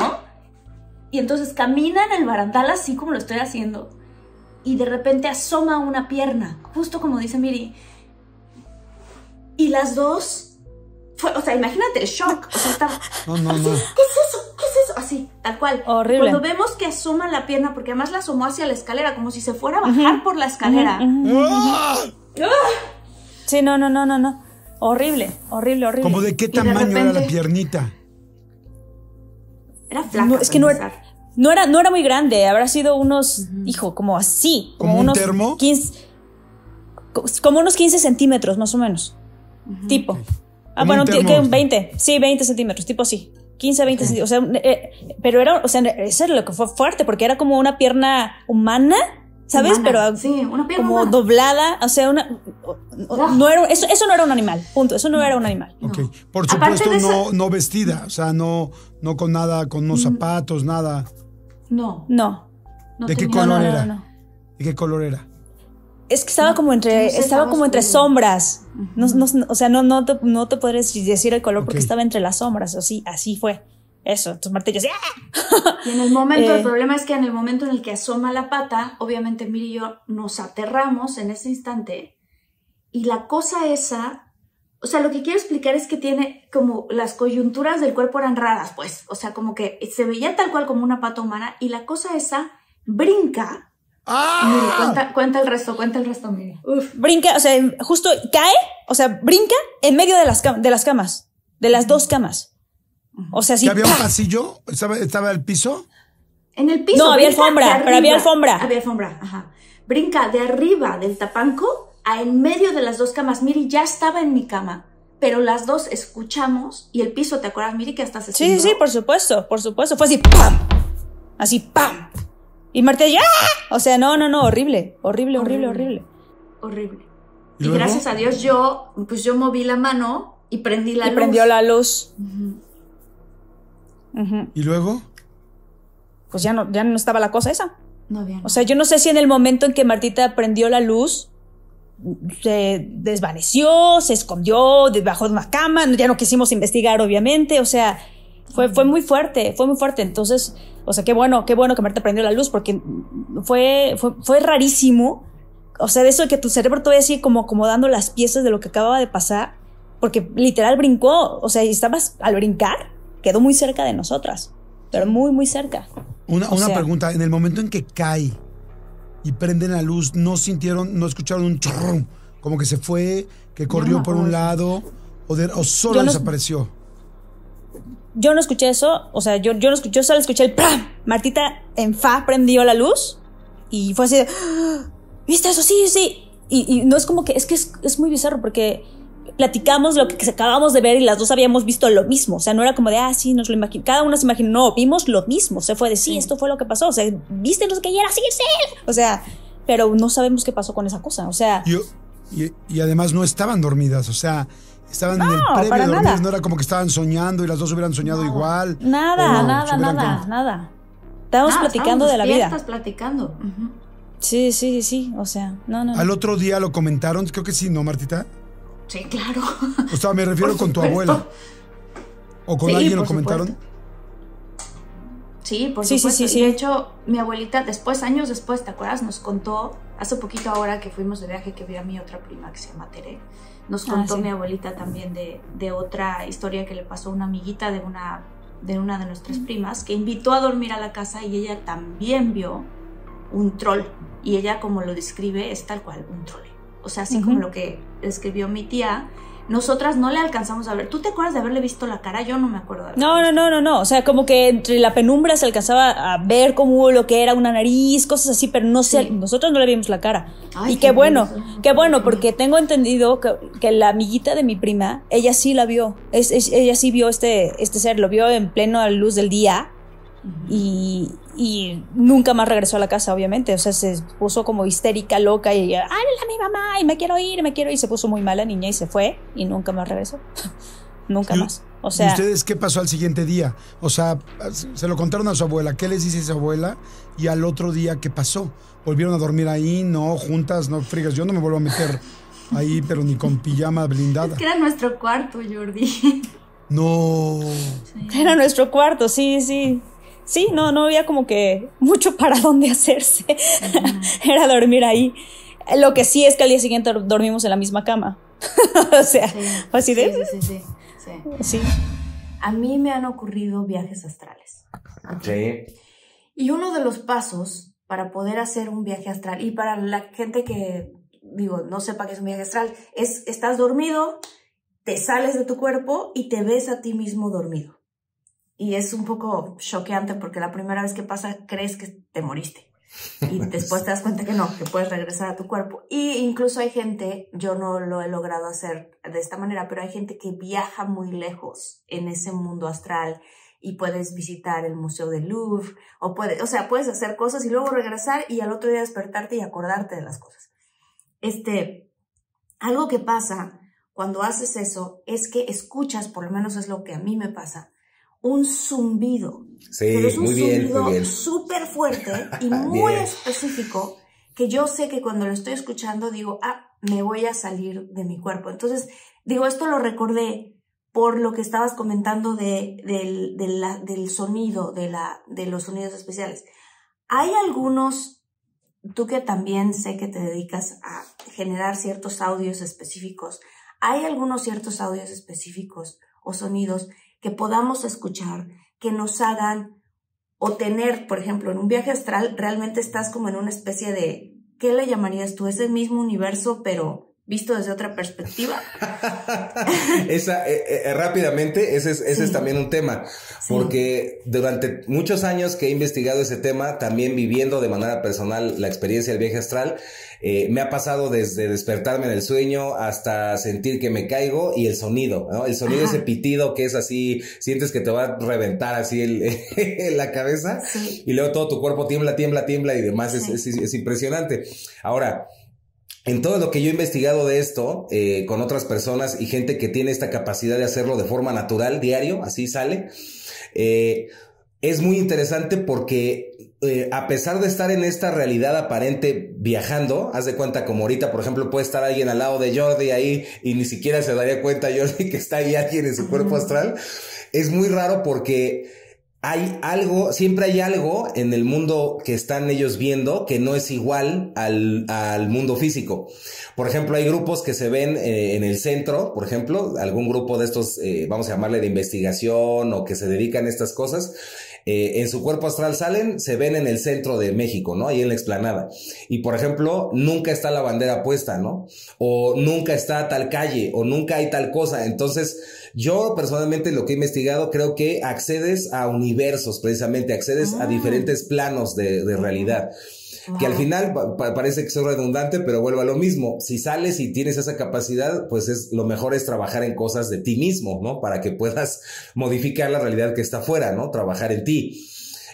Y entonces camina en el barandal así como lo estoy haciendo y de repente asoma una pierna, justo como dice Miri. Y las dos, o sea, imagínate el shock. O sea, estaba no, no, así, no. ¿qué es eso? ¿Qué es eso? Así, tal cual. Horrible. Cuando vemos que asoma la pierna, porque además la asomó hacia la escalera, como si se fuera a bajar por la escalera. ¡Ah! ¡Ah! Sí, no, no, no, no, no. Horrible, horrible, horrible. ¿Como de qué tamaño era la piernita? Era flaca. No, es que no era, no era, no era, muy grande, habrá sido unos, hijo, como así. Como, unos 15, como unos 15 centímetros, más o menos. Tipo. Ah, bueno, 20, sí, 20 centímetros, tipo así. 15, 20 centímetros. O sea, eh, pero era, o sea, eso era lo que fue fuerte, porque era como una pierna humana ¿Sabes? Pero como doblada, o sea, ah. eso, no era un animal, punto, eso no, era un animal. por supuesto no, vestida, o sea, no, no con nada, con unos mm. zapatos, nada. No. No. ¿De qué color era? ¿De qué color era? Es que estaba como entre, estaba como entre sombras. o sea, no, no, te, no decir el color porque estaba entre las sombras, o así fue eso, tus martillos. Y en el momento, el eh, problema es que en el momento en el que asoma la pata, obviamente Miri y yo nos aterramos en ese instante y la cosa esa, o sea, lo que quiero explicar es que tiene como las coyunturas del cuerpo eran raras, pues, o sea, como que se veía tal cual como una pata humana y la cosa esa brinca. ¡Ah! cuenta, el resto, cuenta el resto, Miri. Uf. Brinca, o sea, justo cae, o sea, brinca en medio de las, de las camas, de las dos camas. O sea, Si ¿Había un pasillo? ¿Estaba, el piso? En el piso. No, había alfombra, pero había alfombra. Había alfombra, ajá. Brinca de arriba del tapanco a en medio de las dos camas. Miri ya estaba en mi cama, pero las dos escuchamos y el piso, ¿te acuerdas, Miri, que hasta se Sí, sí, por supuesto, por supuesto. Fue así, ¡pam! Así, ¡pam! Y Marta ya. ¡ah! O sea, no, no, no, horrible, horrible, horrible, horrible. Horrible. Y, gracias a Dios yo, pues yo moví la mano y prendí la luz. Y prendió la luz. ¿Y luego? Pues ya no, ya no estaba la cosa esa. No, O sea, yo no sé si en el momento en que Martita prendió la luz, se desvaneció, se escondió debajo de una cama, ya no quisimos investigar, obviamente, o sea, fue, fue muy fuerte, fue muy fuerte. Entonces, o sea, qué bueno, qué bueno que Martita prendió la luz, porque fue, fue, fue rarísimo. O sea, de eso que tu cerebro todavía sigue como acomodando las piezas de lo que acababa de pasar, porque literal brincó, o sea, y estabas al brincar, quedó muy cerca de nosotras, pero muy, muy cerca. Una, pregunta, en el momento en que cae y prenden la luz, ¿no sintieron, no escucharon un chorrón? Como que se fue, que corrió por un lado, o, solo desapareció. Yo no escuché eso, o sea, yo, yo no escuché, solo escuché el ¡pram! Martita en fa prendió la luz y fue así de, ah, ¿viste eso? Sí, sí. Y, no es como que, es que es, es muy bizarro porque platicamos lo que acabamos de ver y las dos habíamos visto lo mismo. O sea, no era como de, ah, sí, nos lo Cada una se imaginó, no, vimos lo mismo. Se fue de, sí, esto fue lo que pasó. O sea, viste, no que qué, era así, sí. O sea, pero no sabemos qué pasó con esa cosa. O sea. y, además no estaban dormidas. O sea, estaban en el premio No era como que estaban soñando y las dos hubieran soñado igual. Nada, nada, nada, nada. Estábamos ah, platicando de la vida. Estás platicando. sí, sí, sí. O sea, no, no. Al otro día lo comentaron, creo que sí, ¿no, Martita? Sí, claro. O sea, me refiero con tu abuela. ¿O con alguien lo comentaron? Sí, por sí, supuesto. Sí, sí, y de hecho, mi abuelita después, años después, ¿te acuerdas? Nos contó, hace poquito ahora que fuimos de viaje, que vi a mi otra prima que se llama Tere, nos ah, contó mi abuelita también de, de, otra historia que le pasó a una amiguita de una, de una de nuestras primas, que invitó a dormir a la casa y ella también vio un troll. Y ella, como lo describe, es tal cual, un troll o sea, así como lo que escribió mi tía, nosotras no le alcanzamos a ver. ¿Tú te acuerdas de haberle visto la cara? Yo no me acuerdo. no, no, no, no, no. O sea, como que entre la penumbra se alcanzaba a ver cómo lo que era una nariz, cosas así, pero no sé se, nosotros no le vimos la cara. y qué, bueno, qué bueno, porque tengo entendido que, la amiguita de mi prima, ella sí la vio. ella sí vio este, este ser, lo vio en pleno a luz del día. Y, y nunca más regresó a la casa, obviamente. O sea, se puso como histérica, loca y ella, ¡Háblale mi mamá! Y me quiero ir, me quiero ir. Y se puso muy mala niña y se fue y nunca más regresó. nunca más. O sea. ¿Y ustedes qué pasó al siguiente día? O sea, se lo contaron a su abuela. ¿Qué les dice su abuela? Y al otro día, ¿qué pasó? ¿Volvieron a dormir ahí? No, juntas, no frigas. Yo no me vuelvo a meter ahí, pero ni con pijama blindada. era nuestro cuarto, Jordi. No. Era nuestro cuarto, sí, sí sí, no, no había como que mucho para dónde hacerse. Era dormir ahí. Lo que sí es que al día siguiente dormimos en la misma cama. o sea, sí, así de. Sí, sí, sí, A mí me han ocurrido viajes astrales. Sí. Y uno de los pasos para poder hacer un viaje astral, y para la gente que, digo, no sepa qué es un viaje astral, es estás dormido, te sales de tu cuerpo y te ves a ti mismo dormido y es un poco choqueante porque la primera vez que pasa crees que te moriste y después te das cuenta que no, que puedes regresar a tu cuerpo. Y incluso hay gente, yo no lo he logrado hacer de esta manera, pero hay gente que viaja muy lejos en ese mundo astral y puedes visitar el Museo del Louvre o puedes, o sea, puedes hacer cosas y luego regresar y al otro día despertarte y acordarte de las cosas. Este, algo que pasa cuando haces eso es que escuchas, por lo menos es lo que a mí me pasa, un zumbido. pero es un zumbido súper fuerte y muy específico que yo sé que cuando lo estoy escuchando digo, ah, me voy a salir de mi cuerpo. Entonces, digo, esto lo recordé por lo que estabas comentando de, del, del sonido, de, la, de los sonidos especiales. Hay algunos, tú que también sé que te dedicas a generar ciertos audios específicos, hay algunos ciertos audios específicos o sonidos que podamos escuchar, que nos hagan o tener, por ejemplo, en un viaje astral, realmente estás como en una especie de, ¿qué le llamarías tú? Ese mismo universo, pero visto desde otra perspectiva. Esa, eh, eh, rápidamente, ese es, ese es también un tema, porque durante muchos años que he investigado ese tema, también viviendo de manera personal la experiencia del viaje astral, eh, me ha pasado desde despertarme del sueño hasta sentir que me caigo y el sonido, El sonido, ese pitido que es así, sientes que te va a reventar así la cabeza y luego todo tu cuerpo tiembla, tiembla, tiembla y demás, es impresionante. Ahora, en todo lo que yo he investigado de esto, eh, con otras personas y gente que tiene esta capacidad de hacerlo de forma natural, diario, así sale, eh, es muy interesante porque eh, a pesar de estar en esta realidad aparente viajando, haz de cuenta como ahorita, por ejemplo, puede estar alguien al lado de Jordi ahí y ni siquiera se daría cuenta Jordi que está ahí alguien en su cuerpo astral, es muy raro porque hay algo, siempre hay algo en el mundo que están ellos viendo que no es igual al, mundo físico. Por ejemplo, hay grupos que se ven eh, en el centro, por ejemplo, algún grupo de estos, eh, vamos a llamarle de investigación o que se dedican a estas cosas, eh, en su cuerpo astral salen, se ven en el centro de México, ¿no? Ahí en la explanada. Y por ejemplo, nunca está la bandera puesta, ¿no? O nunca está tal calle, o nunca hay tal cosa. Entonces, yo personalmente lo que he investigado, creo que accedes a universos, precisamente, accedes a ah. diferentes planos de realidad. Que al final parece que es redundante, pero vuelvo a lo mismo. Si sales y tienes esa capacidad, pues es lo mejor es trabajar en cosas de ti mismo, ¿no? Para que puedas modificar la realidad que está afuera, ¿no? Trabajar en ti.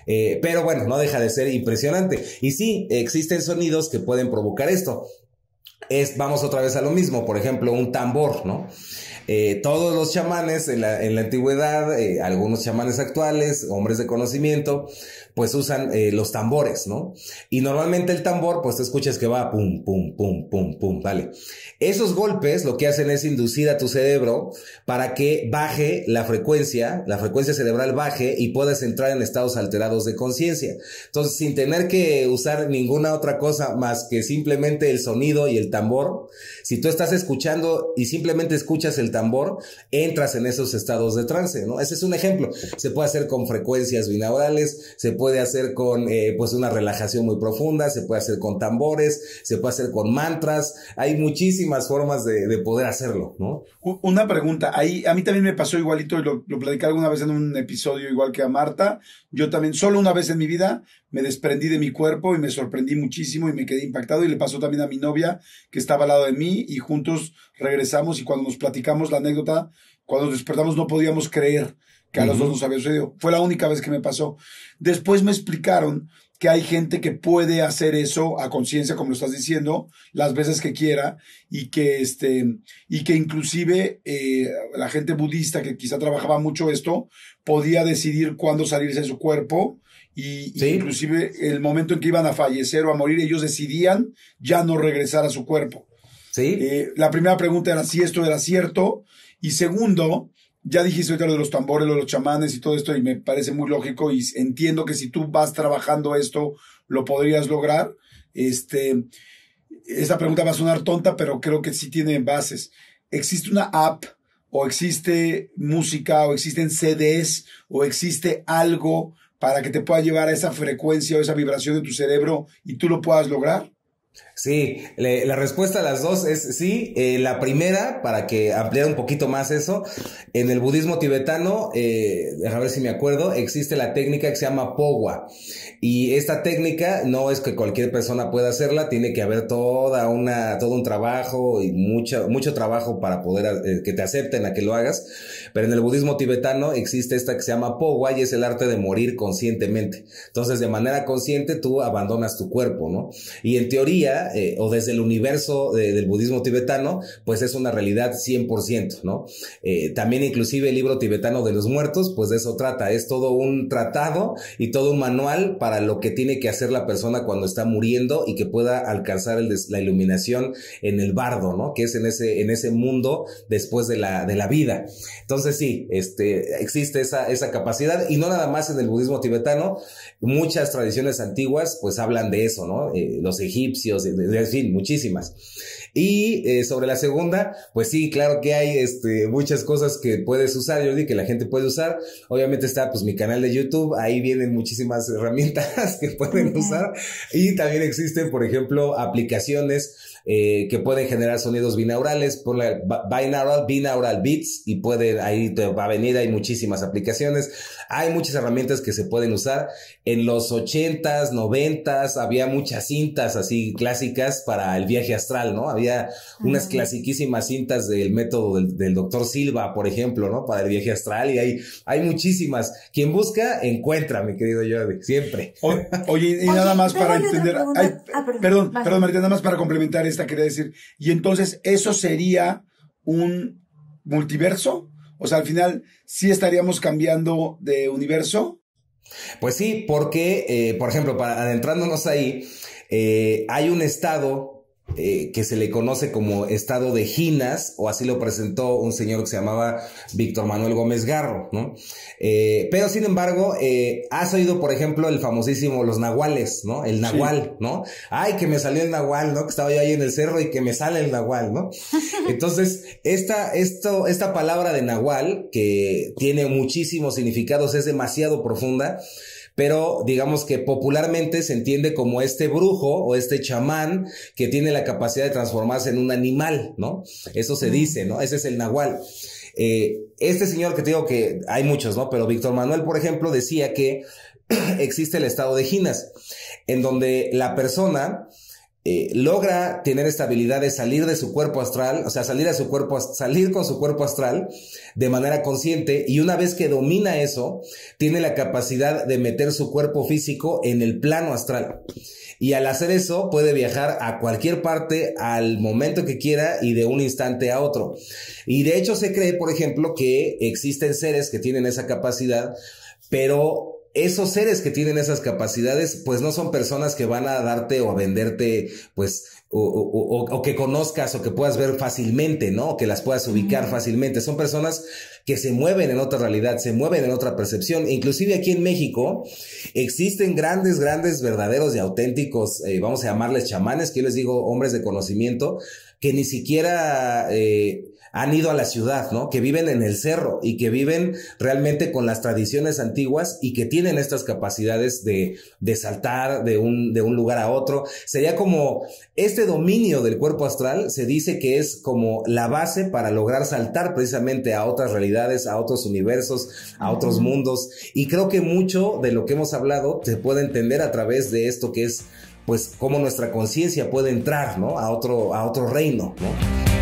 Eh, pero bueno, no deja de ser impresionante. Y sí, existen sonidos que pueden provocar esto. Es, vamos otra vez a lo mismo, por ejemplo, un tambor, ¿no? Eh, todos los chamanes en la, antigüedad, eh, algunos chamanes actuales, hombres de conocimiento, pues usan eh, los tambores, ¿no? Y normalmente el tambor, pues te escuchas que va pum, pum, pum, pum, pum, vale. Esos golpes lo que hacen es inducir a tu cerebro para que baje la frecuencia, la frecuencia cerebral baje y puedas entrar en estados alterados de conciencia. Entonces, sin tener que usar ninguna otra cosa más que simplemente el sonido y el tambor, si tú estás escuchando y simplemente escuchas el tambor, entras en esos estados de trance, ¿no? Ese es un ejemplo. Se puede hacer con frecuencias binaurales, se puede hacer con eh, pues una relajación muy profunda, se puede hacer con tambores, se puede hacer con mantras, hay muchísimas formas de, poder hacerlo, ¿no? Una pregunta, ahí a mí también me pasó igualito, lo, lo platicé alguna vez en un episodio igual que a Marta, yo también solo una vez en mi vida me desprendí de mi cuerpo y me sorprendí muchísimo y me quedé impactado y le pasó también a mi novia que estaba al lado de mí y juntos regresamos y cuando nos platicamos la anécdota, cuando despertamos no podíamos creer que a los dos nos había sucedido. Fue la única vez que me pasó. Después me explicaron que hay gente que puede hacer eso a conciencia, como lo estás diciendo, las veces que quiera, y que, este, y que inclusive eh, la gente budista que quizá trabajaba mucho esto, podía decidir cuándo salirse de su cuerpo, y, inclusive el momento en que iban a fallecer o a morir, ellos decidían ya no regresar a su cuerpo. ¿Sí? Eh, la primera pregunta era si esto era cierto, y segundo, ya dijiste ahorita lo de los tambores, lo los chamanes y todo esto, y me parece muy lógico y entiendo que si tú vas trabajando esto, lo podrías lograr. esta pregunta va a sonar tonta, pero creo que sí tiene bases. ¿Existe una app o existe música o existen CDs o existe algo para que te pueda llevar a esa frecuencia o esa vibración de tu cerebro y tú lo puedas lograr? Sí, la respuesta a las dos es sí. Eh, la primera, para que ampliar un poquito más eso, en el budismo tibetano, eh, a ver si me acuerdo, existe la técnica que se llama Pogwa Y esta técnica no es que cualquier persona pueda hacerla, tiene que haber toda una, todo un trabajo y mucho, mucho trabajo para poder eh, que te acepten a que lo hagas. Pero en el budismo tibetano existe esta que se llama Pogwa y es el arte de morir conscientemente. Entonces, de manera consciente, tú abandonas tu cuerpo, ¿no? Y en teoría, eh, o desde el universo del budismo tibetano, pues es una realidad 100%, ¿no? Eh, también inclusive el libro tibetano de los muertos, pues de eso trata, es todo un tratado y todo un manual para lo que tiene que hacer la persona cuando está muriendo y que pueda alcanzar la iluminación en el bardo, ¿no? Que es en ese, en ese mundo después de la, de la vida. Entonces sí, este, existe esa, capacidad y no nada más en el budismo tibetano, muchas tradiciones antiguas pues hablan de eso, ¿no? Eh, los egipcios, fin, muchísimas. Y eh, sobre la segunda, pues sí, claro que hay este, muchas cosas que puedes usar, yo Jordi, que la gente puede usar. Obviamente está pues mi canal de YouTube, ahí vienen muchísimas herramientas que pueden usar. Y también existen, por ejemplo, aplicaciones eh, que pueden generar sonidos binaurales, la binaural, binaural beats y puede, ahí te va a venir, hay muchísimas aplicaciones. Hay muchas herramientas que se pueden usar. En los 80 noventas, había muchas cintas así clásicas para el viaje astral, ¿no? Había unas clasiquísimas cintas del método del, doctor Silva, por ejemplo, ¿no? Para el viaje astral y hay, hay muchísimas. Quien busca, encuentra, mi querido Jordi, siempre. oye, y nada más para entender. Ah, perdón, perdón, Martín, nada más para complementar esta, quería decir. Y entonces, ¿eso sería un multiverso? O sea, al final sí estaríamos cambiando de universo. Pues sí, porque, eh, por ejemplo, para, adentrándonos ahí, eh, hay un estado eh, que se le conoce como estado de Ginas, o así lo presentó un señor que se llamaba Víctor Manuel Gómez Garro, ¿no? Eh, pero sin embargo, eh, has oído, por ejemplo, el famosísimo los nahuales, ¿no? El nahual, ¿no? Ay, que me salió el nahual, ¿no? Que estaba yo ahí en el cerro y que me sale el nahual, ¿no? Entonces, esta, esta palabra de nahual, que tiene muchísimos significados, es demasiado profunda, pero digamos que popularmente se entiende como este brujo o este chamán que tiene la capacidad de transformarse en un animal, ¿no? Eso se dice, ¿no? Ese es el nahual. Eh, este señor que te digo que hay muchos, ¿no? Pero Víctor Manuel, por ejemplo, decía que existe el estado de Ginas, en donde la persona eh, logra tener esta habilidad de salir de su cuerpo astral, o sea, salir a su cuerpo, salir con su cuerpo astral de manera consciente y una vez que domina eso, tiene la capacidad de meter su cuerpo físico en el plano astral. Y al hacer eso puede viajar a cualquier parte al momento que quiera y de un instante a otro. Y de hecho se cree, por ejemplo, que existen seres que tienen esa capacidad, pero esos seres que tienen esas capacidades, pues no son personas que van a darte o a venderte, pues, o, que conozcas o que puedas ver fácilmente, ¿no? que las puedas ubicar fácilmente. Son personas que se mueven en otra realidad, se mueven en otra percepción. Inclusive aquí en México existen grandes, grandes, verdaderos y auténticos, eh, vamos a llamarles chamanes, que yo les digo hombres de conocimiento, que ni siquiera... Eh, han ido a la ciudad, ¿no? Que viven en el cerro y que viven realmente con las tradiciones antiguas y que tienen estas capacidades de, de saltar de un, de un lugar a otro. Sería como este dominio del cuerpo astral se dice que es como la base para lograr saltar precisamente a otras realidades, a otros universos, a otros mundos. Y creo que mucho de lo que hemos hablado se puede entender a través de esto que es pues cómo nuestra conciencia puede entrar, ¿no? A otro, a otro reino, ¿no?